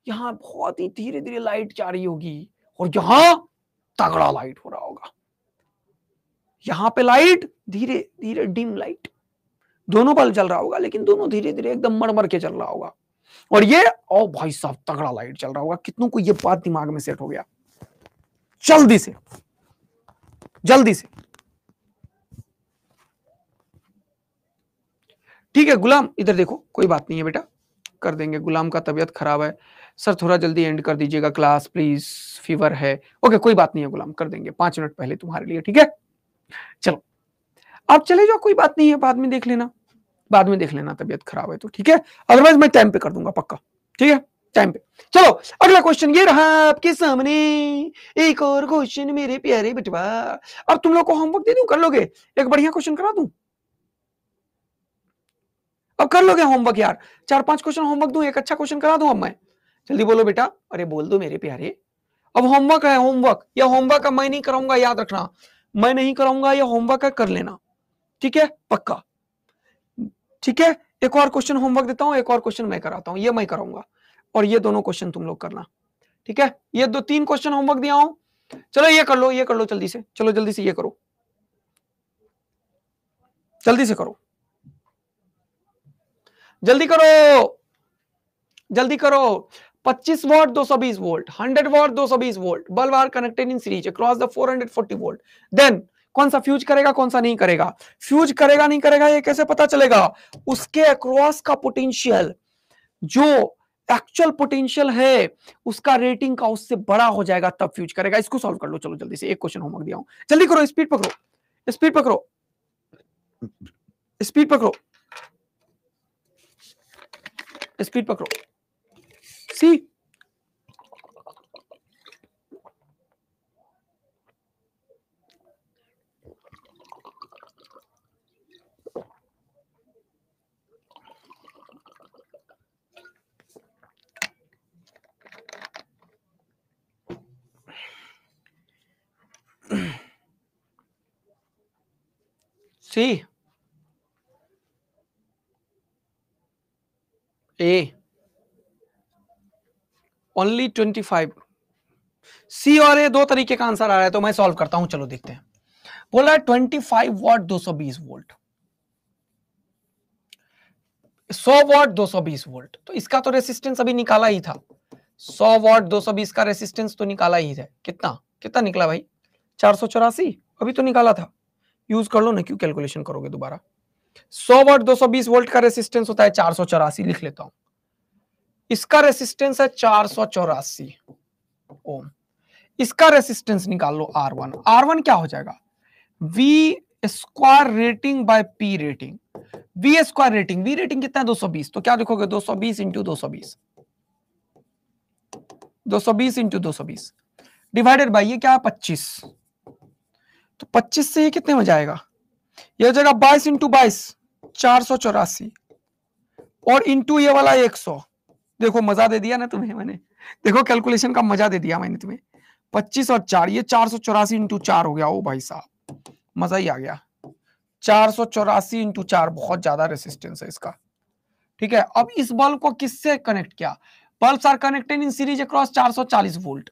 यहां बहुत ही धीरे धीरे लाइट जा रही होगी और यहां तगड़ा लाइट हो रहा होगा यहां पे लाइट धीरे धीरे डिम लाइट दोनों बल चल रहा होगा लेकिन दोनों धीरे धीरे एकदम मरमर के चल रहा होगा और ये ओ भाई साहब तगड़ा लाइट चल रहा होगा कितनों को ये बात दिमाग में सेट हो गया जल्दी से जल्दी से ठीक है गुलाम इधर देखो कोई बात नहीं है बेटा कर देंगे गुलाम का तबियत खराब है सर थोड़ा जल्दी एंड कर दीजिएगा क्लास प्लीज फीवर है ओके कोई बात नहीं है गुलाम कर देंगे पांच मिनट पहले तुम्हारे लिए ठीक है चलो आप चले जाओ कोई बात नहीं है बाद में देख लेना बाद में देख लेना तबियत खराब है तो ठीक है अदरवाइज मैं टाइम पे कर दूंगा पक्का ठीक है टाइम पे चलो अगला क्वेश्चन ये रहा आपके सामने एक और क्वेश्चन मेरे प्यारे बिटवा अब तुम लोग को होमवर्क दे दू कर लोगे एक बढ़िया क्वेश्चन करा दू अब कर लोगे होमवर्क यार चार पांच क्वेश्चन होमवर्क दू एक अच्छा क्वेश्चन करा दू अब मैं जल्दी बोलो बेटा अरे बोल दो मेरे प्यारे अब होमवर्क है होमवर्क या होमवर्क मैं नहीं कराऊंगा याद रखना मैं नहीं कराऊंगा या होमवर्क कर लेना ठीक है पक्का ठीक है एक और क्वेश्चन होमवर्क देता हूँ एक और क्वेश्चन मैं कराता हूँ ये मैं कराऊंगा और ये दोनों क्वेश्चन तुम लोग करना ठीक है ये दो तीन क्वेश्चन होमवर्क दिया हूं चलो ये कर लो ये कर लो जल्दी से चलो जल्दी से ये करो जल्दी से करो जल्दी करो जल्दी करो 25 watt 220 volt 100 watt 220 volt bulb are connected in series across the 440 volt then कौन सा फ्यूज करेगा कौन सा नहीं करेगा फ्यूज करेगा नहीं करेगा ये कैसे पता चलेगा उसके अक्रॉस का पोटेंशियल जो एक्चुअल पोटेंशियल है उसका रेटिंग का उससे बड़ा हो जाएगा तब फ्यूज करेगा इसको सॉल्व कर लो चलो जल्दी से एक क्वेश्चन होमवर्क दिया हूं जल्दी करो स्पीड पकड़ो स्पीड पकड़ो स्पीड पकड़ो Speed Pacro. Sí. See? A. Only twenty five C और ए दो तरीके का आंसर आ रहा है तो मैं सॉल्व करता हूं चलो देखते हैं बोल रहा है ट्वेंटी फाइव वॉट दो सौ बीस वोल्ट सौ वॉट दो सौ बीस वोल्ट तो इसका तो रेसिस्टेंस अभी निकाला ही था सौ वॉट दो सौ बीस का रेसिस्टेंस तो निकाला ही था कितना कितना निकला भाई चार सौ चौरासी अभी तो निकाला था यूज कर लो ना क्यों कैलकुलेशन करोगे दोबारा सौ वोल्ट 220 वोल्ट का रेसिस्टेंस होता है चार लिख लेता हूं इसका रेसिस्टेंस है चार ओम इसका रेसिस्टेंस निकाल लो आर वन आर वन क्या हो जाएगा V square rating by P rating V square rating V rating कितना है 220 तो क्या लिखोगे 220 सौ बीस इंटू दो सौ बीस डिवाइडेड बाई ये क्या है 25 तो 25 से ये कितने में जाएगा यह हो जाएगा बाईस इंटू बाईस चार सौ चौरासी और इंटू ये वाला एक सौ देखो मजा दे दिया ना तुम्हें मैंने देखो कैलकुलेशन का मजा दे दिया मैंने तुम्हें पच्चीस और चार ये चार सौ चौरासी इंटू चार हो गया ओ भाई साहब मजा ही आ गया चार सौ चौरासी इंटू चार बहुत ज्यादा रेसिस्टेंस है इसका ठीक है अब इस बल्ब को किससे कनेक्ट किया bulb are connected in series across 440 volt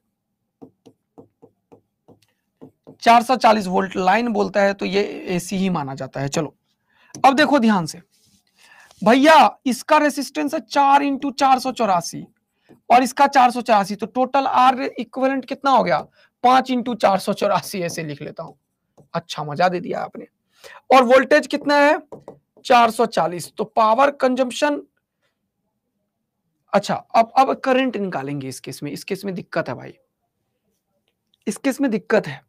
440 volt line बोलता है तो ये एसी ही माना जाता है चलो अब देखो ध्यान से भैया इसका रेसिस्टेंस है चार इंटू चार सौ चौरासी और इसका चार सौ चौरासी तो टोटल आर इक्वलेंट कितना हो गया पांच इंटू चार सौ चौरासी ऐसे लिख लेता हूं अच्छा मजा दे दिया आपने और वोल्टेज कितना है 440 तो पावर कंजम्पशन अच्छा अब अब करंट निकालेंगे इस केस में इस केस में दिक्कत है भाई इस केस में दिक्कत है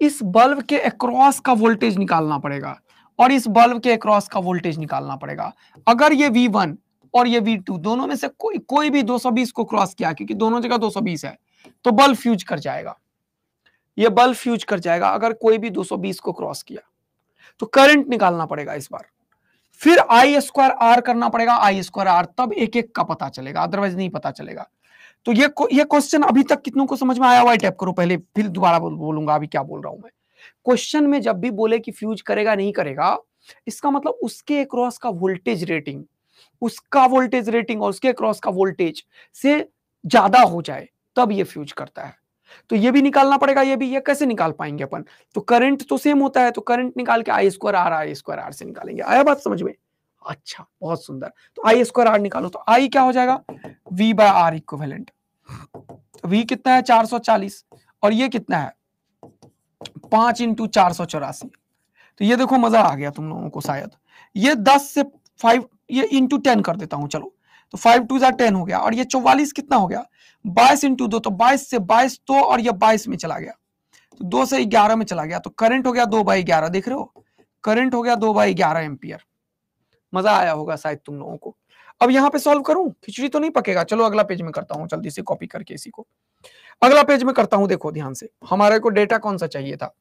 इस बल्ब के अक्रॉस का वोल्टेज निकालना पड़ेगा और इस बल्ब के अक्रॉस का वोल्टेज निकालना पड़ेगा अगर ये वन और ये टू दोनों में से कोई कोई भी बीस को क्रॉस किया क्योंकि दोनों जगह बीस है तो बल्ब फ्यूज कर जाएगा ये बल्ब फ्यूज कर जाएगा अगर कोई भी 220 को क्रॉस किया तो करंट निकालना पड़ेगा इस बार फिर आई स्क्वायर आर करना पड़ेगा आई स्क्वायर आर तब एक एक का पता चलेगा अदरवाइज नहीं पता चलेगा तो ये ये क्वेश्चन अभी तक कितनों को समझ में आया हुआ है टैप करो पहले फिर दोबारा बोल, बोलूंगा अभी क्या बोल रहा हूं मैं क्वेश्चन में जब भी बोले कि फ्यूज करेगा नहीं करेगा इसका मतलब उसके क्रॉस का वोल्टेज रेटिंग उसका वोल्टेज रेटिंग और उसके क्रॉस का वोल्टेज से ज्यादा हो जाए तब ये फ्यूज करता है तो ये भी निकालना पड़ेगा ये भी ये कैसे निकाल पाएंगे अपन तो करंट तो सेम होता है तो करंट निकाल के I square R I square R से निकालेंगे आया बात समझ में अच्छा बहुत सुंदर तो आई स्क्वायर आर निकालो तो आई क्या हो जाएगा V by R equivalent V कितना है 440 और ये कितना है पांच इंटू चार सौ चौरासी तो ये देखो मजा आ गया तुम लोगों को शायद ये 10 से 5 ये इंटू टेन कर देता हूं चलो तो 5 टू जा हो गया और ये 44 कितना हो गया 22 इंटू दो तो 22 से 22 तो और ये 22 में चला गया तो दो से 11 में चला गया तो करंट हो गया दो बाई ग्यारह देख रहे हो करंट हो गया दो बाई ग्यारह एम्पियर मजा आया होगा शायद तुम लोगों को अब यहां पे सॉल्व करूं खिचड़ी तो नहीं पकेगा चलो अगला पेज में करता हूं जल्दी से कॉपी करके इसी को अगला पेज में करता हूं देखो ध्यान से हमारे को डेटा कौन सा चाहिए था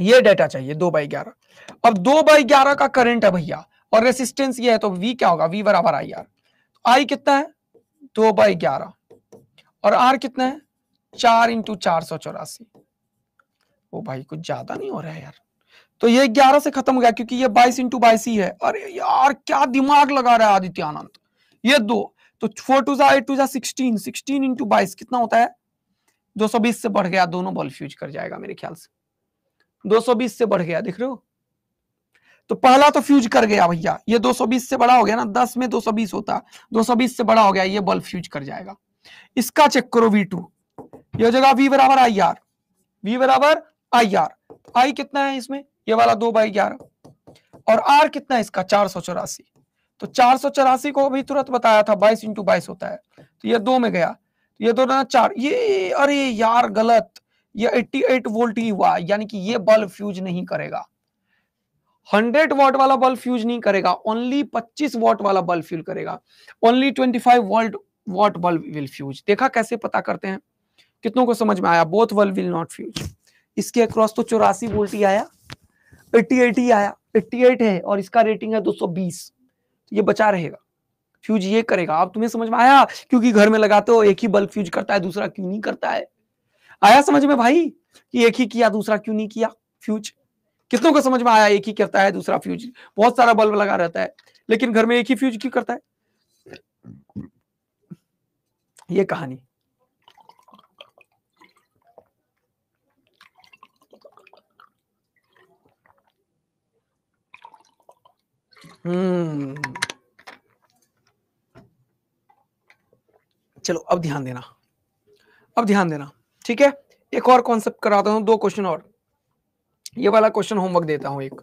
ये डेटा चाहिए दो बाई ग्यारह अब दो बाई ग्यारह का करंट है भैया और रेसिस्टेंस ये है तो वी क्या होगा वी बराबर आई आर तो आई कितना है दो बाई ग्यारह और आर कितना है चार इंटू चार सौ चौरासी ओ भाई कुछ ज्यादा नहीं हो रहा है यार तो ये ग्यारह से खत्म हो गया क्योंकि ये बाईस इंटू बाईस ही है अरे यार क्या दिमाग लगा रहा है आदित्य आनंद ये दो तो फोर टू जा एट टू जा सिक्सटीन सिक्सटीन इंटू बाईस कितना होता है 220 से बढ़ गया दोनों बल्ब फ्यूज कर जाएगा मेरे ख्याल से 220 से बढ़ गया देख रहे हो तो पहला तो फ्यूज कर गया भैया ये 220 से बड़ा हो गया ना 10 में 220 होता 220 से बड़ा हो गया ये बल्ब फ्यूज कर जाएगा इसका चेक करो वी टू ये जाएगा वी बराबर आई आर वी बराबर आई आर आई कितना है इसमें ये वाला दो बाई ग्यारह और आर कितना है इसका चार सौ चौरासी तो चार सौ चौरासी को भी तुरंत बताया था बाईस इंटू बाईस होता है तो ये दो में गया तो ये दो ना चार ये अरे यार गलत ये 88 वोल्ट ही हुआ यानी कि ये बल्ब फ्यूज नहीं करेगा 100 वॉट वाला बल्ब फ्यूज नहीं करेगा ओनली 25 वॉट वाला बल्ब फ्यूज करेगा only 25 volt watt bulb will fuse देखा कैसे पता करते हैं कितनों को समझ में आया both bulb will not fuse इसके अक्रॉस तो चौरासी वोल्ट ही आया एट्टी एट ही आया एट्टी एट है और इसका रेटिंग है दो सौ बीस तो ये बचा रहेगा फ्यूज ये करेगा आप तुम्हें समझ में आया क्योंकि घर में लगाते हो एक ही बल्ब फ्यूज करता है दूसरा क्यों नहीं करता है आया समझ में भाई कि एक ही किया दूसरा क्यों नहीं किया फ्यूज कितनों को समझ में आया एक ही करता है दूसरा फ्यूज बहुत सारा बल्ब लगा रहता है लेकिन घर में एक ही फ्यूज क्यों करता है ये कहानी हम्म चलो अब ध्यान देना अब ध्यान देना ठीक है एक और कॉन्सेप्ट कराता हूं दो क्वेश्चन और ये वाला क्वेश्चन होमवर्क देता हूं एक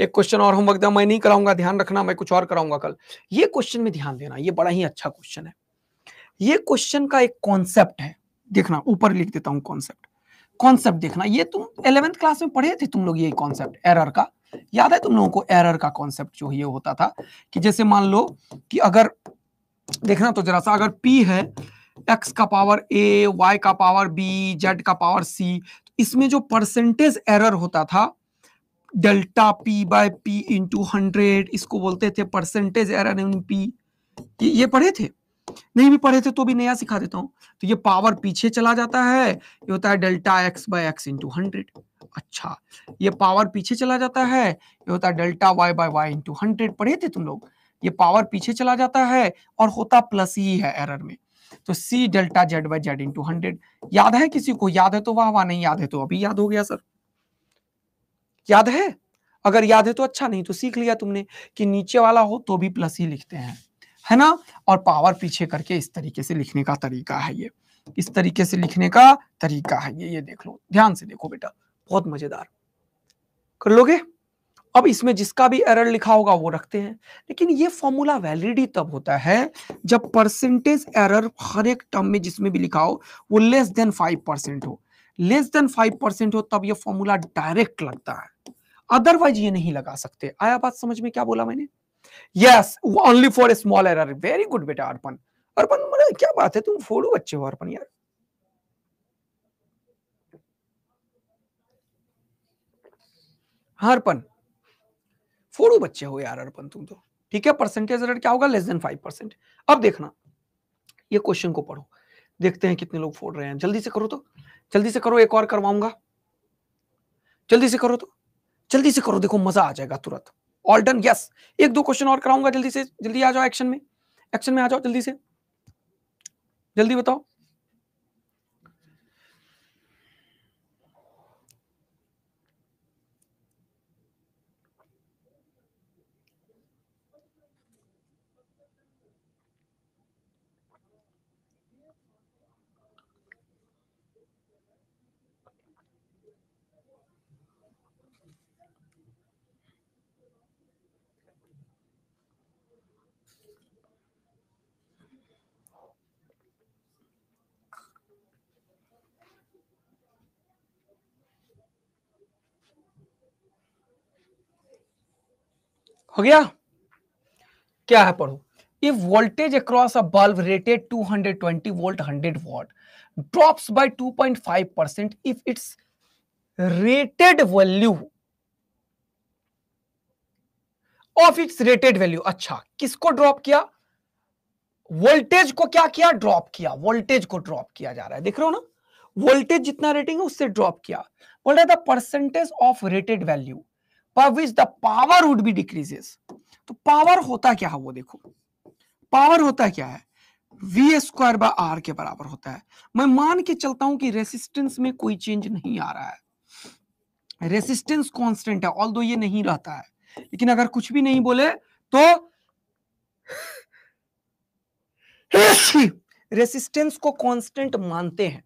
एक क्वेश्चन और होमवर्क मैं नहीं कराऊंगा ध्यान रखना मैं कुछ और कराऊंगा कल ये क्वेश्चन में ध्यान देना ये बड़ा ही अच्छा क्वेश्चन है ये क्वेश्चन का एक कॉन्सेप्ट है देखना ऊपर लिख देता हूं कॉन्सेप्ट कॉन्सेप्ट देखना ये तुम इलेवेंथ क्लास में पढ़े थे तुम लोग ये कॉन्सेप्ट एरर का याद है तुम लोगों को एरर का कॉन्सेप्ट जो ये होता था कि जैसे मान लो कि अगर देखना तो जरा सा अगर p है x का पावर a, y का पावर b, z का पावर c तो इसमें जो परसेंटेज एरर होता था delta p by P into hundred इसको बोलते थे परसेंटेज एरर इन p ये, ये पढ़े थे नहीं भी पढ़े थे तो भी नया सिखा देता हूं तो ये पावर पीछे चला जाता है ये होता है delta X by X into hundred अच्छा ये पावर पीछे चला जाता है ये होता है delta Y by Y into hundred पढ़े थे तुम लोग ये पावर पीछे चला जाता है और होता प्लस ही e है एरर में तो C delta Z by Z into hundred याद है किसी को याद है तो वाह वाह नहीं याद है तो अभी याद हो गया सर याद है अगर याद है तो अच्छा नहीं तो सीख लिया तुमने कि नीचे वाला हो तो भी प्लस ही e लिखते हैं है ना और पावर पीछे करके इस तरीके से लिखने का तरीका है ये इस तरीके से लिखने का तरीका है ये ये देख लो ध्यान से देखो बेटा बहुत मजेदार कर लोगे अब इसमें जिसका भी एरर लिखा होगा वो रखते हैं लेकिन ये फॉर्मूला वैलिड तब होता है जब परसेंटेज एरर हर एक टर्म में जिसमें भी लिखा हो वो लेस देन फाइव परसेंट हो लेस देन फाइव परसेंट हो तब ये फॉर्मूला डायरेक्ट लगता है अदरवाइज ये नहीं लगा सकते आया बात समझ में क्या बोला मैंने yes only for a small error very good बेटा अर्पण अर्पण मतलब क्या बात है तुम फोड़ो बच्चे हो अर्पण यार हरपन फोड़ू बच्चे हो यार हरपन तुम तो ठीक है परसेंटेज रेट क्या होगा लेस देन फाइव परसेंट अब देखना ये क्वेश्चन को पढ़ो देखते हैं कितने लोग फोड़ रहे हैं जल्दी से करो तो जल्दी से करो एक और करवाऊंगा जल्दी से करो तो जल्दी से करो देखो मजा आ जाएगा तुरंत ऑल डन यस एक दो क्वेश्चन और कराऊंगा जल्दी से जल्दी आ जाओ एक्शन में एक्शन में आ जाओ जल्दी से जल्दी बताओ हो गया क्या है पढ़ो bulb rated two hundred twenty volt 220 volt 100 by two point 2.5 percent if it's rated value of its rated value अच्छा किसको ड्रॉप किया वोल्टेज को क्या किया ड्रॉप किया वोल्टेज को ड्रॉप किया जा रहा है देख रहे हो ना वोल्टेज जितना रेटिंग है उससे ड्रॉप किया बोल रहा था percentage of rated value by which the power would be decreases तो पावर होता क्या है वो देखो पावर होता क्या है वी स्क्वायर बाय आर के बराबर होता है मैं मान के चलता हूं कि रेसिस्टेंस में कोई चेंज नहीं आ रहा है रेसिस्टेंस कांस्टेंट है ऑल ये नहीं रहता है लेकिन अगर कुछ भी नहीं बोले तो रेसिस्टेंस को कांस्टेंट मानते हैं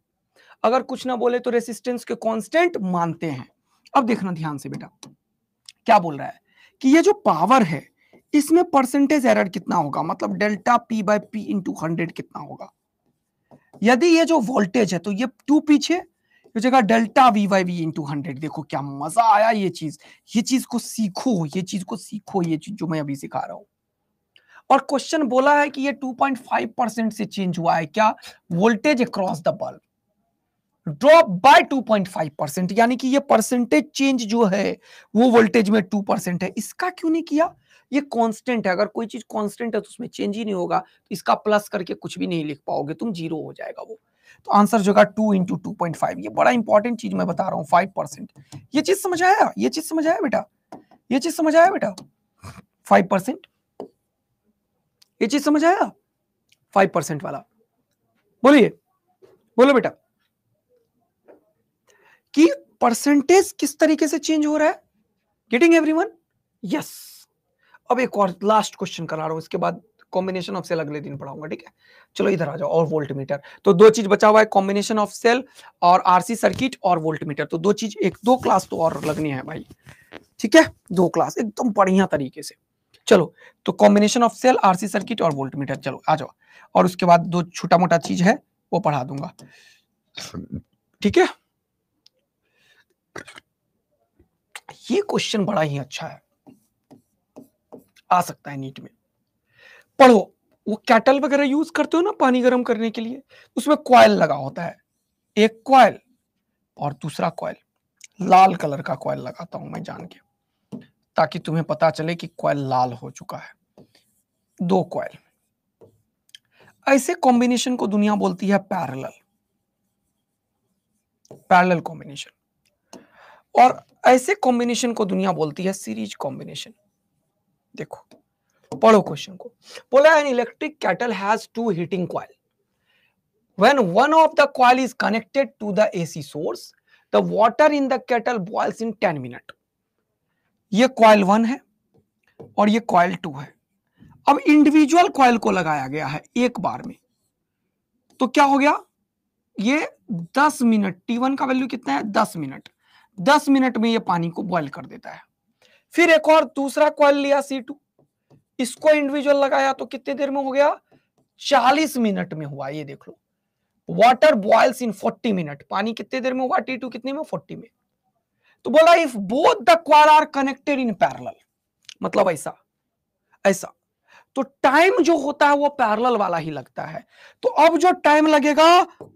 अगर कुछ ना बोले तो रेसिस्टेंस के कांस्टेंट मानते हैं अब देखना ध्यान से बेटा क्या बोल रहा है कि ये जो पावर है इसमें परसेंटेज एरर कितना होगा मतलब delta P by P into hundred कितना होगा यदि ये जो वोल्टेज है तो ये टू पीछे जगह delta V by V into hundred देखो क्या मजा आया ये चीज ये चीज को सीखो ये चीज को सीखो ये चीज जो मैं अभी सिखा रहा हूं और क्वेश्चन बोला है कि ये 2.5 परसेंट से चेंज हुआ है क्या voltage across the bulb drop by 2.5 percent यानी कि ये परसेंटेज चेंज जो है वो वोल्टेज में 2 परसेंट है इसका क्यों नहीं किया ये कांस्टेंट है अगर कोई चीज कांस्टेंट है तो उसमें चेंज ही नहीं होगा तो इसका प्लस करके कुछ भी नहीं लिख पाओगे तुम जीरो हो जाएगा वो तो आंसर जो होगा two into two point five ये बड़ा इंपॉर्टेंट चीज मैं बता रहा हूँ फाइव परसेंट ये चीज समझ आया ये चीज समझ आया बेटा ये चीज समझ आया बेटा फाइव परसेंट ये चीज समझ आया फाइव परसेंट वाला बोलिए बोलो बेटा कि परसेंटेज किस तरीके से चेंज हो रहा है गेटिंग एवरीवन यस अब एक और लास्ट क्वेश्चन करा रहा हूं इसके बाद कॉम्बिनेशन ऑफ सेल अगले दिन पढ़ाऊंगा ठीक है चलो इधर आ जाओ और वोल्ट मीटर तो दो चीज बचा हुआ है कॉम्बिनेशन ऑफ सेल और आरसी सर्किट और वोल्ट मीटर तो दो चीज एक दो क्लास तो और लगनी है भाई ठीक है दो क्लास एकदम बढ़िया तरीके से चलो तो combination of cell RC circuit और वोल्ट मीटर चलो आ जाओ और उसके बाद दो छोटा मोटा चीज है वो पढ़ा दूंगा ठीक है ये क्वेश्चन बड़ा ही अच्छा है आ सकता है नीट में पढ़ो वो कैटल वगैरह यूज करते हो ना पानी गर्म करने के लिए उसमें क्वाइल लगा होता है एक क्वाइल और दूसरा क्वाइल लाल कलर का क्वाइल लगाता हूं मैं जान के ताकि तुम्हें पता चले कि क्वाइल लाल हो चुका है दो क्वाइल ऐसे कॉम्बिनेशन को दुनिया बोलती है पैरेलल पैरेलल कॉम्बिनेशन और ऐसे कॉम्बिनेशन को दुनिया बोलती है सीरीज कॉम्बिनेशन देखो पढ़ो क्वेश्चन को बोला an electric kettle has two heating coil when one of the coil is connected to the AC source the water in the kettle boils in ten minute ये क्वाइल वन है और ये क्वाइल टू है अब इंडिविजुअल क्वाइल को लगाया गया है एक बार में तो क्या हो गया ये दस मिनट वन का वैल्यू कितना है दस मिनट दस मिनट में ये पानी को बॉइल कर देता है फिर एक और दूसरा क्वाल लिया सी टू इसको इंडिविजुअल लगाया तो कितने देर में हो गया चालीस मिनट में हुआ ये देख लो water boils in forty minute पानी कितने देर में हुआ टी टू कितने में फोर्टी में तो बोला if both the coil are connected in parallel मतलब ऐसा ऐसा तो टाइम जो होता है वो पैरल वाला ही लगता है तो अब जो टाइम लगेगा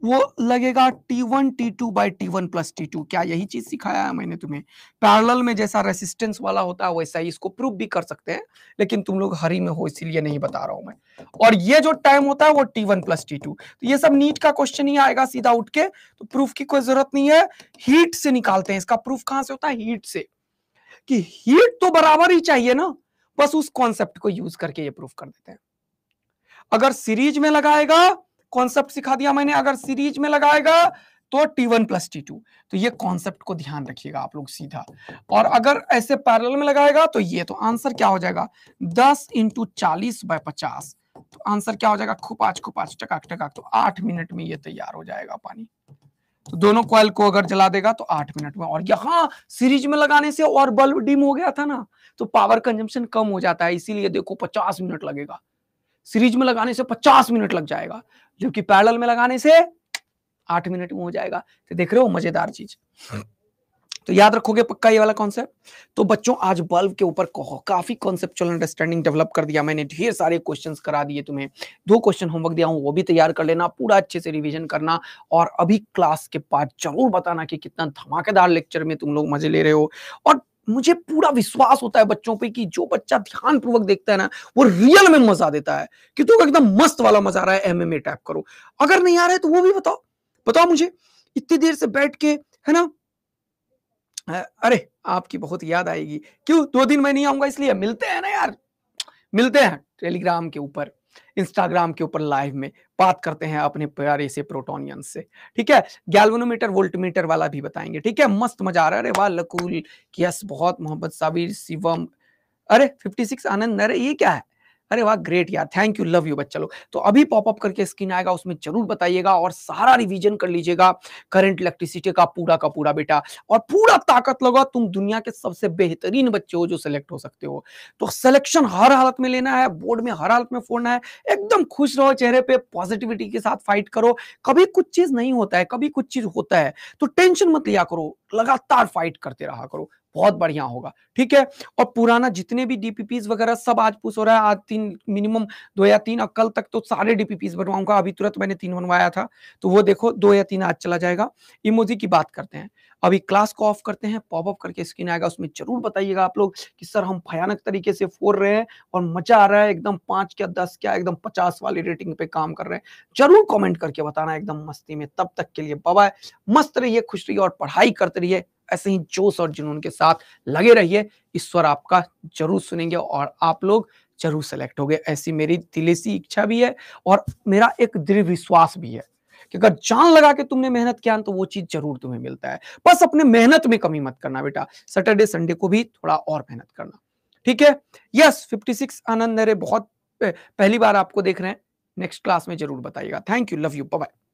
वो लगेगा T one T to T2 क्या यही चीज सिखाया है मैंने तुम्हें पैरल में जैसा रेसिस्टेंस वाला होता है वैसा ही इसको प्रूव भी कर सकते हैं लेकिन तुम लोग हरी में हो इसीलिए नहीं बता रहा हूं मैं और ये जो टाइम होता है वो T one plus T two तो ये सब नीट का क्वेश्चन ही आएगा सीधा उठ के तो प्रूफ की कोई जरूरत नहीं है हीट से निकालते हैं इसका प्रूफ कहां से होता है हीट से कि हीट तो बराबर ही चाहिए ना बस उस कॉन्सेप्ट को यूज करके ये प्रूफ कर देते हैं अगर सीरीज में लगाएगा कॉन्सेप्ट सिखा दिया मैंने अगर सीरीज में लगाएगा तो T1 वन प्लस टी तो ये कॉन्सेप्ट को ध्यान रखिएगा आप लोग सीधा और अगर ऐसे पैरल में लगाएगा तो ये तो आंसर क्या हो जाएगा दस इंटू चालीस बाय पचास तो आंसर क्या हो जाएगा खुपाच खुपाच टकाक टकाक तो आठ मिनट में ये तैयार हो जाएगा पानी तो दोनों कॉयल को अगर जला देगा तो आठ मिनट में और यहाँ सीरीज में लगाने से और बल्ब डिम हो गया था ना तो पावर कंजम्पशन कम हो जाता है इसीलिए देखो पचास मिनट लगेगा सीरीज में लगाने से पचास मिनट लग जाएगा जबकि पैरल में लगाने से आठ मिनट में हो जाएगा तो देख रहे हो मजेदार चीज हाँ। तो याद रखोगे पक्का ये वाला कॉन्सेप्ट तो बच्चों आज बल्ब के ऊपर काफी कॉन्सेप्चुअल अंडरस्टैंडिंग डेवलप कर दिया मैंने ढेर सारे क्वेश्चन करा दिए तुम्हें दो क्वेश्चन होमवर्क दिया हूँ वो भी तैयार कर लेना पूरा अच्छे से रिविजन करना और अभी क्लास के बाद जरूर बताना कि कितना धमाकेदार लेक्चर में तुम लोग मजे ले रहे हो और मुझे पूरा विश्वास होता है बच्चों पे कि जो बच्चा ध्यान पूर्वक देखता है ना वो रियल में मजा देता है कि तू तो एकदम मस्त वाला मजा आ रहा है एमएमए टाइप करो अगर नहीं आ रहा है तो वो भी बताओ बताओ मुझे इतनी देर से बैठ के है ना अरे आपकी बहुत याद आएगी क्यों दो दिन में नहीं आऊंगा इसलिए मिलते हैं ना यार मिलते हैं टेलीग्राम के ऊपर इंस्टाग्राम के ऊपर लाइव में बात करते हैं अपने प्यारे से प्रोटोनियन से ठीक है गैल्वेनोमीटर वोल्टमीटर वाला भी बताएंगे ठीक है मस्त मजा आ रहा है अरे वाह लकुल यस बहुत मोहम्मद साबिर शिवम अरे फिफ्टी सिक्स आनंद अरे ये क्या है अरे वाह ग्रेट यार थैंक यू लव यू बच्चा लोग तो अभी पॉपअप करके स्क्रीन आएगा उसमें जरूर बताइएगा और सारा रिवीजन कर लीजिएगा करंट इलेक्ट्रिसिटी का पूरा का पूरा बेटा और पूरा ताकत लगा तुम दुनिया के सबसे बेहतरीन बच्चे हो जो सिलेक्ट हो सकते हो तो सिलेक्शन हर हालत में लेना है बोर्ड में हर हालत में फोड़ना है एकदम खुश रहो चेहरे पे पॉजिटिविटी के साथ फाइट करो कभी कुछ चीज नहीं होता है कभी कुछ चीज होता है तो टेंशन मत लिया करो लगातार फाइट करते रहा करो बहुत बढ़िया होगा ठीक है और पुराना जितने भी डीपीपीज वगैरह सब आज पुश हो रहा है आज तीन मिनिमम दो या तीन और कल तक तो सारे डीपीपीज बनवाऊंगा अभी तुरंत मैंने तीन बनवाया था तो वो देखो दो या तीन आज चला जाएगा इमोजी की बात करते हैं अभी क्लास को ऑफ करते हैं पॉप अप करके स्क्रीन आएगा उसमें जरूर बताइएगा आप लोग कि सर हम भयानक तरीके से फोड़ रहे हैं और मजा आ रहा है एकदम पांच क्या दस क्या एकदम पचास वाली रेटिंग पे काम कर रहे हैं जरूर कमेंट करके बताना एकदम मस्ती में तब तक के लिए बाबा मस्त रहिए खुश रहिए और पढ़ाई करते रहिए ऐसे ही जोश और जुनून के साथ लगे रहिए ईश्वर आपका जरूर सुनेंगे और आप लोग जरूर सेलेक्ट हो ऐसी मेरी दिली सी इच्छा भी है और मेरा एक दृढ़ विश्वास भी है कि अगर जान लगा के तुमने मेहनत किया तो वो चीज जरूर तुम्हें मिलता है बस अपने मेहनत में कमी मत करना बेटा सैटरडे संडे को भी थोड़ा और मेहनत करना ठीक है यस 56 आनंद नरे बहुत पहली बार आपको देख रहे हैं नेक्स्ट क्लास में जरूर बताइएगा thank you love you bye